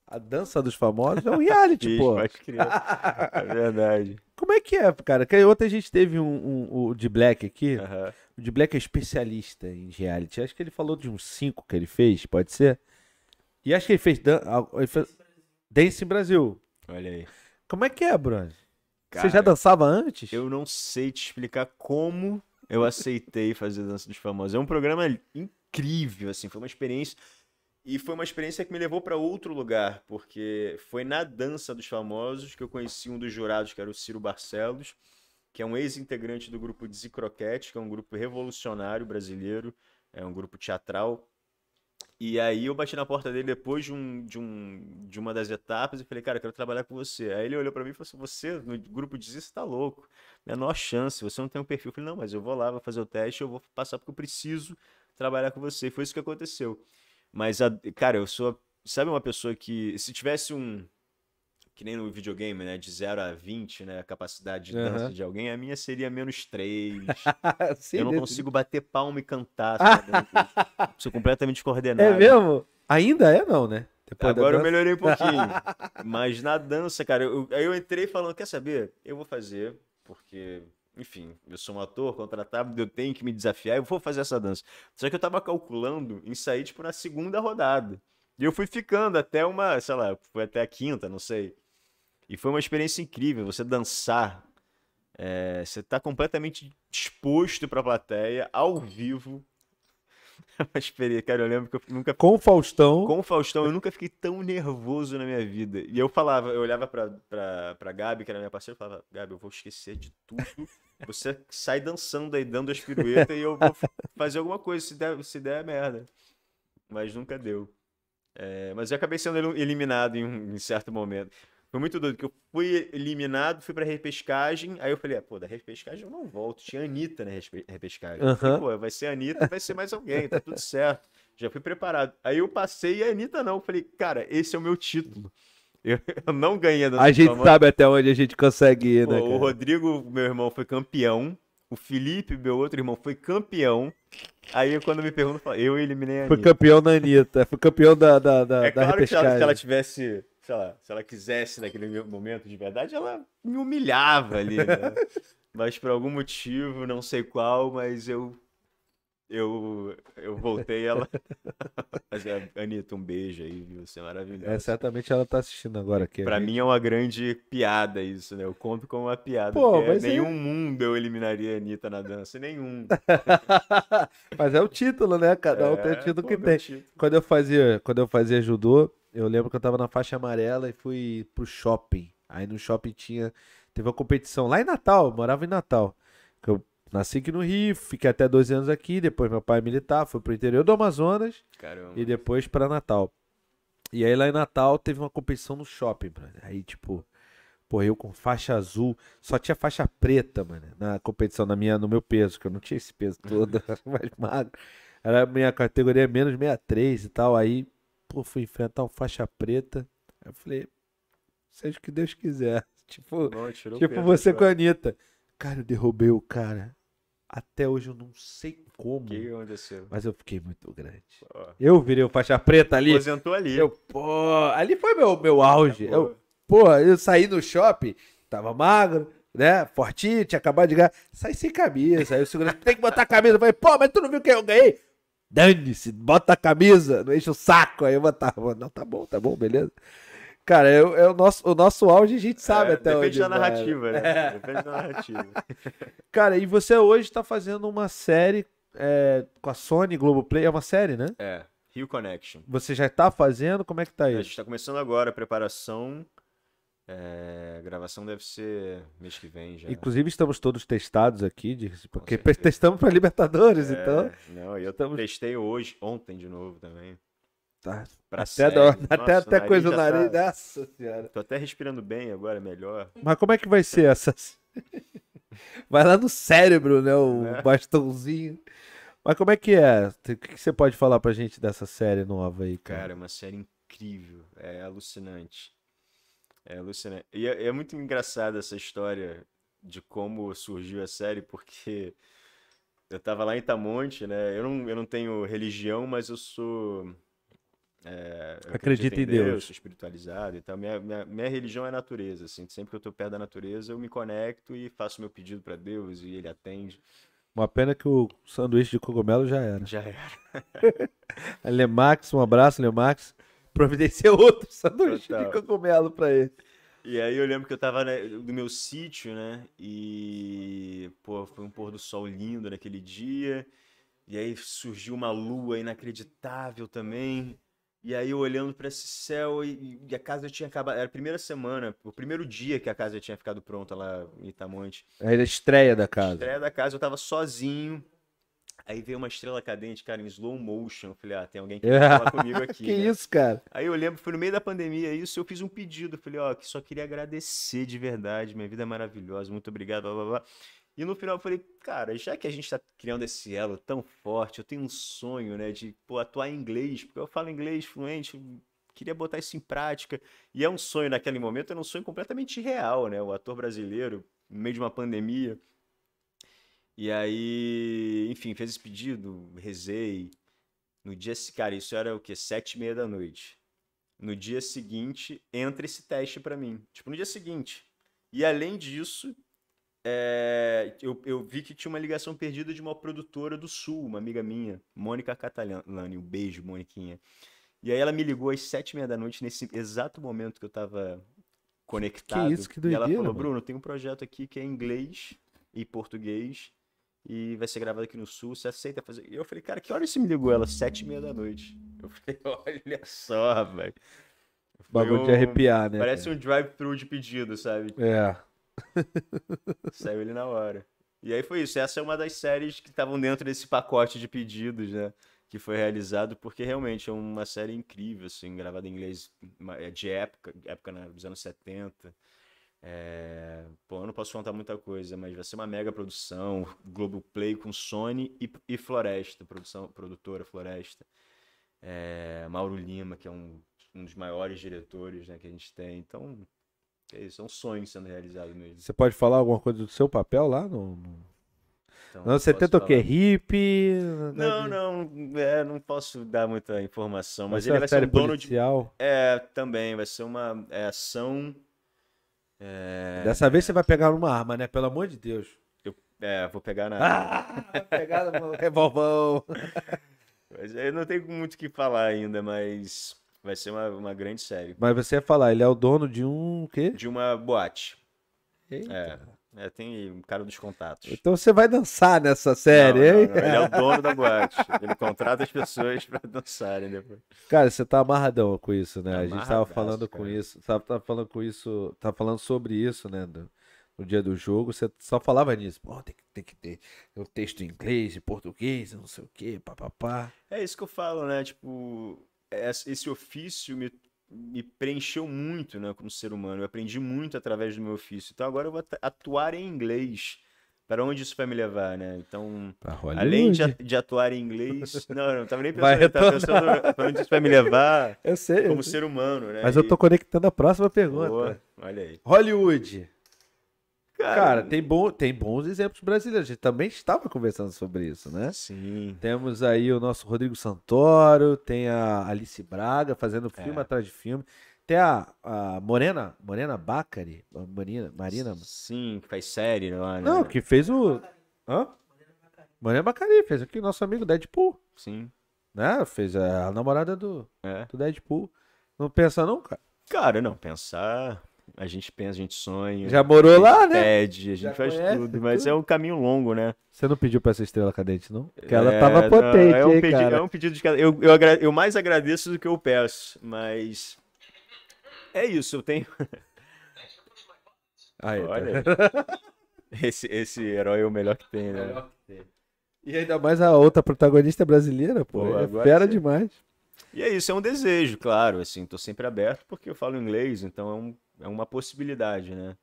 A dança dos famosos é um reality, Fiz, pô. É verdade. Como é que é, cara? Ontem a gente teve um, um, um de Black aqui. Uhum. O de Black é especialista em reality. Acho que ele falou de uns cinco que ele fez, pode ser? E acho que ele fez, dan ah, ele fez Dance Brasil. Olha aí. Como é que é, Bruno? Cara, Você já dançava antes? Eu não sei te explicar como eu aceitei fazer Dança dos Famosos. É um programa incrível, assim, foi uma experiência. E foi uma experiência que me levou para outro lugar, porque foi na Dança dos Famosos que eu conheci um dos jurados, que era o Ciro Barcelos que é um ex-integrante do grupo Dizicroquete, que é um grupo revolucionário brasileiro, é um grupo teatral. E aí eu bati na porta dele depois de, um, de, um, de uma das etapas e falei, cara, eu quero trabalhar com você. Aí ele olhou para mim e falou assim, você no grupo Dizzy, você tá louco, menor chance, você não tem um perfil. Eu falei, não, mas eu vou lá, vou fazer o teste, eu vou passar porque eu preciso trabalhar com você. E foi isso que aconteceu. Mas, a, cara, eu sou, sabe uma pessoa que, se tivesse um, que nem no videogame, né? De 0 a 20, né? A capacidade de dança de alguém, a minha seria menos 3. eu não consigo bater palma e cantar. Sabe? Né, sou completamente descoordenado. É mesmo? Ainda é, não, né? Depois Agora eu melhorei um pouquinho. Mas na dança, cara, eu, aí eu entrei falando: quer saber? Eu vou fazer, porque enfim, eu sou um ator contratado, eu tenho que me desafiar, eu vou fazer essa dança. Só que eu tava calculando em sair, tipo, na segunda rodada. E eu fui ficando até uma, sei lá, foi até a quinta, não sei. E foi uma experiência incrível. Você dançar, é, você tá completamente exposto pra plateia, ao vivo. É uma experiência, cara. Eu lembro que eu nunca. Com o Faustão. Com o Faustão, eu nunca fiquei tão nervoso na minha vida. E eu falava, eu olhava pra, pra, pra Gabi, que era minha parceira, eu falava: Gabi, eu vou esquecer de tudo. Você sai dançando aí, dando as piruetas, e eu vou fazer alguma coisa. Se der, se der é merda. Mas nunca deu. É, mas eu acabei sendo eliminado em, um, em certo momento. Foi muito doido, que eu fui eliminado, fui pra repescagem, aí eu falei, ah, pô, da repescagem eu não volto. Tinha Anitta na repescagem. Uhum. Falei, pô, vai ser a Anitta, vai ser mais alguém, tá tudo certo. Já fui preparado. Aí eu passei e a Anitta não. Eu falei, cara, esse é o meu título. Eu, eu não ganhei A gente sabe até onde a gente consegue ir, né? O Rodrigo, meu irmão, foi campeão. O Felipe, meu outro irmão, foi campeão. Aí quando me perguntam, eu eliminei a Anitta. Foi campeão da Anitta, foi campeão da, da, da, é da claro repescagem. Que se ela tivesse sei lá, se ela quisesse naquele momento de verdade, ela me humilhava ali, né? mas por algum motivo, não sei qual, mas eu eu, eu voltei ela. Mas é, Anitta, um beijo aí, viu? Você é maravilhoso. É, certamente ela tá assistindo agora aqui. Pra gente... Né? mim é uma grande piada isso, né? Eu conto como uma piada. Pô, mas nenhum é... mundo eu eliminaria a Anitta na dança, nenhum. mas é o título, né? Cada um é, tem o é, título pô, que tem. Título. Quando eu fazia, quando eu fazia judô, eu lembro que eu tava na faixa amarela e fui pro shopping. Aí no shopping tinha. Teve uma competição lá em Natal, morava em Natal. Que eu nasci aqui no Rio, fiquei até 12 anos aqui, depois meu pai é militar, foi pro interior do Amazonas Caramba. e depois para Natal. E aí lá em Natal teve uma competição no shopping, mano. Aí, tipo, porra, eu com faixa azul, só tinha faixa preta, mano, na competição, na minha, no meu peso, que eu não tinha esse peso todo, mais magro. Era a minha categoria menos 63 e tal. Aí pô, fui enfrentar o faixa preta. Eu falei, seja o que Deus quiser. Tipo, não, tipo você cara. com a Anitta. Cara, eu derrubei o cara. Até hoje eu não sei como. O que aconteceu? Mas eu fiquei muito grande. Eu virei o faixa preta ali. Aposentou ali. Eu, pô, ali foi meu, meu auge. É, eu, pô, eu saí no shopping, tava magro, né? Fortinho, tinha acabado de ganhar. Saí sem camisa. Aí o segurança tem que botar a camisa. Eu falei, pô, mas tu não viu que eu ganhei? dane-se, bota a camisa, não enche o saco. Aí eu botava, tá, não, tá bom, tá bom, beleza. Cara, é, é, o, nosso, o nosso auge a gente sabe é, até depende onde. Da né? narrativa, né? É. Depende da narrativa. Cara, e você hoje está fazendo uma série é, com a Sony Globoplay, é uma série, né? É, Rio Connection. Você já está fazendo? Como é que tá isso? A gente está começando agora a preparação. É, a gravação deve ser mês que vem já. Inclusive, estamos todos testados aqui, porque testamos para Libertadores, é, então. Não, eu estamos... testei hoje, ontem de novo também. Tá. Pra até sério. Nossa, até, até coisa no nariz. Tá... Nossa senhora. Tô até respirando bem agora, melhor. Mas como é que vai ser essa? vai lá no cérebro, né? O é. bastãozinho. Mas como é que é? O que você pode falar pra gente dessa série nova aí, cara? Cara, é uma série incrível. É alucinante. É, Luciana. E é, é muito engraçada essa história de como surgiu a série, porque eu tava lá em Itamonte, né? Eu não, eu não tenho religião, mas eu sou. É, Acredita em Deus. Deus. Sou espiritualizado e tal. Minha, minha, minha, religião é a natureza, assim. Sempre que eu tô perto da natureza, eu me conecto e faço meu pedido para Deus e ele atende. Uma pena que o sanduíche de cogumelo já era. Já era. Lemax, um abraço, Lemax providenciar outro sanduíche Total. de cogumelo para ele. E aí eu lembro que eu tava no meu sítio, né? E, pô, foi um pôr do sol lindo naquele dia. E aí surgiu uma lua inacreditável também. E aí eu olhando para esse céu e, e, a casa tinha acabado. Era a primeira semana, o primeiro dia que a casa tinha ficado pronta lá em Itamonte. Era a estreia da casa. Estreia da casa, eu tava sozinho. Aí veio uma estrela cadente, cara, em slow motion. Eu falei, ah, tem alguém que falar comigo aqui. que né? isso, cara? Aí eu lembro, foi no meio da pandemia é isso, eu fiz um pedido. Eu falei, ó, oh, que só queria agradecer de verdade, minha vida é maravilhosa, muito obrigado, blá blá blá. E no final eu falei, cara, já que a gente tá criando esse elo tão forte, eu tenho um sonho, né, de pô, atuar em inglês, porque eu falo inglês fluente, queria botar isso em prática. E é um sonho naquele momento, era um sonho completamente real, né? O ator brasileiro, no meio de uma pandemia, e aí, enfim, fez esse pedido, rezei. No dia, cara, isso era o quê? Sete e meia da noite. No dia seguinte, entra esse teste para mim. Tipo, no dia seguinte. E além disso, é, eu, eu, vi que tinha uma ligação perdida de uma produtora do Sul, uma amiga minha, Mônica Catalani. Um beijo, Moniquinha. E aí ela me ligou às sete e meia da noite, nesse exato momento que eu tava conectado. Que isso, que doideira, e ela falou, mano. Bruno, tem um projeto aqui que é inglês e português e vai ser gravado aqui no Sul, você aceita fazer? E eu falei, cara, que hora você me ligou? Ela, sete e meia da noite. Eu falei, olha só, velho. Bagulho um... de arrepiar, né? Parece cara? um drive-thru de pedido, sabe? É. Saiu ele na hora. E aí foi isso. Essa é uma das séries que estavam dentro desse pacote de pedidos, né? Que foi realizado, porque realmente é uma série incrível, assim, gravada em inglês é de época, época dos anos 70. É... eu não posso contar muita coisa, mas vai ser uma mega produção, Globoplay com Sony e, e Floresta, produção, produtora Floresta. É... Mauro Lima, que é um, um dos maiores diretores né, que a gente tem. Então, é isso, é um sonho sendo realizado mesmo. Você pode falar alguma coisa do seu papel lá no... no... Então, não, você tenta o quê? Hippie? Não, não, é, não posso dar muita informação, mas, mas é ele vai ser um dono policial? de. É, também, vai ser uma é, ação é... Dessa vez você vai pegar uma arma, né? Pelo amor de Deus. Eu, é, vou pegar na. Ah, pegar no revolvão. mas, eu não tenho muito o que falar ainda, mas vai ser uma, uma grande série. Mas você ia falar, ele é o dono de um o quê? De uma boate. Eita. É. É, tem um cara dos contatos. Então você vai dançar nessa série, não, hein? Não, não. Ele é o dono da boate. Ele contrata as pessoas para dançarem depois. Cara, você tá amarradão com isso, né? Tá a gente tava falando cara. com isso, tava, tava, falando com isso, tava falando sobre isso, né? Do, no dia do jogo, você só falava nisso. Pô, tem que, tem que ter o um texto em inglês, em português, não sei o quê, papapá. É isso que eu falo, né? Tipo, é, esse ofício me me preencheu muito, né, como ser humano. Eu aprendi muito através do meu ofício. Então agora eu vou atuar em inglês. Para onde isso vai me levar, né? Então, além de, de, atuar em inglês, não, não estava nem pensando, tava pensando para onde isso vai me levar. Eu sei. Como eu sei. ser humano, né? Mas eu tô conectando a próxima pergunta. Boa, olha aí. Hollywood. Cara, Cara tem, bo tem bons exemplos brasileiros. A gente também estava conversando sobre isso, né? Sim. Temos aí o nosso Rodrigo Santoro, tem a Alice Braga fazendo é. filme é. atrás de filme. Tem a, a Morena, Morena Bacari, Marina, Marina. Sim, que faz série lá, né? Não, que fez o. Hã? Morena Bacari, fez aqui o nosso amigo Deadpool. Sim. Né? Fez a namorada do, é. do Deadpool. Não pensa, não, cara? Cara, não, pensar a gente pensa, a gente sonha. Já morou lá, pede, né? Pede, a gente faz conhece, tudo, mas tudo. é um caminho longo, né? Você não pediu pra essa estrela cadente, não? Porque ela é, tava potente, é um, hein, é um pedido de eu, eu, agra... eu mais agradeço do que eu peço, mas. É isso, eu tenho. Aí, tá Olha. Tá. Esse, esse herói é o melhor que tem, né? Melhor que tem. E ainda mais a outra protagonista brasileira, pô. pô é fera sim. demais. E é isso, é um desejo, claro, assim, tô sempre aberto porque eu falo inglês, então é um é uma possibilidade, né?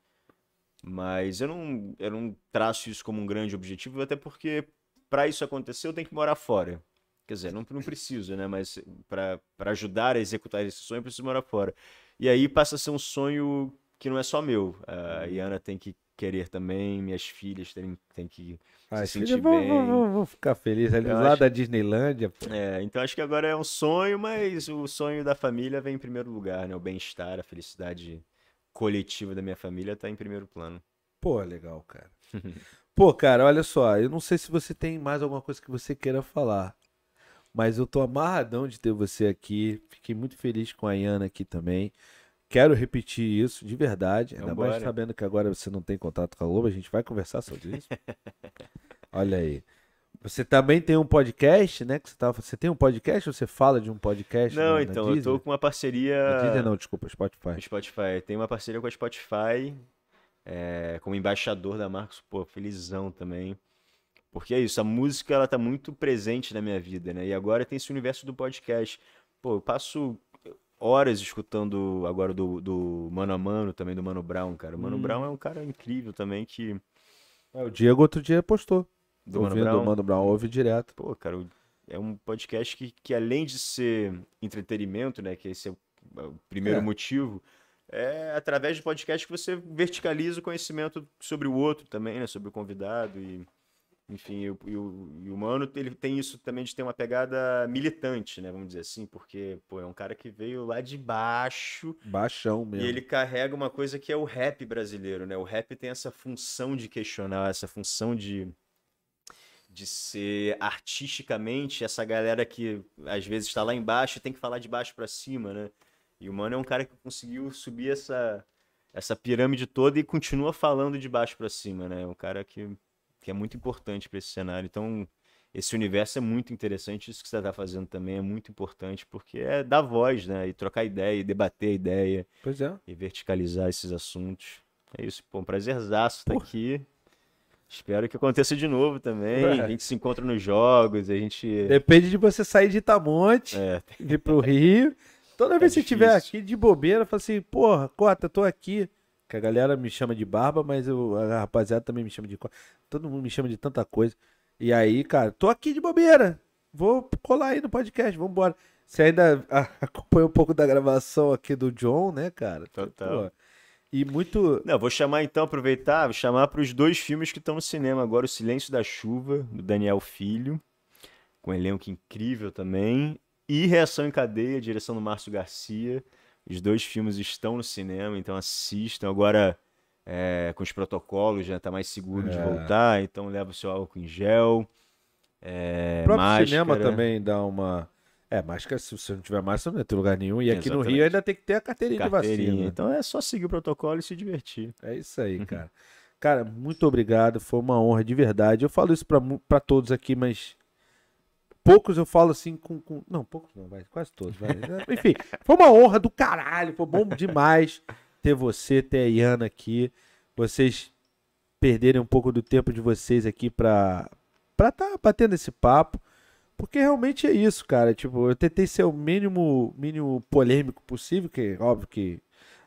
Mas eu não, eu não traço isso como um grande objetivo, até porque para isso acontecer eu tenho que morar fora. Quer dizer, não, não preciso, né? Mas para ajudar a executar esse sonho, eu preciso morar fora. E aí passa a ser um sonho que não é só meu. A Iana tem que querer também, minhas filhas têm, têm que ah, se sentir vou, bem. Vou, vou, ficar feliz ali então, lá acho... da Disneylândia. É, então acho que agora é um sonho, mas o sonho da família vem em primeiro lugar, né? O bem-estar, a felicidade coletiva da minha família está em primeiro plano. Pô, legal, cara. Pô, cara, olha só, eu não sei se você tem mais alguma coisa que você queira falar, mas eu tô amarradão de ter você aqui. Fiquei muito feliz com a Iana aqui também. Quero repetir isso de verdade, ainda Vambora. mais sabendo que agora você não tem contato com a Globo, a gente vai conversar sobre isso. Olha aí. Você também tem um podcast, né? Que você, tá, você tem um podcast ou você fala de um podcast? Não, na, então, na eu tô com uma parceria. Na Disney, não, desculpa, Spotify. Spotify. Tem uma parceria com a Spotify, é, como embaixador da Marcos, pô, felizão também. Porque é isso, a música ela tá muito presente na minha vida, né? E agora tem esse universo do podcast. Pô, eu passo horas escutando agora do, do Mano a Mano, também do Mano Brown, cara. O Mano hum. Brown é um cara incrível também que. É, o Diego outro dia postou. Do Mano Brown. Mano Brown, ouve direto. Pô, cara, é um podcast que, que além de ser entretenimento, né? Que esse é, é o primeiro é. motivo. É através de podcast que você verticaliza o conhecimento sobre o outro também, né? Sobre o convidado e... Enfim, e o, e, o, e o Mano ele tem isso também de ter uma pegada militante, né? Vamos dizer assim, porque, pô, é um cara que veio lá de baixo. Baixão mesmo. E ele carrega uma coisa que é o rap brasileiro, né? O rap tem essa função de questionar, essa função de, de ser artisticamente essa galera que às vezes está lá embaixo e tem que falar de baixo para cima, né? E o Mano é um cara que conseguiu subir essa, essa pirâmide toda e continua falando de baixo para cima, né? É um cara que, que é muito importante para esse cenário. Então, esse universo é muito interessante. Isso que você está fazendo também é muito importante, porque é dar voz, né? E trocar ideia, e debater ideia. Pois é. E verticalizar esses assuntos. É isso, pô. Um prazerzaço estar tá aqui. Espero que aconteça de novo também. É. A gente se encontra nos jogos, a gente. Depende de você sair de Itamonte, é. ir pro Rio. Toda é vez que você estiver aqui de bobeira, fala assim, porra, Cota, tô aqui. Que a galera me chama de barba, mas eu, a rapaziada também me chama de. Todo mundo me chama de tanta coisa. E aí, cara, tô aqui de bobeira. Vou colar aí no podcast, vambora. Você ainda acompanha um pouco da gravação aqui do John, né, cara? Total. Pô, e muito. Não, vou chamar então, aproveitar, vou chamar para os dois filmes que estão no cinema agora: O Silêncio da Chuva, do Daniel Filho, com um elenco incrível também, e Reação em Cadeia, direção do Márcio Garcia. Os dois filmes estão no cinema, então assistam. Agora, é, com os protocolos, já está mais seguro é. de voltar, então leva o seu álcool em gel. É, o próprio máscara. cinema também dá uma é, máscara, se você não tiver máscara, não vai ter lugar nenhum. E aqui Exatamente. no Rio ainda tem que ter a carteirinha, carteirinha, de vacina. Então é só seguir o protocolo e se divertir. É isso aí, cara. cara, muito obrigado. Foi uma honra de verdade. Eu falo isso para todos aqui, mas poucos eu falo assim com. com... Não, poucos não, mas quase todos. Vai. Enfim, foi uma honra do caralho. Foi bom demais ter você, ter a Iana aqui. Vocês perderem um pouco do tempo de vocês aqui para estar tá batendo esse papo. Porque realmente é isso, cara. Tipo, eu tentei ser o mínimo, mínimo polêmico possível, que é óbvio que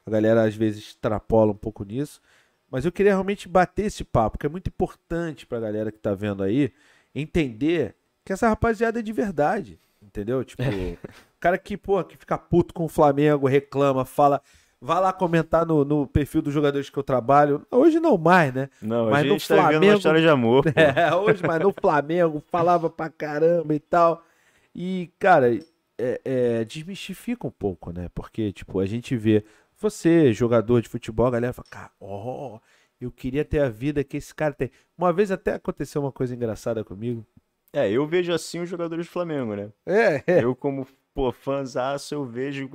a galera às vezes extrapola um pouco nisso. Mas eu queria realmente bater esse papo, que é muito importante pra galera que tá vendo aí entender que essa rapaziada é de verdade. Entendeu? Tipo, é. o cara que, pô, que fica puto com o Flamengo, reclama, fala. Vá lá comentar no, no perfil dos jogadores que eu trabalho. Hoje não mais, né? Não, mas hoje no a gente Flamengo, tá vivendo uma história de amor. É, hoje, mas no Flamengo falava pra caramba e tal. E, cara, é, é, desmistifica um pouco, né? Porque, tipo, a gente vê você, jogador de futebol, a galera fala, cara, ó, oh, eu queria ter a vida que esse cara tem. Uma vez até aconteceu uma coisa engraçada comigo. É, eu vejo assim os jogadores do Flamengo, né? É, é. Eu, como pô, fãzaço, eu vejo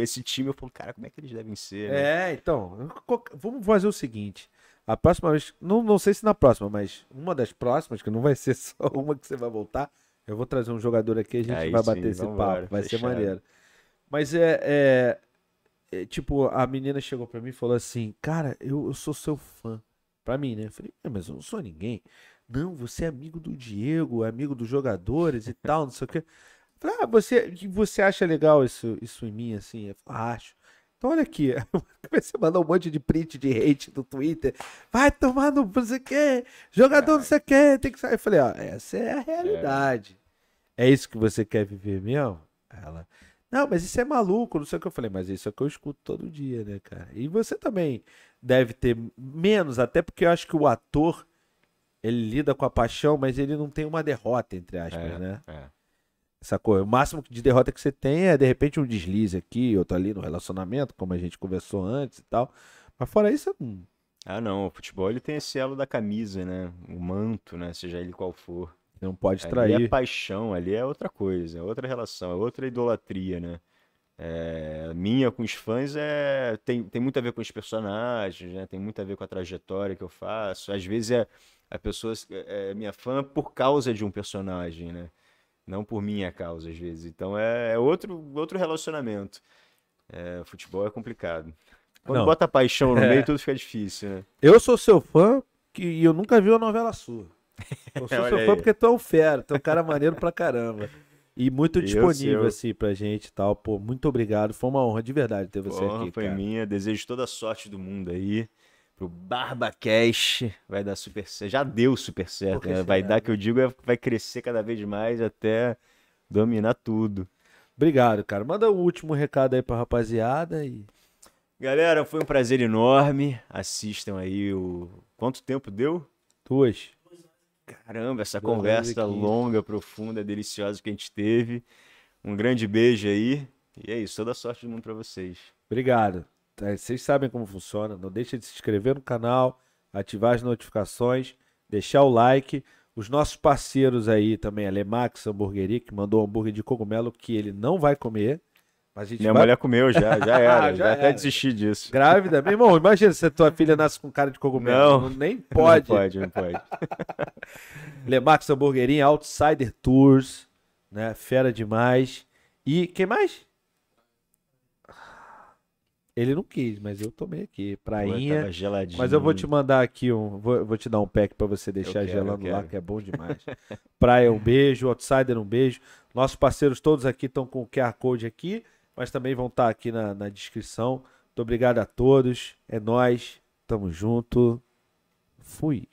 esse time, eu falo, cara, como é que eles devem ser? Né? É, então, vamos fazer o seguinte. A próxima vez, não, não sei se na próxima, mas uma das próximas, que não vai ser só uma que você vai voltar, eu vou trazer um jogador aqui, a gente Aí vai sim, bater esse papo, embora, vai fechado. ser maneiro. Mas é, é, é, tipo, a menina chegou pra mim e falou assim, cara, eu, eu sou seu fã. Pra mim, né? Eu falei, é, mas eu não sou ninguém. Não, você é amigo do Diego, é amigo dos jogadores e tal, não sei o quê. Falei, ah, você, você acha legal isso, isso em mim, assim? Eu falei, acho. Então olha aqui, comecei a mandar um monte de print de hate do Twitter. Vai tomar no não sei o quê, jogador não sei o quê, tem que sair. Eu falei, ó, essa é a é. realidade. É. é isso que você quer viver mesmo? Ela, não, mas isso é maluco, não sei o que. Eu falei, mas isso é o que eu escuto todo dia, né, cara? E você também deve ter menos, até porque eu acho que o ator, ele lida com a paixão, mas ele não tem uma derrota, entre aspas, é, né? É. Sacou? O máximo de derrota que você tem é, de repente, um deslize aqui, tá ali no relacionamento, como a gente conversou antes e tal. Mas fora isso, É... Ah, não. O futebol ele tem esse elo da camisa, né? O manto, né? Seja ele qual for. Não pode trair. Ali é paixão, ali é outra coisa, é outra relação, é outra idolatria, né? É, minha com os fãs é tem, tem muito a ver com os personagens, né? tem muito a ver com a trajetória que eu faço. Às vezes é a pessoa é, é minha fã por causa de um personagem, né? não por minha causa às vezes. Então é, é outro, outro relacionamento. É, futebol é complicado. Quando não. bota paixão no meio, tudo fica difícil, né? Eu sou seu fã e eu nunca vi uma novela sua. Eu sou seu fã aí. porque tu é um fera, tu é um cara maneiro pra caramba. E muito disponível, assim, pra gente e tal. Pô, muito obrigado. Foi uma honra de verdade ter você Porra, aqui. Foi cara. minha. Desejo toda a sorte do mundo aí pro BarbaCast. Vai dar super certo. Já deu super certo. Né? Vai dar, né? que eu digo, é, vai crescer cada vez mais até dominar tudo. Obrigado, cara. Manda o último recado aí pra rapaziada e. Galera, foi um prazer enorme. Assistam aí o. Quanto tempo deu? Duas. Caramba, essa Duas conversa longa, profunda, deliciosa que a gente teve. Um grande beijo aí. E é isso. Toda sorte do mundo para vocês. Obrigado. É, vocês sabem como funciona. Não deixa de se inscrever no canal, ativar as notificações, deixar o like. Os nossos parceiros aí também, a Lemax Hamburgueria, que mandou um hambúrguer de cogumelo que ele não vai comer. Mas a gente Minha vai... mulher comeu já, já era. já, já era. até desisti disso. Grávida? Meu irmão, imagina se a tua filha nasce com cara de cogumelo. Não, nem pode. Não pode, não pode. Lemax Hamburgueria, Outsider Tours, né? Fera demais. E quem mais? Ele não quis, mas eu tomei aqui. Prainha. Pô, geladinho. Mas eu vou te mandar aqui um. Vou, vou te dar um pack para você deixar quero, gelando lá, que é bom demais. Praia, um beijo. Outsider, um beijo. Nossos parceiros todos aqui estão com o QR Code aqui, mas também vão estar tá aqui na, na descrição. Muito obrigado a todos. É nós. Tamo junto. Fui.